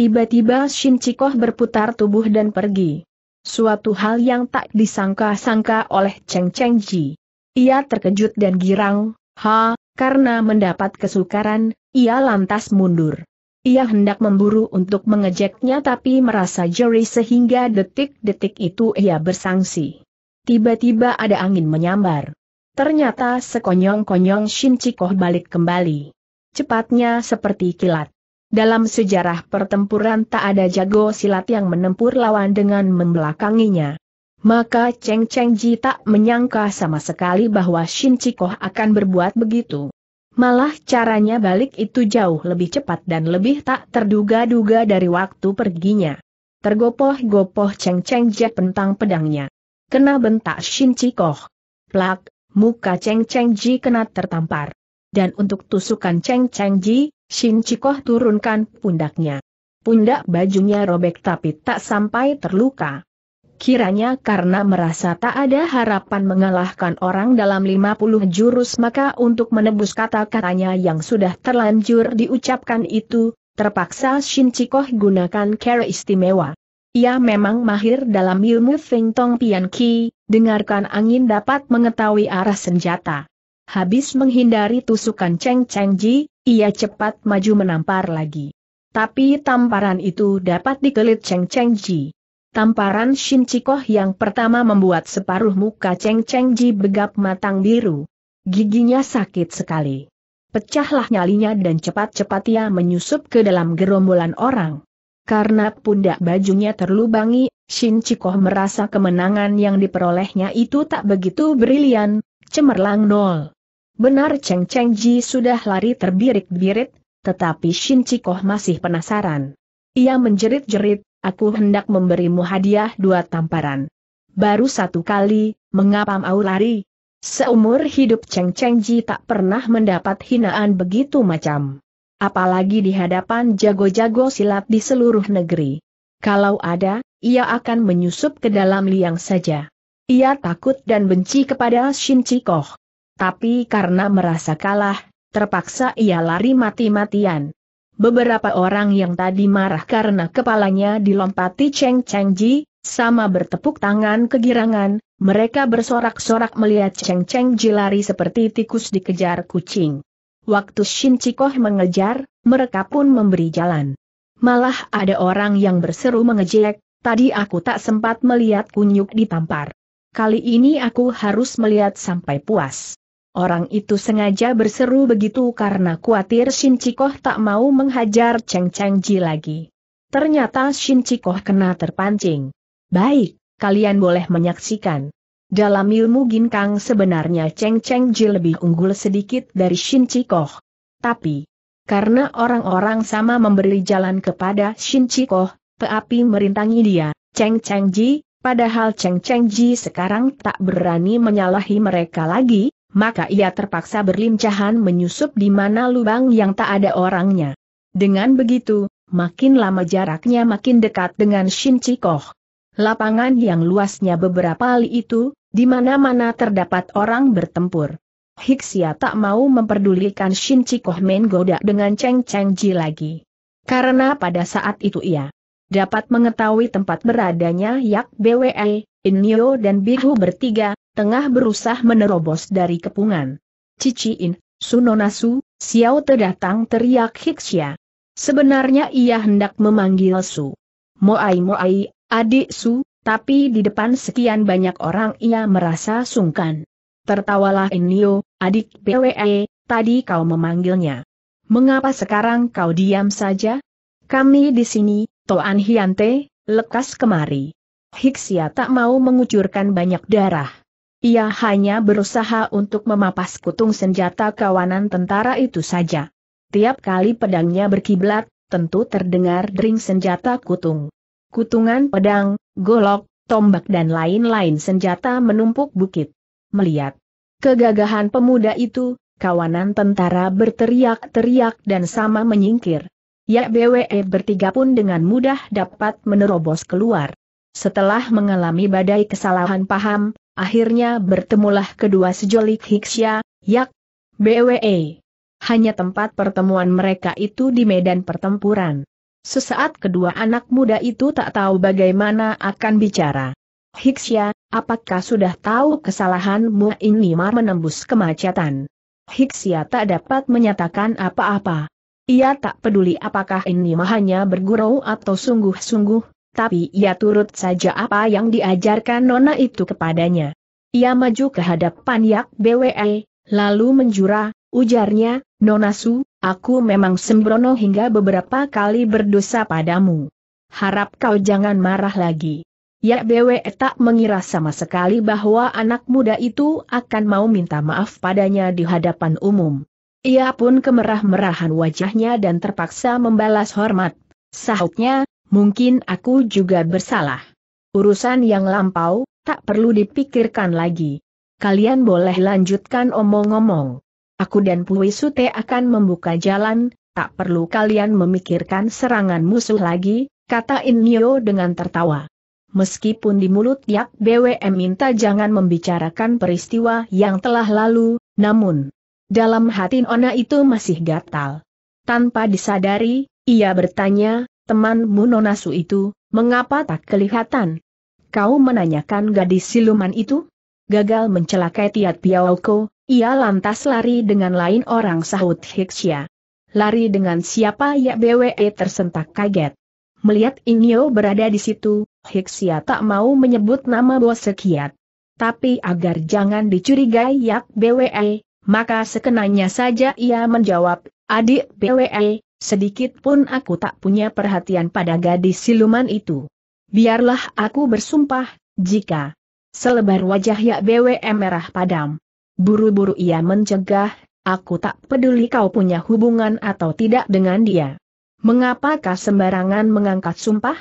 [SPEAKER 1] Tiba-tiba Shin Chikoh berputar tubuh dan pergi. Suatu hal yang tak disangka-sangka oleh Cheng Cheng Ji. Ia terkejut dan girang, ha, karena mendapat kesukaran, ia lantas mundur. Ia hendak memburu untuk mengejeknya tapi merasa jeri sehingga detik-detik itu ia bersangsi. Tiba-tiba ada angin menyambar. Ternyata sekonyong-konyong Shin Chikoh balik kembali. Cepatnya seperti kilat. Dalam sejarah pertempuran tak ada jago silat yang menempur lawan dengan membelakanginya. Maka Cheng Cheng Ji tak menyangka sama sekali bahwa Shin Chikoh akan berbuat begitu. Malah caranya balik itu jauh lebih cepat dan lebih tak terduga-duga dari waktu perginya. Tergopoh-gopoh Cheng Cheng Ji pentang pedangnya. Kena bentak Shin Chikoh. Plak, muka Cheng Cheng Ji kena tertampar. Dan untuk tusukan Cheng Cheng Ji, Shin Chikoh turunkan pundaknya. Pundak bajunya robek tapi tak sampai terluka. Kiranya karena merasa tak ada harapan mengalahkan orang dalam 50 jurus maka untuk menebus kata-katanya yang sudah terlanjur diucapkan itu, terpaksa Shin Chikoh gunakan cara istimewa. Ia memang mahir dalam ilmu Feng Tong Pian Ki, dengarkan angin dapat mengetahui arah senjata. Habis menghindari tusukan Cheng Cheng Ji, ia cepat maju menampar lagi. Tapi tamparan itu dapat dikelit Cheng Cheng Ji. Tamparan Shin Chikoh yang pertama membuat separuh muka Cheng Cheng Ji begap matang biru. Giginya sakit sekali. Pecahlah nyalinya dan cepat-cepat ia menyusup ke dalam gerombolan orang. Karena pundak bajunya terlubangi, Shin Chikoh merasa kemenangan yang diperolehnya itu tak begitu brilian, cemerlang nol. Benar Cheng Cheng Ji sudah lari terbirit-birit, tetapi Shin Chikoh masih penasaran. Ia menjerit-jerit, aku hendak memberimu hadiah dua tamparan. Baru satu kali, mengapa mau lari? Seumur hidup Cheng Cheng Ji tak pernah mendapat hinaan begitu macam. Apalagi di hadapan jago-jago silat di seluruh negeri. Kalau ada, ia akan menyusup ke dalam liang saja. Ia takut dan benci kepada Shin Chikoh tapi karena merasa kalah, terpaksa ia lari mati-matian. Beberapa orang yang tadi marah karena kepalanya dilompati Cheng Cheng Ji, sama bertepuk tangan kegirangan, mereka bersorak-sorak melihat Cheng Cheng Ji lari seperti tikus dikejar kucing. Waktu Shin Chikoh mengejar, mereka pun memberi jalan. Malah ada orang yang berseru mengejek, tadi aku tak sempat melihat kunyuk ditampar. Kali ini aku harus melihat sampai puas. Orang itu sengaja berseru begitu karena khawatir Shin Chikoh tak mau menghajar Cheng Cheng Ji lagi. Ternyata Shin Chikoh kena terpancing. Baik, kalian boleh menyaksikan. Dalam ilmu ginkang sebenarnya Cheng Cheng Ji lebih unggul sedikit dari Shin Chikoh. Tapi, karena orang-orang sama memberi jalan kepada Shin Chikoh, Peapi merintangi dia, Cheng Cheng Ji, padahal Cheng Cheng Ji sekarang tak berani menyalahi mereka lagi, maka ia terpaksa berlincahan menyusup di mana lubang yang tak ada orangnya. Dengan begitu, makin lama jaraknya makin dekat dengan Shin Chikoh. Lapangan yang luasnya beberapa kali itu, di mana-mana terdapat orang bertempur. Hiksia tak mau memperdulikan Shin Chikoh main goda dengan Cheng Cheng Ji lagi. Karena pada saat itu ia dapat mengetahui tempat beradanya Yak BWE, Inyo dan Bihu bertiga, tengah berusaha menerobos dari kepungan. Cici In, Sunonasu, Xiao terdatang teriak Hiksya. Sebenarnya ia hendak memanggil Su. Moai Moai, adik Su, tapi di depan sekian banyak orang ia merasa sungkan. Tertawalah Inyo, adik BWE, tadi kau memanggilnya. Mengapa sekarang kau diam saja? Kami di sini, Toan Hiante, lekas kemari. Hiksia tak mau mengucurkan banyak darah. Ia hanya berusaha untuk memapas kutung senjata kawanan tentara itu saja. Tiap kali pedangnya berkiblat, tentu terdengar dering senjata kutung. Kutungan pedang, golok, tombak dan lain-lain senjata menumpuk bukit. Melihat kegagahan pemuda itu, kawanan tentara berteriak-teriak dan sama menyingkir. Yak BWE bertiga pun dengan mudah dapat menerobos keluar. Setelah mengalami badai kesalahan paham, akhirnya bertemulah kedua sejolik Hiksya, Yak, BWE. Hanya tempat pertemuan mereka itu di medan pertempuran. Sesaat kedua anak muda itu tak tahu bagaimana akan bicara. Hiksya, apakah sudah tahu kesalahanmu ini mar menembus kemacetan? Hiksya tak dapat menyatakan apa-apa. Ia tak peduli apakah ini mahanya bergurau atau sungguh-sungguh, tapi ia turut saja apa yang diajarkan Nona itu kepadanya. Ia maju ke hadapan Yak BWE, lalu menjura, ujarnya, Nona Su, aku memang sembrono hingga beberapa kali berdosa padamu. Harap kau jangan marah lagi. Ya BW tak mengira sama sekali bahwa anak muda itu akan mau minta maaf padanya di hadapan umum. Ia pun kemerah-merahan wajahnya dan terpaksa membalas hormat. Sahutnya, mungkin aku juga bersalah. Urusan yang lampau, tak perlu dipikirkan lagi. Kalian boleh lanjutkan omong-omong. Aku dan Pui Sute akan membuka jalan, tak perlu kalian memikirkan serangan musuh lagi, kata Inyo dengan tertawa. Meskipun di mulut Yak BWM minta jangan membicarakan peristiwa yang telah lalu, namun, dalam hati Nona itu masih gatal. Tanpa disadari, ia bertanya, temanmu Nonasu itu, mengapa tak kelihatan? Kau menanyakan gadis siluman itu? Gagal mencelakai Tiat Piaoko, ia lantas lari dengan lain orang sahut Hiksya. Lari dengan siapa ya BWE e tersentak kaget. Melihat Inyo berada di situ, Hiksya tak mau menyebut nama Bos Sekiat. Tapi agar jangan dicurigai Yak BWE, e, maka sekenanya saja ia menjawab, adik PWE, sedikit pun aku tak punya perhatian pada gadis siluman itu. Biarlah aku bersumpah, jika selebar wajah Yak BWE merah padam. Buru-buru ia mencegah, aku tak peduli kau punya hubungan atau tidak dengan dia. Mengapakah sembarangan mengangkat sumpah?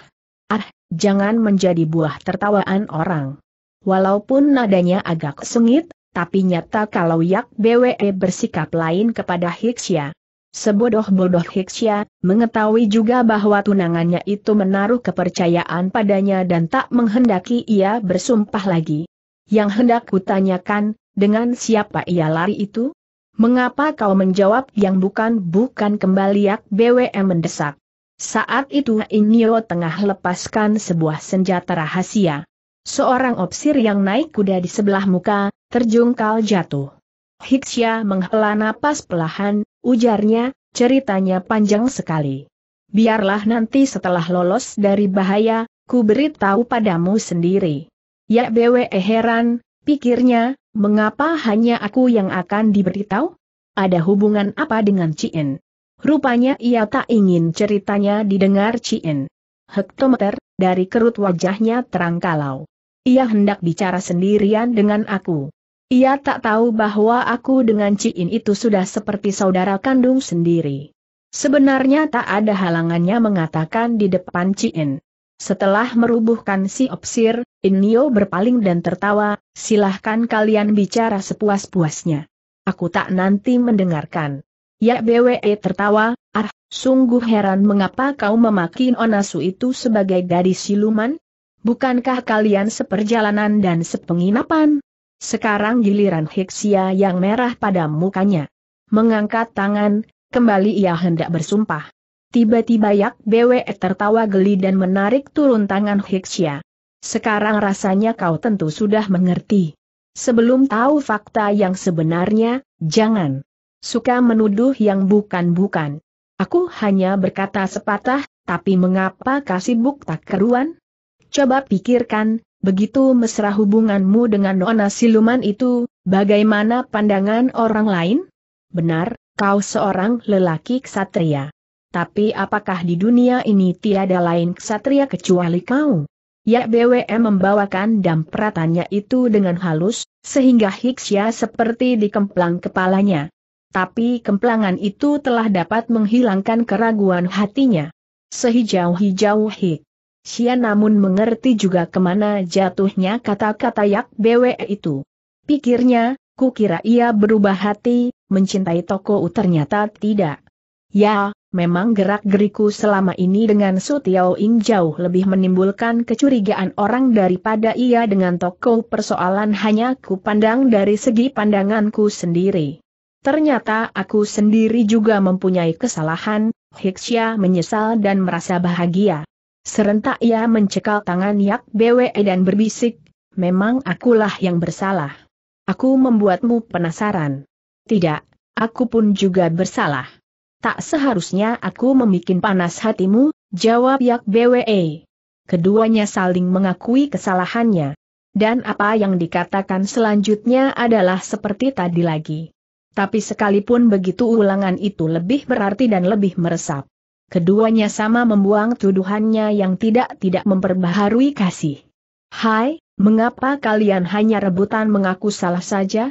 [SPEAKER 1] Ah, jangan menjadi buah tertawaan orang. Walaupun nadanya agak sengit, tapi nyata kalau Yak BWE bersikap lain kepada Hiksya. Sebodoh-bodoh Hiksya, mengetahui juga bahwa tunangannya itu menaruh kepercayaan padanya dan tak menghendaki ia bersumpah lagi. Yang hendak kutanyakan, dengan siapa ia lari itu? Mengapa kau menjawab yang bukan-bukan kembali Yak BWE mendesak? Saat itu Inyo tengah lepaskan sebuah senjata rahasia. Seorang opsir yang naik kuda di sebelah muka, terjungkal jatuh. Hiksya menghela napas pelahan, ujarnya, ceritanya panjang sekali. Biarlah nanti setelah lolos dari bahaya, ku beritahu padamu sendiri. Ya BW eh, heran, pikirnya, mengapa hanya aku yang akan diberitahu? Ada hubungan apa dengan Cien? Rupanya ia tak ingin ceritanya didengar Cien. Hektometer, dari kerut wajahnya terang Ia hendak bicara sendirian dengan aku. Ia tak tahu bahwa aku dengan Ciin itu sudah seperti saudara kandung sendiri. Sebenarnya tak ada halangannya mengatakan di depan Ciin. Setelah merubuhkan si Opsir, Inio berpaling dan tertawa, silahkan kalian bicara sepuas-puasnya. Aku tak nanti mendengarkan. Ya BWE e tertawa, ah, sungguh heran mengapa kau memaki Onasu itu sebagai gadis siluman? Bukankah kalian seperjalanan dan sepenginapan? Sekarang giliran Hiksia yang merah pada mukanya. Mengangkat tangan, kembali ia hendak bersumpah. Tiba-tiba Yak Bwe tertawa geli dan menarik turun tangan Hiksia. Sekarang rasanya kau tentu sudah mengerti. Sebelum tahu fakta yang sebenarnya, jangan suka menuduh yang bukan-bukan. Aku hanya berkata sepatah, tapi mengapa kasih bukti keruan? Coba pikirkan, begitu mesra hubunganmu dengan nona siluman itu, bagaimana pandangan orang lain? Benar, kau seorang lelaki ksatria. Tapi apakah di dunia ini tiada lain ksatria kecuali kau? Ya BWM membawakan dampratannya itu dengan halus, sehingga Hiksya seperti dikemplang kepalanya. Tapi kemplangan itu telah dapat menghilangkan keraguan hatinya. Sehijau-hijau hik. Xia namun mengerti juga kemana jatuhnya kata-kata Yak Bwe itu. Pikirnya, ku kira ia berubah hati, mencintai toko U ternyata tidak. Ya, memang gerak-geriku selama ini dengan Su Tiao Ing jauh lebih menimbulkan kecurigaan orang daripada ia dengan toko persoalan hanya ku pandang dari segi pandanganku sendiri. Ternyata aku sendiri juga mempunyai kesalahan, Hiksia menyesal dan merasa bahagia. Serentak ia mencekal tangan Yak BWE dan berbisik, memang akulah yang bersalah. Aku membuatmu penasaran. Tidak, aku pun juga bersalah. Tak seharusnya aku memikin panas hatimu, jawab Yak BWE. Keduanya saling mengakui kesalahannya. Dan apa yang dikatakan selanjutnya adalah seperti tadi lagi. Tapi sekalipun begitu ulangan itu lebih berarti dan lebih meresap keduanya sama membuang tuduhannya yang tidak-tidak memperbaharui kasih. Hai, mengapa kalian hanya rebutan mengaku salah saja?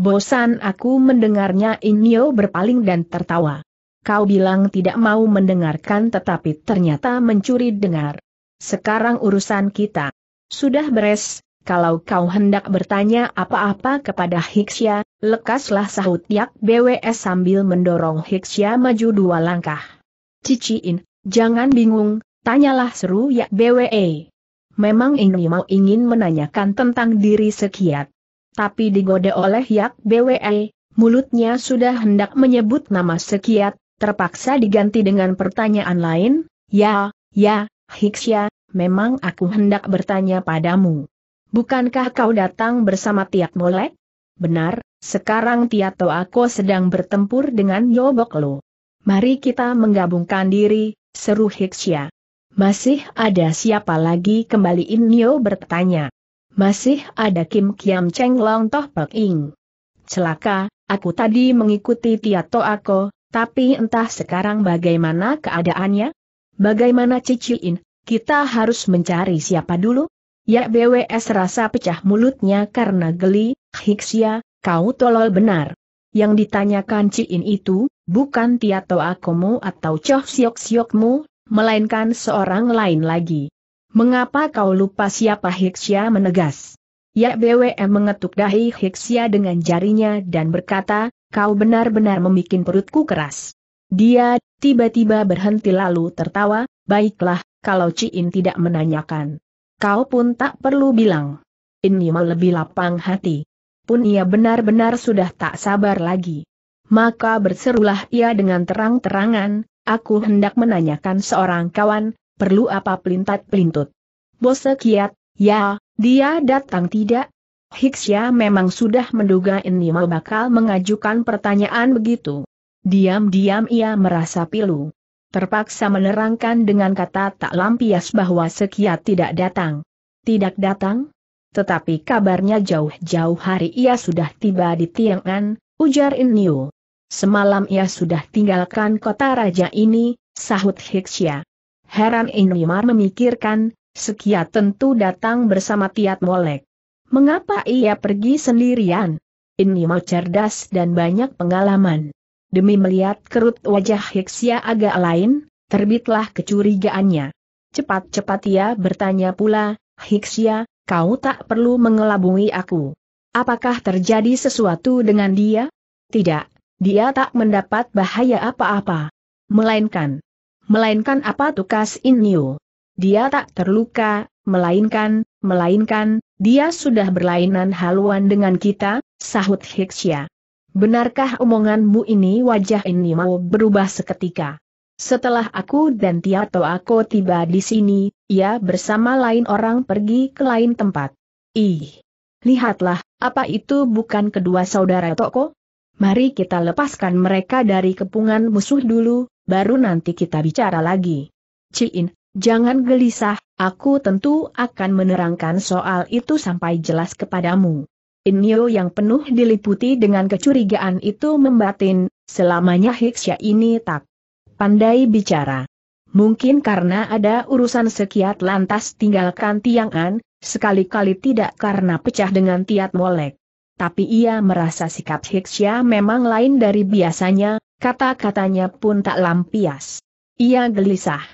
[SPEAKER 1] Bosan aku mendengarnya Inyo berpaling dan tertawa. Kau bilang tidak mau mendengarkan tetapi ternyata mencuri dengar. Sekarang urusan kita. Sudah beres, kalau kau hendak bertanya apa-apa kepada Hiksya, lekaslah sahut Yak BWS sambil mendorong Hiksya maju dua langkah. Ciciin, jangan bingung, tanyalah seru ya BWE. Memang ini mau ingin menanyakan tentang diri sekiat. Tapi digoda oleh Yak BWE, mulutnya sudah hendak menyebut nama sekiat, terpaksa diganti dengan pertanyaan lain, ya, ya, Hiksya, memang aku hendak bertanya padamu. Bukankah kau datang bersama Tiat Molek? Benar, sekarang Tiato aku sedang bertempur dengan Yoboklo. Mari kita menggabungkan diri, seru Hiksya. Masih ada siapa lagi kembali Inyo bertanya. Masih ada Kim Kiam Cheng Long Toh Pek Ing. Celaka, aku tadi mengikuti Tiato Ako, tapi entah sekarang bagaimana keadaannya? Bagaimana Ciciin, kita harus mencari siapa dulu? Ya BWS rasa pecah mulutnya karena geli, Hiksya, kau tolol benar. Yang ditanyakan Ciin itu, bukan Tiato Akomo atau Choh Siok Siokmu, melainkan seorang lain lagi. Mengapa kau lupa siapa Hiksia menegas? Ya BWM mengetuk dahi Hiksia dengan jarinya dan berkata, kau benar-benar membuat perutku keras. Dia, tiba-tiba berhenti lalu tertawa, baiklah, kalau Ciin tidak menanyakan. Kau pun tak perlu bilang. Ini mah lebih lapang hati pun ia benar-benar sudah tak sabar lagi. Maka berserulah ia dengan terang-terangan, aku hendak menanyakan seorang kawan, perlu apa pelintat-pelintut. Bose kiat, ya, dia datang tidak? Hiksya memang sudah menduga ini mau bakal mengajukan pertanyaan begitu. Diam-diam ia merasa pilu. Terpaksa menerangkan dengan kata tak lampias bahwa Sekiat tidak datang. Tidak datang? Tetapi kabarnya jauh-jauh hari ia sudah tiba di Tiang'an, ujar In Niu. Semalam ia sudah tinggalkan kota raja ini, sahut Hiksya. Heran Inimar memikirkan, sekian tentu datang bersama Tiat Molek. Mengapa ia pergi sendirian? Inimar cerdas dan banyak pengalaman. Demi melihat kerut wajah Hiksya agak lain, terbitlah kecurigaannya. Cepat-cepat ia bertanya pula, Hiksya, kau tak perlu mengelabui aku. Apakah terjadi sesuatu dengan dia? Tidak, dia tak mendapat bahaya apa-apa. Melainkan. Melainkan apa tukas inyo? Dia tak terluka, melainkan, melainkan, dia sudah berlainan haluan dengan kita, sahut Hiksya. Benarkah omonganmu ini wajah ini berubah seketika? Setelah aku dan Tiato aku tiba di sini, ia bersama lain orang pergi ke lain tempat. Ih! Lihatlah, apa itu bukan kedua saudara Toko? Mari kita lepaskan mereka dari kepungan musuh dulu, baru nanti kita bicara lagi. Ciin, jangan gelisah, aku tentu akan menerangkan soal itu sampai jelas kepadamu. Inyo yang penuh diliputi dengan kecurigaan itu membatin, selamanya Hiksya ini tak pandai bicara mungkin karena ada urusan sekiat lantas tinggalkan Tiang'an, sekali-kali tidak karena pecah dengan Tiat Molek. Tapi ia merasa sikap Hiksya memang lain dari biasanya, kata-katanya pun tak lampias. Ia gelisah.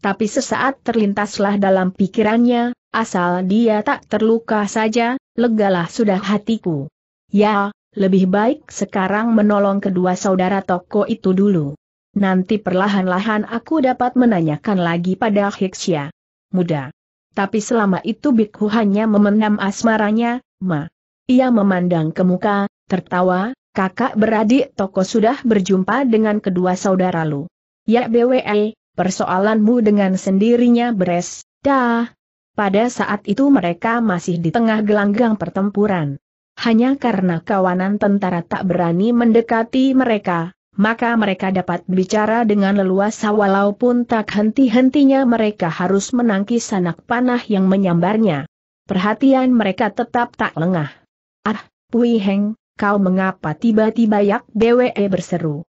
[SPEAKER 1] Tapi sesaat terlintaslah dalam pikirannya, asal dia tak terluka saja, legalah sudah hatiku. Ya, lebih baik sekarang menolong kedua saudara toko itu dulu. Nanti perlahan-lahan aku dapat menanyakan lagi pada Hiksya. Muda. Tapi selama itu Bikhu hanya memendam asmaranya, ma. Ia memandang ke muka, tertawa, kakak beradik toko sudah berjumpa dengan kedua saudara lu. Ya BWE, persoalanmu dengan sendirinya beres, dah. Pada saat itu mereka masih di tengah gelanggang pertempuran. Hanya karena kawanan tentara tak berani mendekati mereka, maka mereka dapat bicara dengan leluasa walaupun tak henti-hentinya mereka harus menangkis anak panah yang menyambarnya. Perhatian mereka tetap tak lengah. Ah, Pui Heng, kau mengapa tiba-tiba Yak Bwe e berseru?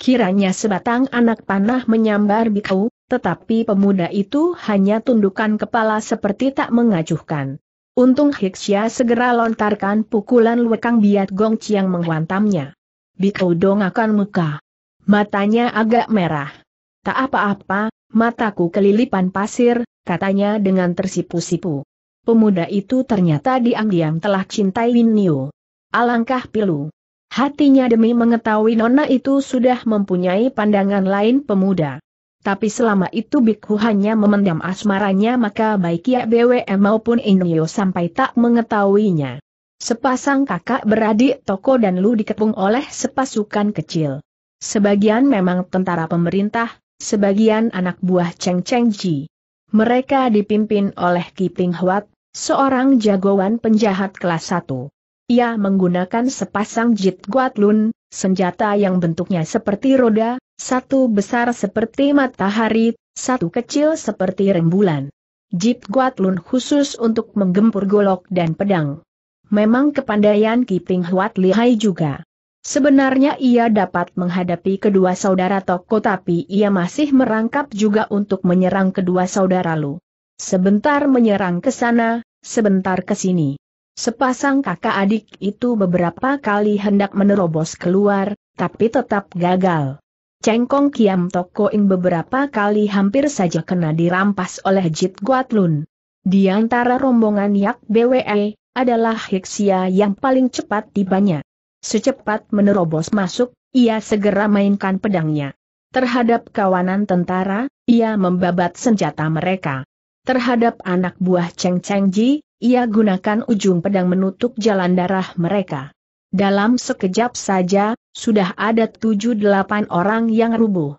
[SPEAKER 1] Kiranya sebatang anak panah menyambar Bikau, tetapi pemuda itu hanya tundukkan kepala seperti tak mengacuhkan. Untung Hiksya segera lontarkan pukulan lekang biat Gong Chiang menghantamnya. Bikodong Dong akan muka. Matanya agak merah. Tak apa-apa, mataku kelilipan pasir, katanya dengan tersipu-sipu. Pemuda itu ternyata diam-diam telah cintai Win Niu. Alangkah pilu. Hatinya demi mengetahui nona itu sudah mempunyai pandangan lain pemuda. Tapi selama itu Bikhu hanya memendam asmaranya maka baik ya BWM maupun Inyo sampai tak mengetahuinya. Sepasang kakak beradik Toko dan Lu dikepung oleh sepasukan kecil. Sebagian memang tentara pemerintah, sebagian anak buah Cheng Cheng Ji. Mereka dipimpin oleh Ting Huat, seorang jagoan penjahat kelas 1. Ia menggunakan sepasang jit guat lun, senjata yang bentuknya seperti roda, satu besar seperti matahari, satu kecil seperti rembulan. Jit guat lun khusus untuk menggempur golok dan pedang. Memang kepandaian Kiping Huat lihai juga. Sebenarnya ia dapat menghadapi kedua saudara Toko tapi ia masih merangkap juga untuk menyerang kedua saudara Lu. Sebentar menyerang ke sana, sebentar ke sini. Sepasang kakak adik itu beberapa kali hendak menerobos keluar, tapi tetap gagal. Cengkong Kiam Toko Ing beberapa kali hampir saja kena dirampas oleh Jit Guatlun. Di antara rombongan Yak BWE, adalah Hiksia yang paling cepat tibanya. Secepat menerobos masuk, ia segera mainkan pedangnya. Terhadap kawanan tentara, ia membabat senjata mereka. Terhadap anak buah Cheng Cheng Ji, ia gunakan ujung pedang menutup jalan darah mereka. Dalam sekejap saja, sudah ada tujuh delapan orang yang rubuh.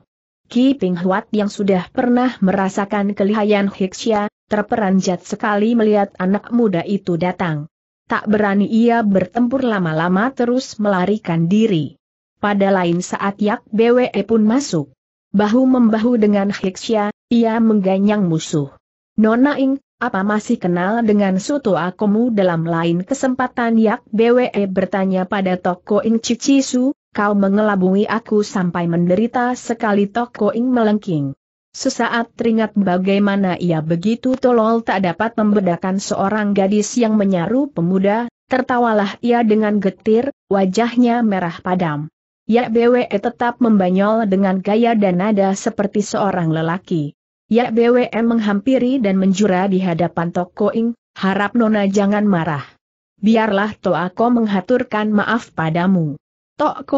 [SPEAKER 1] Ki Ping Huat yang sudah pernah merasakan kelihayan Hiksia, terperanjat sekali melihat anak muda itu datang. Tak berani ia bertempur lama-lama terus melarikan diri. Pada lain saat Yak BWE pun masuk. Bahu-membahu dengan Hiksya, ia mengganyang musuh. Nona Ing, apa masih kenal dengan Soto Akomu dalam lain kesempatan Yak BWE bertanya pada Toko Ing Cicisu, kau mengelabui aku sampai menderita sekali Toko Ing melengking. Sesaat teringat bagaimana ia begitu tolol tak dapat membedakan seorang gadis yang menyaru pemuda, tertawalah ia dengan getir, wajahnya merah padam. Ya BWE e tetap membanyol dengan gaya dan nada seperti seorang lelaki. Ya BWE e menghampiri dan menjura di hadapan Ing, harap Nona jangan marah. Biarlah Toako menghaturkan maaf padamu.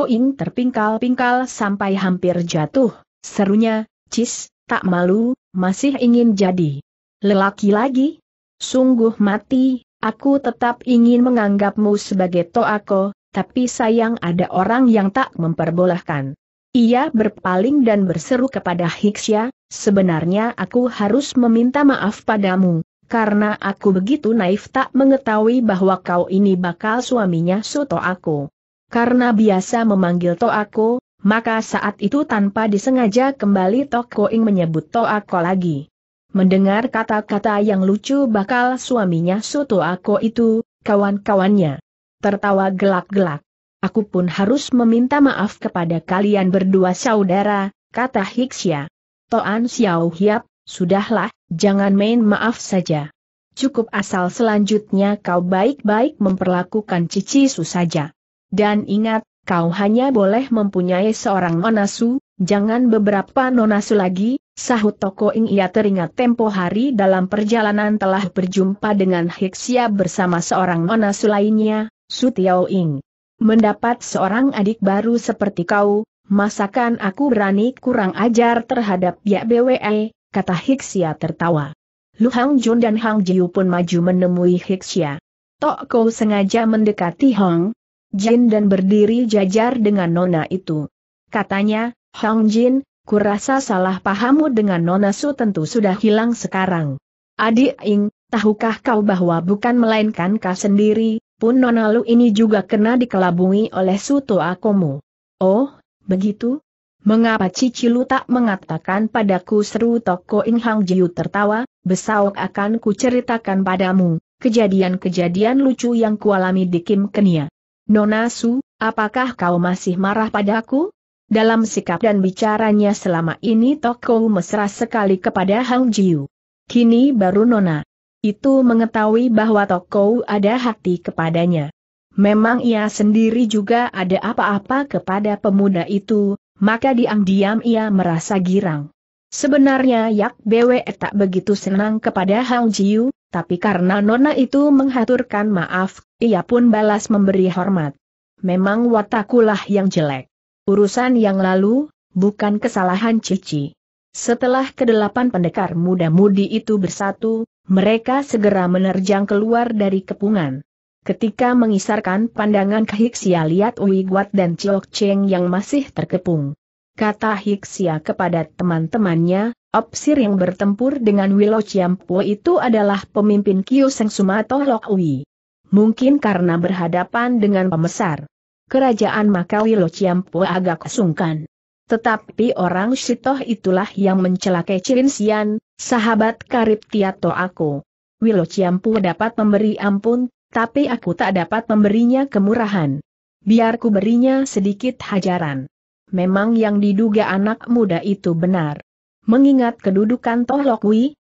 [SPEAKER 1] Ing terpingkal-pingkal sampai hampir jatuh, serunya, Cis, tak malu, masih ingin jadi lelaki lagi? Sungguh mati, aku tetap ingin menganggapmu sebagai toako, tapi sayang ada orang yang tak memperbolehkan. Ia berpaling dan berseru kepada Hiksya, sebenarnya aku harus meminta maaf padamu, karena aku begitu naif tak mengetahui bahwa kau ini bakal suaminya Soto aku. Karena biasa memanggil Toako, maka saat itu tanpa disengaja kembali Tok Koing menyebut Ko lagi. Mendengar kata-kata yang lucu bakal suaminya Soto Ako itu, kawan-kawannya. Tertawa gelak-gelak. Aku pun harus meminta maaf kepada kalian berdua saudara, kata Hiksya. Toan Xiao Hiap, sudahlah, jangan main maaf saja. Cukup asal selanjutnya kau baik-baik memperlakukan Cici Su saja. Dan ingat, kau hanya boleh mempunyai seorang nonasu, jangan beberapa nonasu lagi, sahut Toko Ing ia teringat tempo hari dalam perjalanan telah berjumpa dengan Hiksia bersama seorang nonasu lainnya, Sutiao Ing. Mendapat seorang adik baru seperti kau, masakan aku berani kurang ajar terhadap ya BWE, kata Hiksia tertawa. Lu Hang Jun dan Hang Jiu pun maju menemui Hiksia. Tok Kau sengaja mendekati Hong, Jin dan berdiri jajar dengan nona itu. Katanya, Hang Jin, kurasa salah pahammu dengan nona Su tentu sudah hilang sekarang. Adik Ing, tahukah kau bahwa bukan melainkan kau sendiri, pun nona Lu ini juga kena dikelabungi oleh Suto Akomu. Oh, begitu? Mengapa Cici Lu tak mengatakan padaku seru Toko Ing Hang Jiu tertawa, besok akan kuceritakan padamu, kejadian-kejadian lucu yang kualami di Kim Kenia. Nona Su, apakah kau masih marah padaku? Dalam sikap dan bicaranya selama ini Toko mesra sekali kepada Hang Jiu. Kini baru Nona. Itu mengetahui bahwa Toko ada hati kepadanya. Memang ia sendiri juga ada apa-apa kepada pemuda itu, maka diam-diam ia merasa girang. Sebenarnya Yak Bwe tak begitu senang kepada Hang Jiu, tapi karena nona itu menghaturkan maaf, ia pun balas memberi hormat. Memang watakulah yang jelek. Urusan yang lalu, bukan kesalahan Cici. Setelah kedelapan pendekar muda-mudi itu bersatu, mereka segera menerjang keluar dari kepungan. Ketika mengisarkan pandangan ke Hiksia lihat Ui Guat dan Chok Cheng yang masih terkepung kata Hiksia kepada teman-temannya, Opsir yang bertempur dengan Wilo Chiampo itu adalah pemimpin Kioseng Sumato Lokwi. Mungkin karena berhadapan dengan pemesar. Kerajaan maka Wilo Chiampo agak sungkan. Tetapi orang Sitoh itulah yang mencelakai Sian, sahabat karib Tiato aku. Wilo Chiampo dapat memberi ampun, tapi aku tak dapat memberinya kemurahan. Biar ku berinya sedikit hajaran memang yang diduga anak muda itu benar. Mengingat kedudukan Tohlok Wi,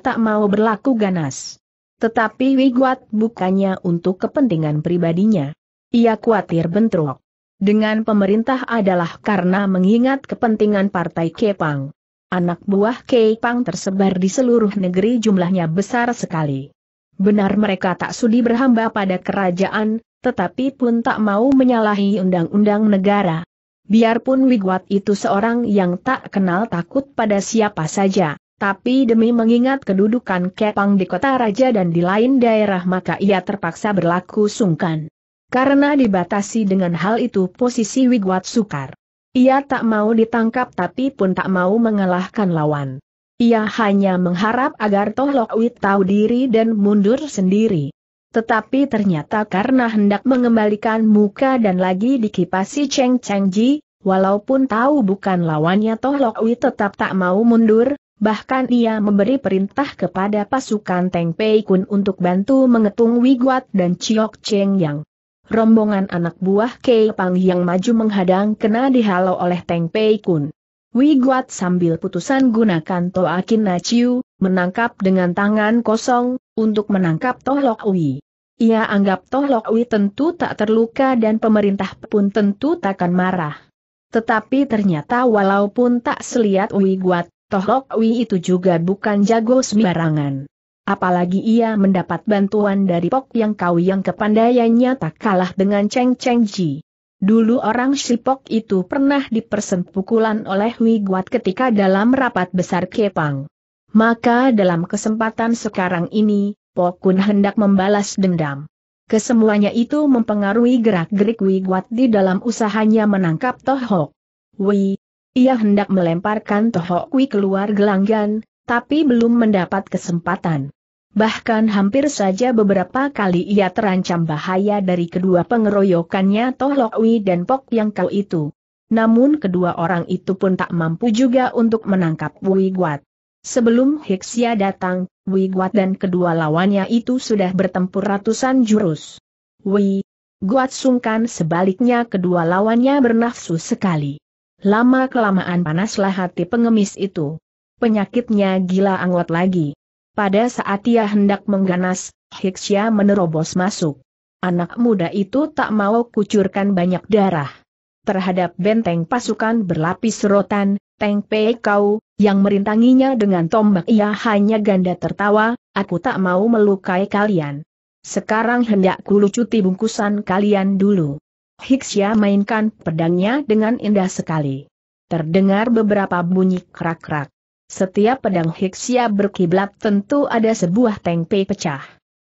[SPEAKER 1] tak mau berlaku ganas. Tetapi Wigwat bukannya untuk kepentingan pribadinya. Ia khawatir bentrok. Dengan pemerintah adalah karena mengingat kepentingan partai Kepang. Anak buah Kepang tersebar di seluruh negeri jumlahnya besar sekali. Benar mereka tak sudi berhamba pada kerajaan, tetapi pun tak mau menyalahi undang-undang negara. Biarpun Wigwat itu seorang yang tak kenal takut pada siapa saja, tapi demi mengingat kedudukan Kepang di kota raja dan di lain daerah maka ia terpaksa berlaku sungkan. Karena dibatasi dengan hal itu posisi Wigwat sukar. Ia tak mau ditangkap tapi pun tak mau mengalahkan lawan. Ia hanya mengharap agar Toh Lokwit tahu diri dan mundur sendiri. Tetapi ternyata karena hendak mengembalikan muka dan lagi dikipasi Cheng Cheng Ji, walaupun tahu bukan lawannya Toh Lok Wi tetap tak mau mundur, bahkan ia memberi perintah kepada pasukan Teng Pei Kun untuk bantu mengetung Wiguat dan Chiok Cheng Yang. Rombongan anak buah Kei Pang yang maju menghadang kena dihalau oleh Teng Pei Kun. Wiguat sambil putusan gunakan Toa Na Chiu, menangkap dengan tangan kosong, untuk menangkap Toh Lok Wi. Ia anggap Toh tentu tak terluka dan pemerintah pun tentu takkan marah. Tetapi ternyata walaupun tak seliat Wi Guat, Toh itu juga bukan jago sembarangan. Apalagi ia mendapat bantuan dari Pok Yang Kau yang kepandaiannya tak kalah dengan Cheng Cheng Ji. Dulu orang Sipok itu pernah dipersempukulan oleh Wi ketika dalam rapat besar Kepang. Maka dalam kesempatan sekarang ini, Pokun hendak membalas dendam. Kesemuanya itu mempengaruhi gerak-gerik Wiguat di dalam usahanya menangkap Tohok. Wi, ia hendak melemparkan Tohok Wi keluar gelanggan, tapi belum mendapat kesempatan. Bahkan hampir saja beberapa kali ia terancam bahaya dari kedua pengeroyokannya Tohok Wi dan Pok Yang Kau itu. Namun kedua orang itu pun tak mampu juga untuk menangkap Wiguat. Sebelum Hiksia datang, Wei Guat dan kedua lawannya itu sudah bertempur ratusan jurus. Wei Guat sungkan sebaliknya kedua lawannya bernafsu sekali. Lama-kelamaan panaslah hati pengemis itu. Penyakitnya gila anggot lagi. Pada saat ia hendak mengganas, Hiksia menerobos masuk. Anak muda itu tak mau kucurkan banyak darah. Terhadap benteng pasukan berlapis rotan, Teng Pei kau, yang merintanginya dengan tombak ia hanya ganda tertawa, aku tak mau melukai kalian. Sekarang hendak kulucuti bungkusan kalian dulu. Hiksya mainkan pedangnya dengan indah sekali. Terdengar beberapa bunyi krak-krak. Setiap pedang Hiksya berkiblat tentu ada sebuah tengpe pecah.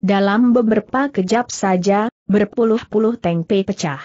[SPEAKER 1] Dalam beberapa kejap saja, berpuluh-puluh tengpe pecah.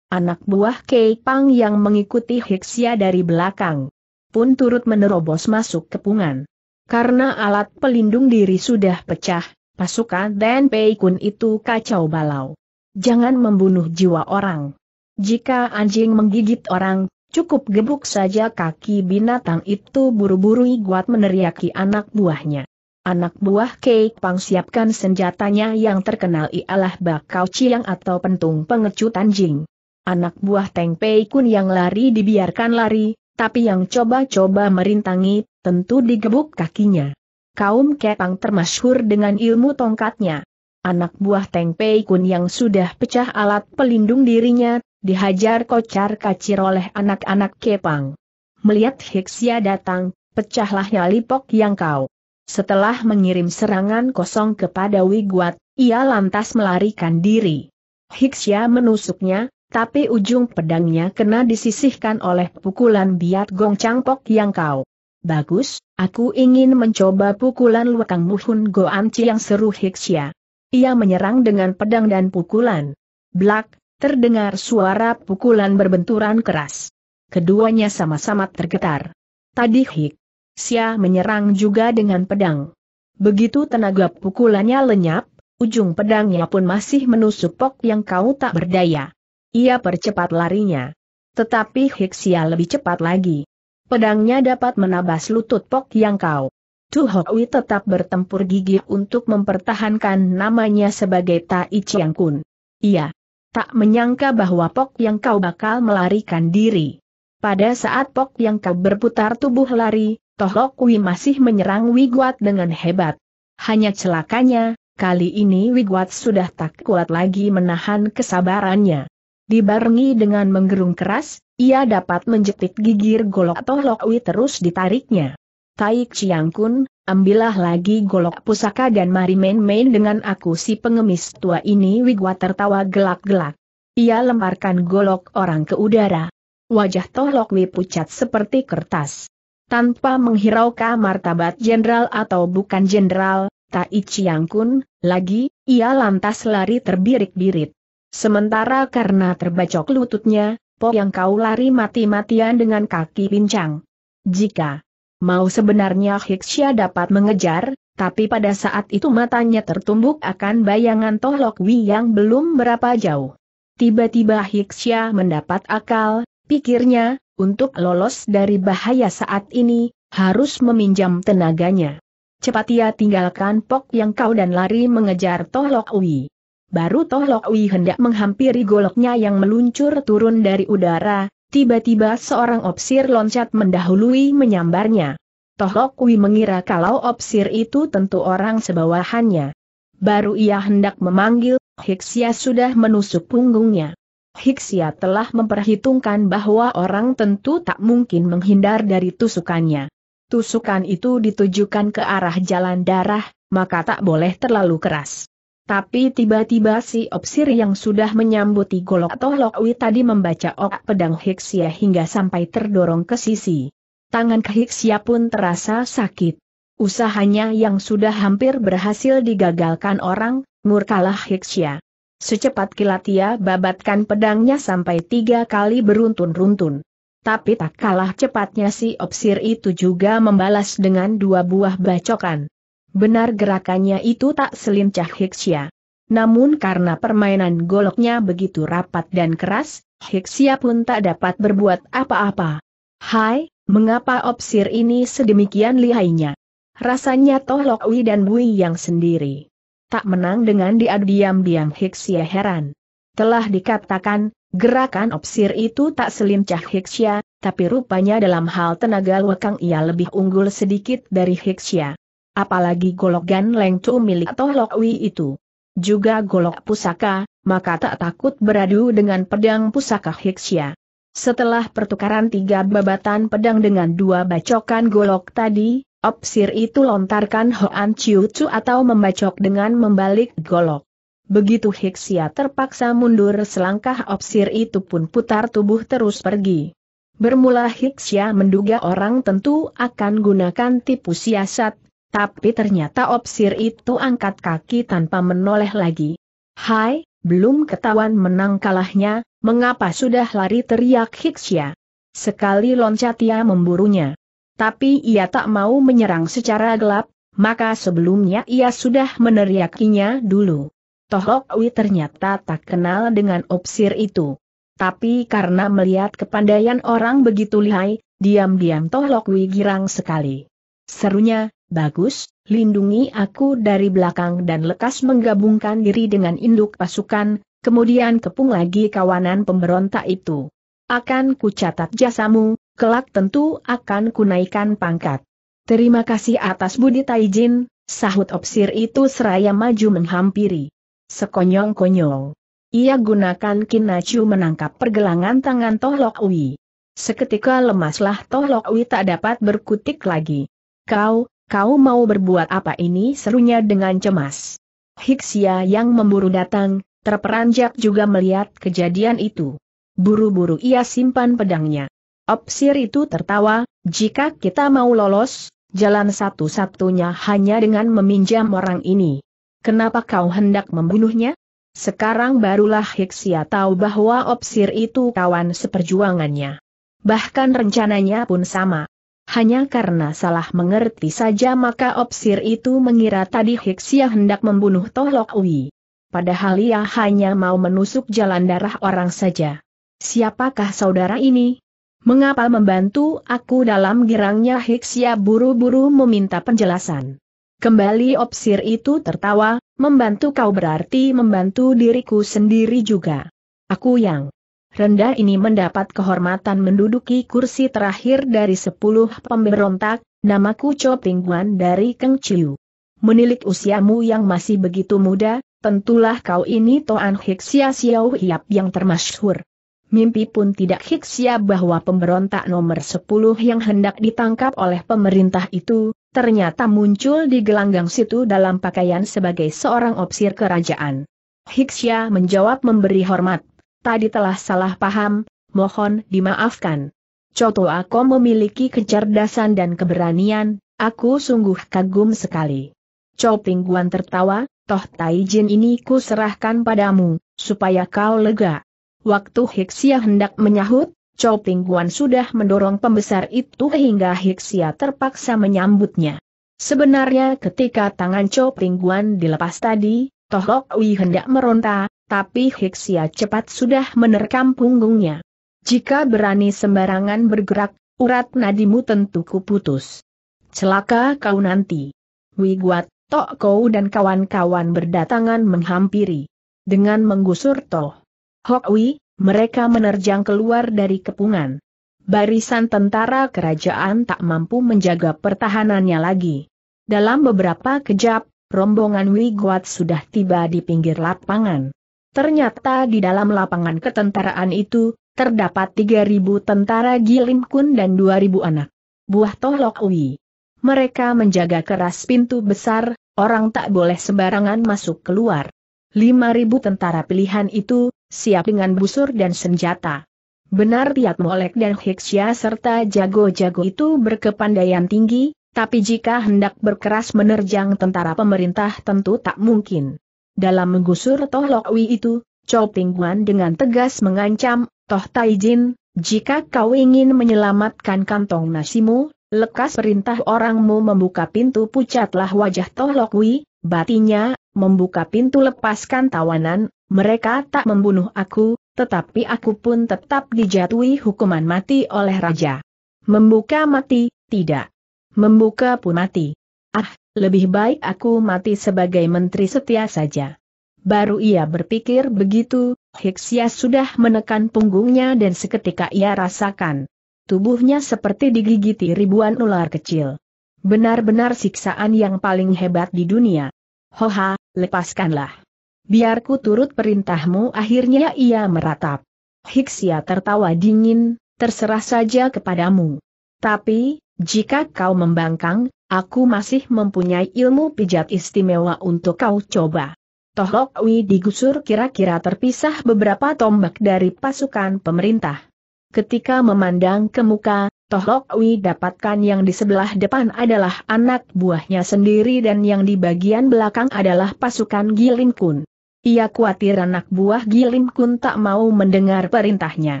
[SPEAKER 1] Anak buah Kei Pang yang mengikuti Hiksya dari belakang, pun turut menerobos masuk kepungan. Karena alat pelindung diri sudah pecah, pasukan Dan Pei Kun itu kacau balau. Jangan membunuh jiwa orang. Jika anjing menggigit orang, cukup gebuk saja kaki binatang itu buru-buru Iguat meneriaki anak buahnya. Anak buah Kek Pang siapkan senjatanya yang terkenal ialah bakau ciang atau pentung pengecut anjing. Anak buah Teng Pei Kun yang lari dibiarkan lari, tapi yang coba-coba merintangi, tentu digebuk kakinya. Kaum Kepang termasyhur dengan ilmu tongkatnya. Anak buah Teng Pei Kun yang sudah pecah alat pelindung dirinya, dihajar kocar kacir oleh anak-anak Kepang. Melihat Hiksia datang, pecahlah nyalipok yang kau. Setelah mengirim serangan kosong kepada Wiguat, ia lantas melarikan diri. Hiksia menusuknya, tapi ujung pedangnya kena disisihkan oleh pukulan biat gong cangpok yang kau. Bagus, aku ingin mencoba pukulan luakang Muhun Goamci yang seru Hiksya. Ia menyerang dengan pedang dan pukulan. Blak, terdengar suara pukulan berbenturan keras. Keduanya sama-sama tergetar. Tadi Hik. Sia menyerang juga dengan pedang. Begitu tenaga pukulannya lenyap, ujung pedangnya pun masih menusuk pok yang kau tak berdaya. Ia percepat larinya. Tetapi Hiksia lebih cepat lagi. Pedangnya dapat menabas lutut Pok Yang Kau. Tu Hokwi tetap bertempur gigih untuk mempertahankan namanya sebagai Tai Chiang Kun. Ia tak menyangka bahwa Pok Yang Kau bakal melarikan diri. Pada saat Pok Yang Kau berputar tubuh lari, Tohokwi masih menyerang Wiguat dengan hebat. Hanya celakanya, Kali ini Wiguat sudah tak kuat lagi menahan kesabarannya. Dibarengi dengan menggerung keras, ia dapat menjepit gigir golok Tohlokwi terus ditariknya. Taik Chiang Kun, ambillah lagi golok pusaka dan mari main-main dengan aku si pengemis tua ini Wigwa tertawa gelak-gelak. Ia lemparkan golok orang ke udara. Wajah Tohlokwi pucat seperti kertas. Tanpa menghiraukan martabat jenderal atau bukan jenderal, Tai Chiang Kun, lagi, ia lantas lari terbirik-birit. Sementara karena terbacok lututnya, Po yang kau lari mati-matian dengan kaki pincang. Jika mau sebenarnya Hiksya dapat mengejar, tapi pada saat itu matanya tertumbuk akan bayangan Toh Wi yang belum berapa jauh. Tiba-tiba Hiksya mendapat akal, pikirnya, untuk lolos dari bahaya saat ini, harus meminjam tenaganya. Cepat ia tinggalkan Pok yang kau dan lari mengejar Toh Wi. Baru Toh Lokwi hendak menghampiri goloknya yang meluncur turun dari udara, tiba-tiba seorang opsir loncat mendahului menyambarnya. Toh Lokwi mengira kalau opsir itu tentu orang sebawahannya. Baru ia hendak memanggil, Hiksia sudah menusuk punggungnya. Hiksia telah memperhitungkan bahwa orang tentu tak mungkin menghindar dari tusukannya. Tusukan itu ditujukan ke arah jalan darah, maka tak boleh terlalu keras. Tapi tiba-tiba si Opsir yang sudah menyambuti golok atau lokwi tadi membaca ok pedang Hiksia hingga sampai terdorong ke sisi. Tangan Hiksia pun terasa sakit. Usahanya yang sudah hampir berhasil digagalkan orang, murkalah Hiksia. Secepat kilat ia babatkan pedangnya sampai tiga kali beruntun-runtun. Tapi tak kalah cepatnya si Opsir itu juga membalas dengan dua buah bacokan. Benar gerakannya itu tak selincah Hiksia. Namun karena permainan goloknya begitu rapat dan keras, Hiksia pun tak dapat berbuat apa-apa. Hai, mengapa opsir ini sedemikian lihainya? Rasanya Toh Lokwi dan Bui yang sendiri. Tak menang dengan diadu diam-diam Hiksia heran. Telah dikatakan, gerakan opsir itu tak selincah Hiksia, tapi rupanya dalam hal tenaga lekang ia lebih unggul sedikit dari Hiksia apalagi golok Gan Leng Chu milik Toh Lok Wi itu. Juga golok pusaka, maka tak takut beradu dengan pedang pusaka Hiksia. Setelah pertukaran tiga babatan pedang dengan dua bacokan golok tadi, opsir itu lontarkan Hoan Chiu Chu atau membacok dengan membalik golok. Begitu Hiksia terpaksa mundur selangkah opsir itu pun putar tubuh terus pergi. Bermula Hiksia menduga orang tentu akan gunakan tipu siasat, tapi ternyata opsir itu angkat kaki tanpa menoleh lagi. Hai, belum ketahuan menang kalahnya, mengapa sudah lari teriak Hiksya. Sekali loncat ia memburunya. Tapi ia tak mau menyerang secara gelap, maka sebelumnya ia sudah meneriakinya dulu. Tohok Wi ternyata tak kenal dengan opsir itu. Tapi karena melihat kepandaian orang begitu lihai, diam-diam Tohok Wi girang sekali. Serunya, Bagus, lindungi aku dari belakang dan lekas menggabungkan diri dengan induk pasukan, kemudian kepung lagi kawanan pemberontak itu. Akan ku catat jasamu, kelak tentu akan kunaikan pangkat. Terima kasih atas budi Taijin, sahut opsir itu seraya maju menghampiri. Sekonyong-konyong. Ia gunakan kinacu menangkap pergelangan tangan Tohlok Ui. Seketika lemaslah Tohlok Ui tak dapat berkutik lagi. Kau, Kau mau berbuat apa ini serunya dengan cemas. Hiksia yang memburu datang, terperanjat juga melihat kejadian itu. Buru-buru ia simpan pedangnya. Opsir itu tertawa, jika kita mau lolos, jalan satu-satunya hanya dengan meminjam orang ini. Kenapa kau hendak membunuhnya? Sekarang barulah Hiksia tahu bahwa Opsir itu kawan seperjuangannya. Bahkan rencananya pun sama hanya karena salah mengerti saja maka Opsir itu mengira tadi Hiksia hendak membunuh Tohlok Ui. Padahal ia hanya mau menusuk jalan darah orang saja. Siapakah saudara ini? Mengapa membantu aku dalam girangnya Hiksia buru-buru meminta penjelasan? Kembali Opsir itu tertawa, membantu kau berarti membantu diriku sendiri juga. Aku yang rendah ini mendapat kehormatan menduduki kursi terakhir dari sepuluh pemberontak, namaku Cho Pingguan dari Keng Chiu. Menilik usiamu yang masih begitu muda, tentulah kau ini Toan Hiksia Xiao Hiap yang termasyhur. Mimpi pun tidak hiksia bahwa pemberontak nomor 10 yang hendak ditangkap oleh pemerintah itu, ternyata muncul di gelanggang situ dalam pakaian sebagai seorang opsir kerajaan. Hiksia menjawab memberi hormat tadi telah salah paham, mohon dimaafkan. Coto aku memiliki kecerdasan dan keberanian, aku sungguh kagum sekali. Coping Guan tertawa, toh Taijin ini ku serahkan padamu, supaya kau lega. Waktu Hiksia hendak menyahut, Coping Guan sudah mendorong pembesar itu hingga Hiksia terpaksa menyambutnya. Sebenarnya ketika tangan Coping Guan dilepas tadi, Toh Lok Wi hendak meronta, tapi Hiksia cepat sudah menerkam punggungnya. Jika berani sembarangan bergerak, urat nadimu tentu kuputus. Celaka kau nanti. Wiguat, Tok Kau dan kawan-kawan berdatangan menghampiri. Dengan menggusur Toh. Hok Wi, mereka menerjang keluar dari kepungan. Barisan tentara kerajaan tak mampu menjaga pertahanannya lagi. Dalam beberapa kejap, rombongan Wiguat sudah tiba di pinggir lapangan. Ternyata di dalam lapangan ketentaraan itu, terdapat 3.000 tentara Gilim Kun dan 2.000 anak. Buah Tohlok Ui. Mereka menjaga keras pintu besar, orang tak boleh sembarangan masuk keluar. 5.000 tentara pilihan itu, siap dengan busur dan senjata. Benar Tiat Molek dan Hiksya serta jago-jago itu berkepandaian tinggi, tapi jika hendak berkeras menerjang tentara pemerintah tentu tak mungkin. Dalam menggusur Toh Lokwi itu, Chou Tingguan dengan tegas mengancam, Toh Taijin, jika kau ingin menyelamatkan kantong nasimu, lekas perintah orangmu membuka pintu pucatlah wajah Toh Lokwi, batinya, membuka pintu lepaskan tawanan, mereka tak membunuh aku, tetapi aku pun tetap dijatuhi hukuman mati oleh raja. Membuka mati, tidak. Membuka pun mati. Ah, lebih baik aku mati sebagai menteri setia saja. Baru ia berpikir begitu, Hiksia sudah menekan punggungnya dan seketika ia rasakan. Tubuhnya seperti digigiti ribuan ular kecil. Benar-benar siksaan yang paling hebat di dunia. Hoha, lepaskanlah. Biarku turut perintahmu akhirnya ia meratap. Hiksia tertawa dingin, terserah saja kepadamu. Tapi, jika kau membangkang, Aku masih mempunyai ilmu pijat istimewa untuk kau coba. Toh digusur kira-kira terpisah beberapa tombak dari pasukan pemerintah. Ketika memandang ke muka, Toh dapatkan yang di sebelah depan adalah anak buahnya sendiri dan yang di bagian belakang adalah pasukan Gilim Kun. Ia khawatir anak buah Gilim Kun tak mau mendengar perintahnya.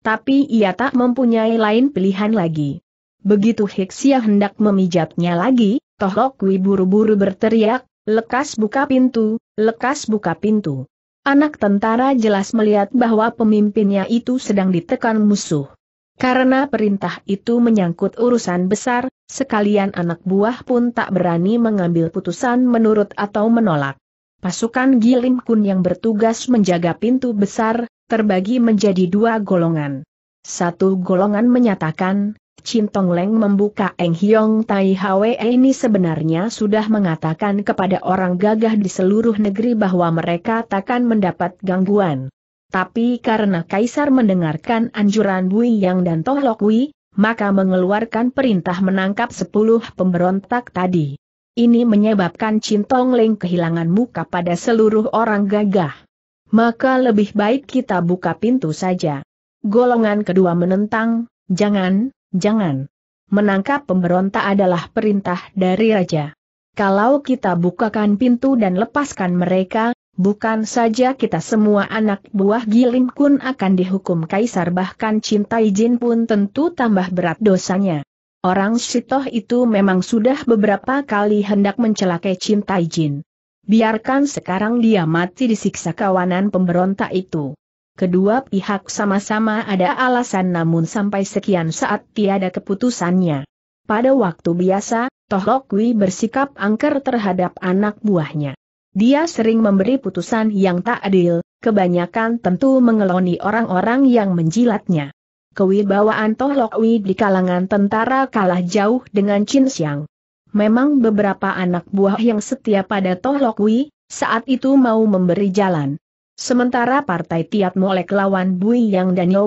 [SPEAKER 1] Tapi ia tak mempunyai lain pilihan lagi. Begitu Hiksia hendak memijatnya lagi, Tohok Wi buru-buru berteriak, lekas buka pintu, lekas buka pintu. Anak tentara jelas melihat bahwa pemimpinnya itu sedang ditekan musuh. Karena perintah itu menyangkut urusan besar, sekalian anak buah pun tak berani mengambil putusan menurut atau menolak. Pasukan Gilim Kun yang bertugas menjaga pintu besar, terbagi menjadi dua golongan. Satu golongan menyatakan, Chin Tong Leng membuka Eng Hiong Tai Hwe ini sebenarnya sudah mengatakan kepada orang gagah di seluruh negeri bahwa mereka takkan mendapat gangguan. Tapi karena Kaisar mendengarkan anjuran Bui Yang dan Toh Lok Wui, maka mengeluarkan perintah menangkap sepuluh pemberontak tadi. Ini menyebabkan Tong Leng kehilangan muka pada seluruh orang gagah. Maka lebih baik kita buka pintu saja. Golongan kedua menentang, jangan, Jangan. Menangkap pemberontak adalah perintah dari Raja. Kalau kita bukakan pintu dan lepaskan mereka, bukan saja kita semua anak buah Gilim Kun akan dihukum kaisar bahkan cinta izin pun tentu tambah berat dosanya. Orang Sitoh itu memang sudah beberapa kali hendak mencelakai cinta izin. Biarkan sekarang dia mati disiksa kawanan pemberontak itu. Kedua pihak sama-sama ada alasan namun sampai sekian saat tiada keputusannya. Pada waktu biasa, Toh bersikap angker terhadap anak buahnya. Dia sering memberi putusan yang tak adil, kebanyakan tentu mengeloni orang-orang yang menjilatnya. Kewibawaan Toh di kalangan tentara kalah jauh dengan Chin Xiang. Memang beberapa anak buah yang setia pada Toh saat itu mau memberi jalan. Sementara partai Tiat Molek lawan Bui Yang dan Lo,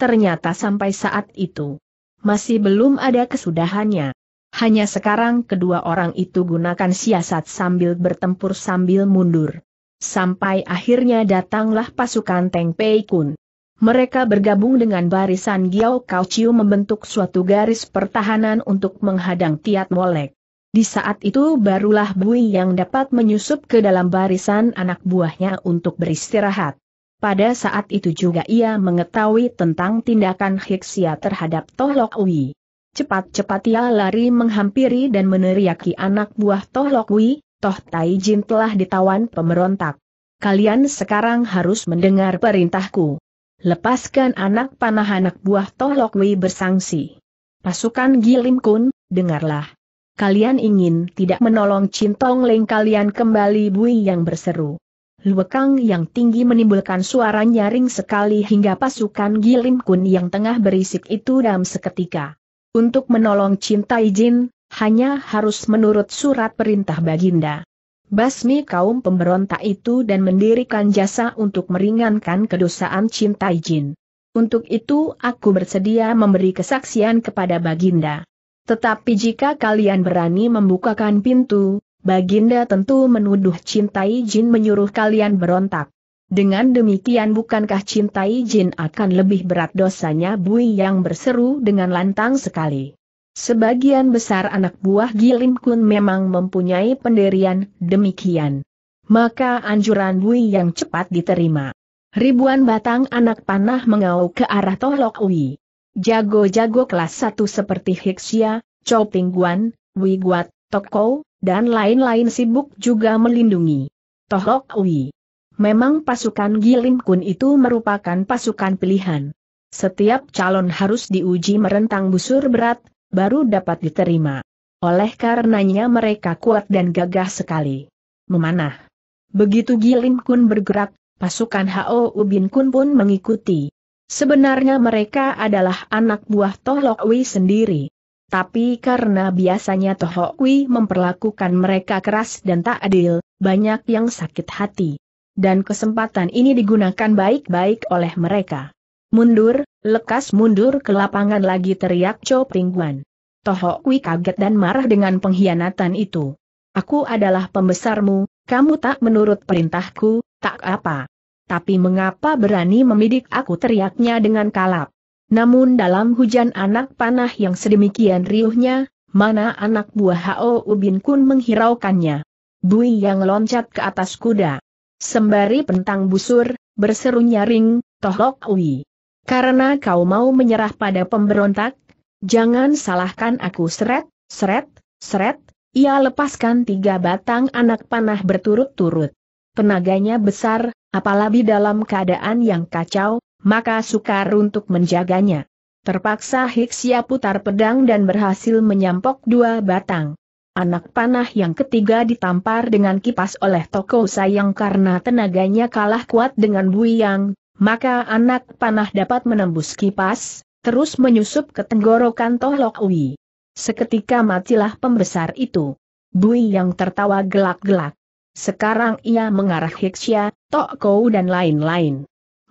[SPEAKER 1] ternyata sampai saat itu masih belum ada kesudahannya. Hanya sekarang kedua orang itu gunakan siasat sambil bertempur sambil mundur. Sampai akhirnya datanglah pasukan Teng Pei Kun. Mereka bergabung dengan barisan Giao Kau Chiu membentuk suatu garis pertahanan untuk menghadang Tiat Molek. Di saat itu barulah Bui yang dapat menyusup ke dalam barisan anak buahnya untuk beristirahat. Pada saat itu juga ia mengetahui tentang tindakan Hiksia terhadap Tohlok Wi. Cepat-cepat ia lari menghampiri dan meneriaki anak buah Tohlok Wi, Toh Tai Jin telah ditawan pemberontak. Kalian sekarang harus mendengar perintahku. Lepaskan anak panah anak buah Tohlok Wi bersangsi. Pasukan Gilim Kun, dengarlah kalian ingin tidak menolong Cintong Leng kalian kembali Bui yang berseru. Luekang yang tinggi menimbulkan suara nyaring sekali hingga pasukan Gilim Kun yang tengah berisik itu dalam seketika. Untuk menolong cinta izin, hanya harus menurut surat perintah baginda. Basmi kaum pemberontak itu dan mendirikan jasa untuk meringankan kedosaan cinta izin. Untuk itu aku bersedia memberi kesaksian kepada baginda. Tetapi jika kalian berani membukakan pintu, Baginda tentu menuduh cintai jin menyuruh kalian berontak. Dengan demikian bukankah cintai jin akan lebih berat dosanya Bui yang berseru dengan lantang sekali. Sebagian besar anak buah Gilim Kun memang mempunyai pendirian demikian. Maka anjuran Bui yang cepat diterima. Ribuan batang anak panah mengau ke arah Tolok Ui. Jago-jago kelas satu seperti Hixia, Guan, Pingguan, Guat, Toko, dan lain-lain sibuk juga melindungi. Tohok Wei. Memang pasukan Gilim Kun itu merupakan pasukan pilihan. Setiap calon harus diuji merentang busur berat, baru dapat diterima. Oleh karenanya mereka kuat dan gagah sekali. Memanah. Begitu Gilim Kun bergerak, pasukan Hao Ubin Kun pun mengikuti. Sebenarnya mereka adalah anak buah Tohokwi sendiri. Tapi karena biasanya Tohokwi memperlakukan mereka keras dan tak adil, banyak yang sakit hati. Dan kesempatan ini digunakan baik-baik oleh mereka. Mundur, lekas mundur ke lapangan lagi teriak Cho Pingguan. Tohokwi kaget dan marah dengan pengkhianatan itu. Aku adalah pembesarmu, kamu tak menurut perintahku, tak apa. Tapi mengapa berani memidik aku teriaknya dengan kalap? Namun dalam hujan anak panah yang sedemikian riuhnya, mana anak buah Hao Ubin Kun menghiraukannya. Bui yang loncat ke atas kuda. Sembari pentang busur, berseru nyaring, Tohlok Ui. Karena kau mau menyerah pada pemberontak, jangan salahkan aku seret, seret, seret, ia lepaskan tiga batang anak panah berturut-turut. Tenaganya besar, Apalagi dalam keadaan yang kacau, maka sukar untuk menjaganya. Terpaksa Hiksia putar pedang dan berhasil menyampok dua batang. Anak panah yang ketiga ditampar dengan kipas oleh Toko Sayang karena tenaganya kalah kuat dengan Buyang, maka anak panah dapat menembus kipas, terus menyusup ke tenggorokan Tohlok Ui. Seketika matilah pembesar itu. Bui yang tertawa gelak-gelak. Sekarang ia mengarah Hiksya, Tok Kou dan lain-lain.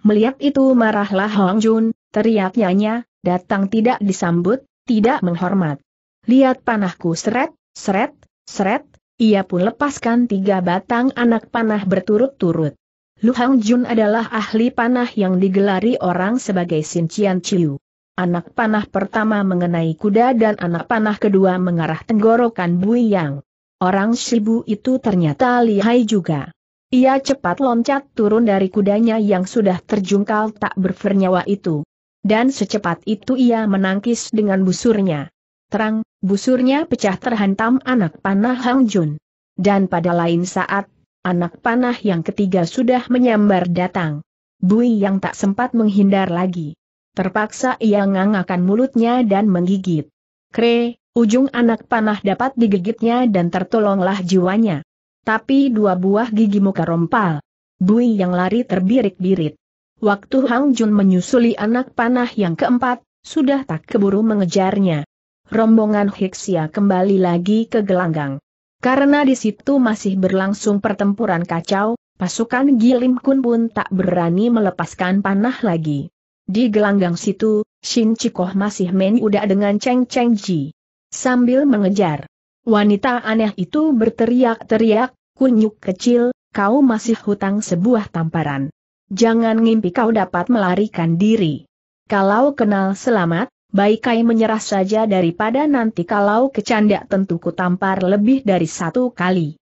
[SPEAKER 1] Melihat itu marahlah Hong Jun, teriaknya, datang tidak disambut, tidak menghormat. Lihat panahku seret, seret, seret, ia pun lepaskan tiga batang anak panah berturut-turut. Lu Hong Jun adalah ahli panah yang digelari orang sebagai Sin Cian Chiu. Anak panah pertama mengenai kuda dan anak panah kedua mengarah tenggorokan Bui Yang. Orang Sibu itu ternyata lihai juga. Ia cepat loncat turun dari kudanya yang sudah terjungkal tak bernyawa itu. Dan secepat itu ia menangkis dengan busurnya. Terang, busurnya pecah terhantam anak panah Hang Jun. Dan pada lain saat, anak panah yang ketiga sudah menyambar datang. Bui yang tak sempat menghindar lagi. Terpaksa ia ngangakan mulutnya dan menggigit. Kre, Ujung anak panah dapat digigitnya dan tertolonglah jiwanya. Tapi dua buah gigi muka rompal. Bui yang lari terbirik-birit. Waktu Hang Jun menyusuli anak panah yang keempat, sudah tak keburu mengejarnya. Rombongan Hiksia kembali lagi ke gelanggang. Karena di situ masih berlangsung pertempuran kacau, pasukan Gilim Kun pun tak berani melepaskan panah lagi. Di gelanggang situ, Shin Chikoh masih main udah dengan Cheng Cheng Ji sambil mengejar. Wanita aneh itu berteriak-teriak, kunyuk kecil, kau masih hutang sebuah tamparan. Jangan ngimpi kau dapat melarikan diri. Kalau kenal selamat, baik kai menyerah saja daripada nanti kalau kecanda tentu tampar lebih dari satu kali.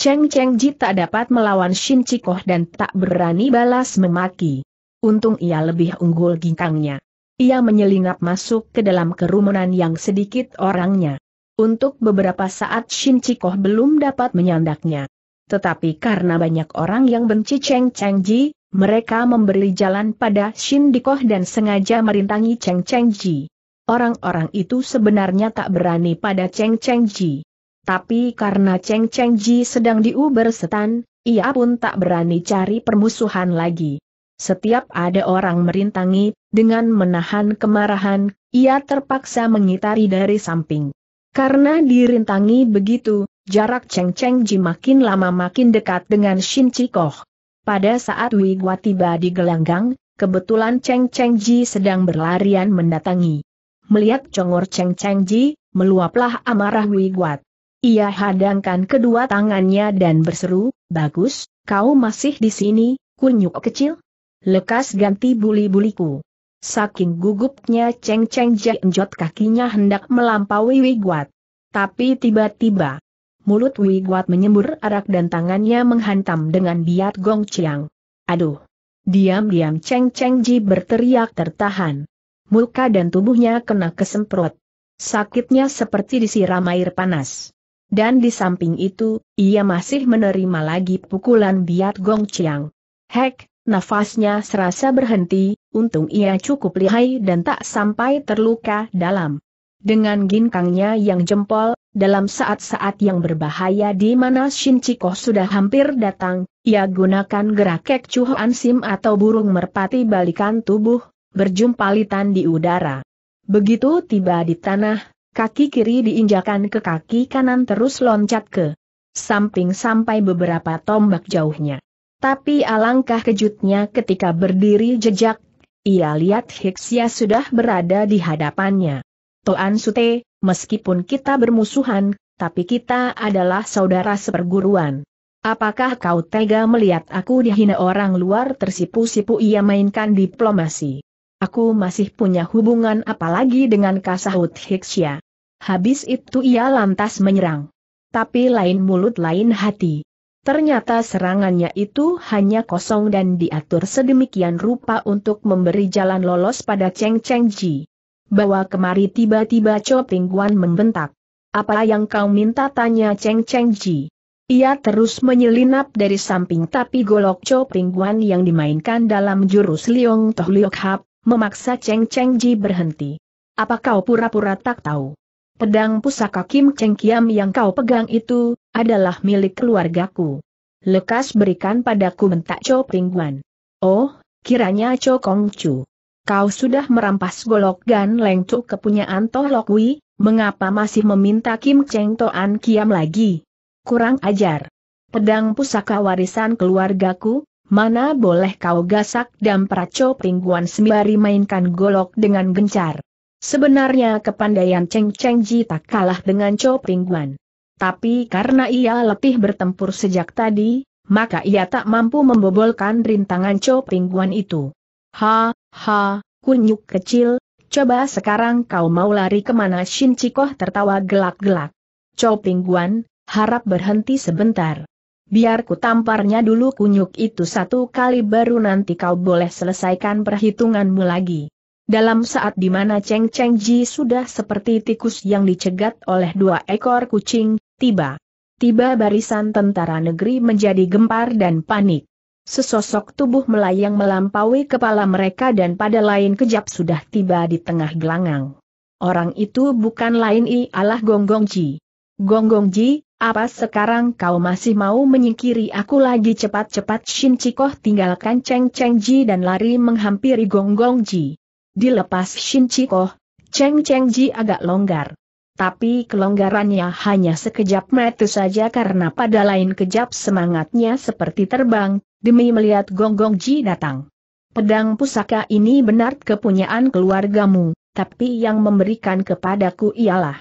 [SPEAKER 1] Cheng Cheng Ji tak dapat melawan Shin Chikoh dan tak berani balas memaki. Untung ia lebih unggul ginkangnya. Ia menyelinap masuk ke dalam kerumunan yang sedikit orangnya. Untuk beberapa saat Shin Chikoh belum dapat menyandaknya. Tetapi karena banyak orang yang benci Cheng Cheng Ji, mereka memberi jalan pada Shin Dikoh dan sengaja merintangi Cheng Cheng Ji. Orang-orang itu sebenarnya tak berani pada Cheng Cheng Ji. Tapi karena Cheng Cheng Ji sedang diuber setan, ia pun tak berani cari permusuhan lagi. Setiap ada orang merintangi, dengan menahan kemarahan, ia terpaksa mengitari dari samping. Karena dirintangi begitu, jarak Cheng Cheng Ji makin lama makin dekat dengan Shin Chikoh. Pada saat Wigwa tiba di gelanggang, kebetulan Cheng Cheng Ji sedang berlarian mendatangi. Melihat congor Cheng Cheng Ji, meluaplah amarah Wigwat. Ia hadangkan kedua tangannya dan berseru, Bagus, kau masih di sini, kunyuk kecil? lekas ganti buli-buliku. Saking gugupnya Cheng Cheng Jienjot kakinya hendak melampaui Wiguat. Tapi tiba-tiba, mulut Wiguat menyembur arak dan tangannya menghantam dengan biat Gong Chiang. Aduh! Diam-diam Cheng Cheng Ji berteriak tertahan. Muka dan tubuhnya kena kesemprot. Sakitnya seperti disiram air panas. Dan di samping itu, ia masih menerima lagi pukulan biat Gong Chiang. Hek, nafasnya serasa berhenti, untung ia cukup lihai dan tak sampai terluka dalam. Dengan ginkangnya yang jempol, dalam saat-saat yang berbahaya di mana Shin Chiko sudah hampir datang, ia gunakan gerak kek cuhoan sim atau burung merpati balikan tubuh, berjumpa litan di udara. Begitu tiba di tanah, kaki kiri diinjakan ke kaki kanan terus loncat ke samping sampai beberapa tombak jauhnya. Tapi alangkah kejutnya ketika berdiri jejak, ia lihat Hiksia sudah berada di hadapannya. Toan Sute, meskipun kita bermusuhan, tapi kita adalah saudara seperguruan. Apakah kau tega melihat aku dihina orang luar tersipu-sipu ia mainkan diplomasi? Aku masih punya hubungan apalagi dengan kasahut Hixia. Habis itu ia lantas menyerang. Tapi lain mulut lain hati. Ternyata serangannya itu hanya kosong dan diatur sedemikian rupa untuk memberi jalan lolos pada Cheng Cheng Ji. Bawa kemari tiba-tiba Cho Ping Guan membentak. Apa yang kau minta tanya Cheng Cheng Ji? Ia terus menyelinap dari samping tapi golok Cho Ping Guan yang dimainkan dalam jurus Liong Toh Liok Hap, memaksa Cheng Cheng Ji berhenti. Apa kau pura-pura tak tahu? Pedang pusaka Kim Cheng Kiam yang kau pegang itu, adalah milik keluargaku. Lekas berikan padaku mentak Cho Oh, kiranya Cho Kong Chu. Kau sudah merampas golok gan lengcuk kepunyaan Toh Lok Wi, mengapa masih meminta Kim Cheng Toan Kiam lagi? Kurang ajar. Pedang pusaka warisan keluargaku, mana boleh kau gasak dan peracok Pingguan sembari mainkan golok dengan gencar. Sebenarnya kepandaian Cheng Cheng Ji tak kalah dengan Cho Ping Guan. Tapi karena ia lebih bertempur sejak tadi, maka ia tak mampu membobolkan rintangan Cho Ping Guan itu. Ha, ha, kunyuk kecil, coba sekarang kau mau lari kemana Shin Chikoh tertawa gelak-gelak. Cho Ping Guan, harap berhenti sebentar. Biar ku tamparnya dulu kunyuk itu satu kali baru nanti kau boleh selesaikan perhitunganmu lagi. Dalam saat di mana Cheng Cheng Ji sudah seperti tikus yang dicegat oleh dua ekor kucing, tiba. Tiba barisan tentara negeri menjadi gempar dan panik. Sesosok tubuh melayang melampaui kepala mereka dan pada lain kejap sudah tiba di tengah gelanggang. Orang itu bukan lain ialah Gonggong Ji. Gonggong Ji, apa sekarang kau masih mau menyingkiri aku lagi cepat-cepat Shin Chikoh tinggalkan Cheng Cheng Ji dan lari menghampiri Gonggong Ji. Dilepas Shin Chiko, Cheng Cheng Ji agak longgar. Tapi kelonggarannya hanya sekejap mata saja karena pada lain kejap semangatnya seperti terbang, demi melihat Gong Gong Ji datang. Pedang pusaka ini benar kepunyaan keluargamu, tapi yang memberikan kepadaku ialah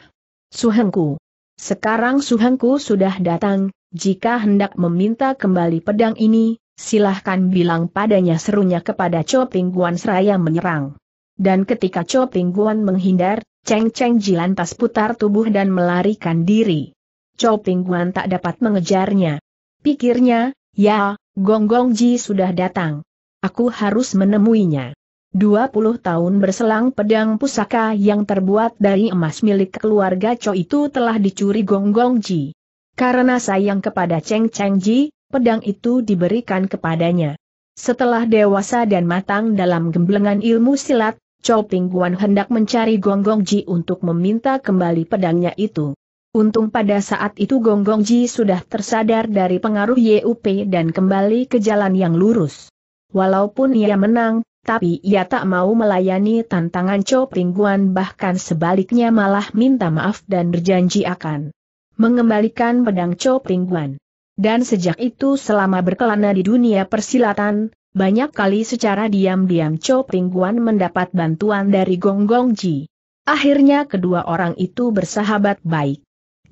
[SPEAKER 1] Suhengku. Sekarang Suhengku sudah datang, jika hendak meminta kembali pedang ini, silahkan bilang padanya serunya kepada Chopping Guan Seraya menyerang dan ketika Cho Ping Guan menghindar, Cheng Cheng Ji lantas putar tubuh dan melarikan diri. Cho Ping Guan tak dapat mengejarnya. Pikirnya, ya, Gong Gong Ji sudah datang. Aku harus menemuinya. 20 tahun berselang pedang pusaka yang terbuat dari emas milik keluarga Cho itu telah dicuri Gong Gong Ji. Karena sayang kepada Cheng Cheng Ji, pedang itu diberikan kepadanya. Setelah dewasa dan matang dalam gemblengan ilmu silat, Cho Pingguan hendak mencari Gonggong Ji untuk meminta kembali pedangnya itu. Untung pada saat itu Gonggong Ji sudah tersadar dari pengaruh YUP dan kembali ke jalan yang lurus. Walaupun ia menang, tapi ia tak mau melayani tantangan Cho Pingguan bahkan sebaliknya malah minta maaf dan berjanji akan mengembalikan pedang Cho Pingguan. Dan sejak itu selama berkelana di dunia persilatan, banyak kali secara diam-diam Cho Pingguan mendapat bantuan dari Gong Gong Ji. Akhirnya kedua orang itu bersahabat baik.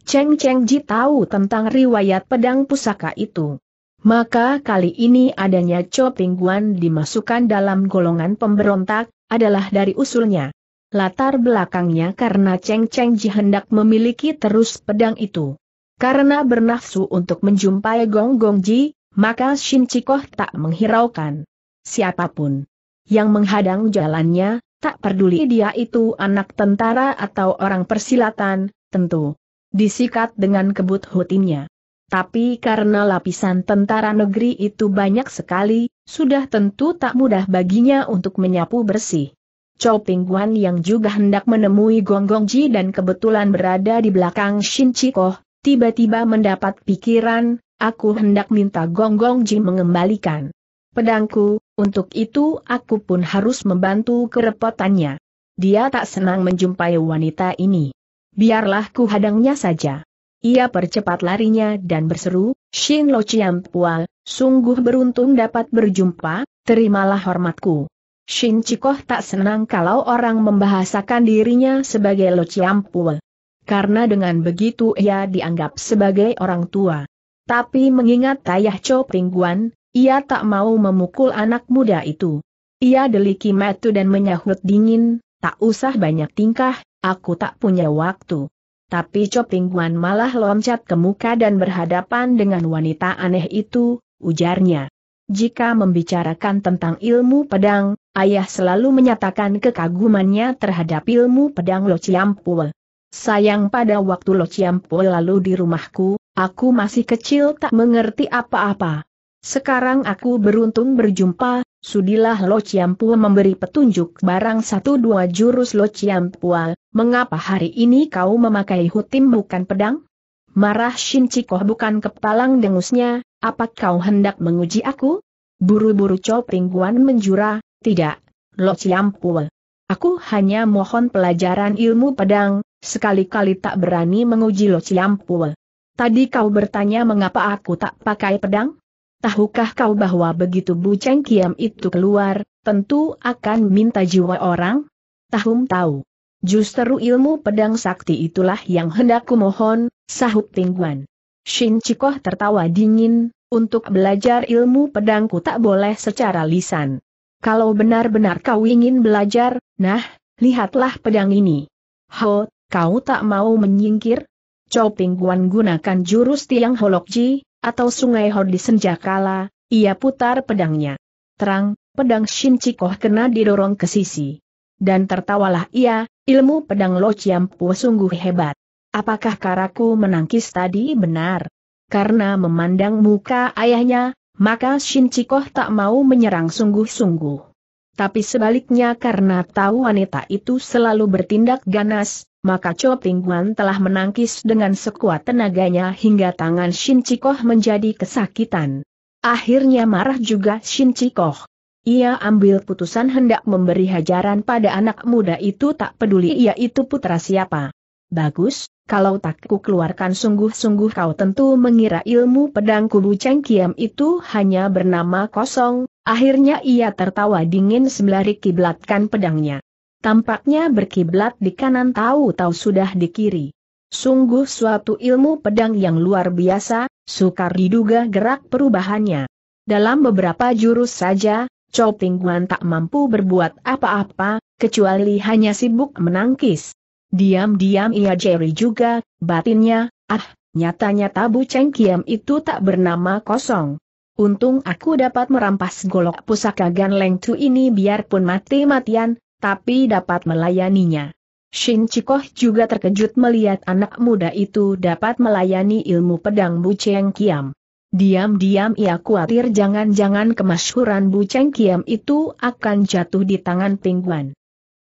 [SPEAKER 1] Cheng Cheng Ji tahu tentang riwayat pedang pusaka itu. Maka kali ini adanya Cho Pingguan dimasukkan dalam golongan pemberontak, adalah dari usulnya. Latar belakangnya karena Cheng Cheng Ji hendak memiliki terus pedang itu. Karena bernafsu untuk menjumpai Gong Gong Ji, maka Shin Chikoh tak menghiraukan. Siapapun yang menghadang jalannya, tak peduli dia itu anak tentara atau orang persilatan, tentu disikat dengan kebut hutinnya. Tapi karena lapisan tentara negeri itu banyak sekali, sudah tentu tak mudah baginya untuk menyapu bersih. Chow Ping Guan yang juga hendak menemui Gong Gong Ji dan kebetulan berada di belakang Shin Chikoh, tiba-tiba mendapat pikiran, Aku hendak minta Gonggong Ji mengembalikan pedangku, untuk itu aku pun harus membantu kerepotannya. Dia tak senang menjumpai wanita ini. Biarlah ku hadangnya saja. Ia percepat larinya dan berseru, Shin Lo Chiam Pual, sungguh beruntung dapat berjumpa, terimalah hormatku. Shin Chikoh tak senang kalau orang membahasakan dirinya sebagai Lo Chiam Pual. Karena dengan begitu ia dianggap sebagai orang tua. Tapi mengingat ayah Cho Pingguan, ia tak mau memukul anak muda itu. Ia deliki metu dan menyahut dingin, tak usah banyak tingkah, aku tak punya waktu. Tapi Cho Pingguan malah loncat ke muka dan berhadapan dengan wanita aneh itu, ujarnya. Jika membicarakan tentang ilmu pedang, ayah selalu menyatakan kekagumannya terhadap ilmu pedang Lo Chiampul. Sayang pada waktu Lo Chiampul lalu di rumahku, Aku masih kecil tak mengerti apa-apa. Sekarang aku beruntung berjumpa, sudilah Lo Chiampua memberi petunjuk barang satu dua jurus Lo Chiampua, mengapa hari ini kau memakai hutim bukan pedang? Marah Shin Cikoh bukan kepalang dengusnya, apa kau hendak menguji aku? Buru-buru Choping Guan menjura, tidak, Lo Chiampua. Aku hanya mohon pelajaran ilmu pedang, sekali-kali tak berani menguji Lo Chiampua. Tadi kau bertanya mengapa aku tak pakai pedang? Tahukah kau bahwa begitu Bu Cheng Kiam itu keluar, tentu akan minta jiwa orang? Tahum tahu. Justru ilmu pedang sakti itulah yang hendak mohon, sahut Tingguan. Shin Chikoh tertawa dingin, untuk belajar ilmu pedangku tak boleh secara lisan. Kalau benar-benar kau ingin belajar, nah, lihatlah pedang ini. Ho, kau tak mau menyingkir? Chow Ping Guan gunakan jurus tiang holokji, atau sungai hor di senjakala, ia putar pedangnya. Terang, pedang Shin Chikoh kena didorong ke sisi. Dan tertawalah ia, ilmu pedang Lo Chiam Pua sungguh hebat. Apakah karaku menangkis tadi benar? Karena memandang muka ayahnya, maka Shin Chikoh tak mau menyerang sungguh-sungguh. Tapi sebaliknya karena tahu wanita itu selalu bertindak ganas, maka Cho Ping Guan telah menangkis dengan sekuat tenaganya hingga tangan Shin Chikoh menjadi kesakitan. Akhirnya marah juga Shin Chikoh. Ia ambil putusan hendak memberi hajaran pada anak muda itu tak peduli ia itu putra siapa. Bagus, kalau tak ku keluarkan sungguh-sungguh kau tentu mengira ilmu pedang kubu Cheng Kiam itu hanya bernama kosong, Akhirnya ia tertawa dingin sembari kiblatkan pedangnya. Tampaknya berkiblat di kanan tahu-tahu sudah di kiri. Sungguh suatu ilmu pedang yang luar biasa, sukar diduga gerak perubahannya. Dalam beberapa jurus saja, Choping Guan tak mampu berbuat apa-apa, kecuali hanya sibuk menangkis. Diam-diam ia jeri juga, batinnya, ah, nyatanya tabu Cheng Kiam itu tak bernama kosong. Untung aku dapat merampas golok pusaka Gan Leng Chu ini biarpun mati-matian, tapi dapat melayaninya. Shin Chikoh juga terkejut melihat anak muda itu dapat melayani ilmu pedang Bu Cheng Kiam. Diam-diam ia khawatir jangan-jangan kemasyhuran Bu Cheng Kiam itu akan jatuh di tangan Guan.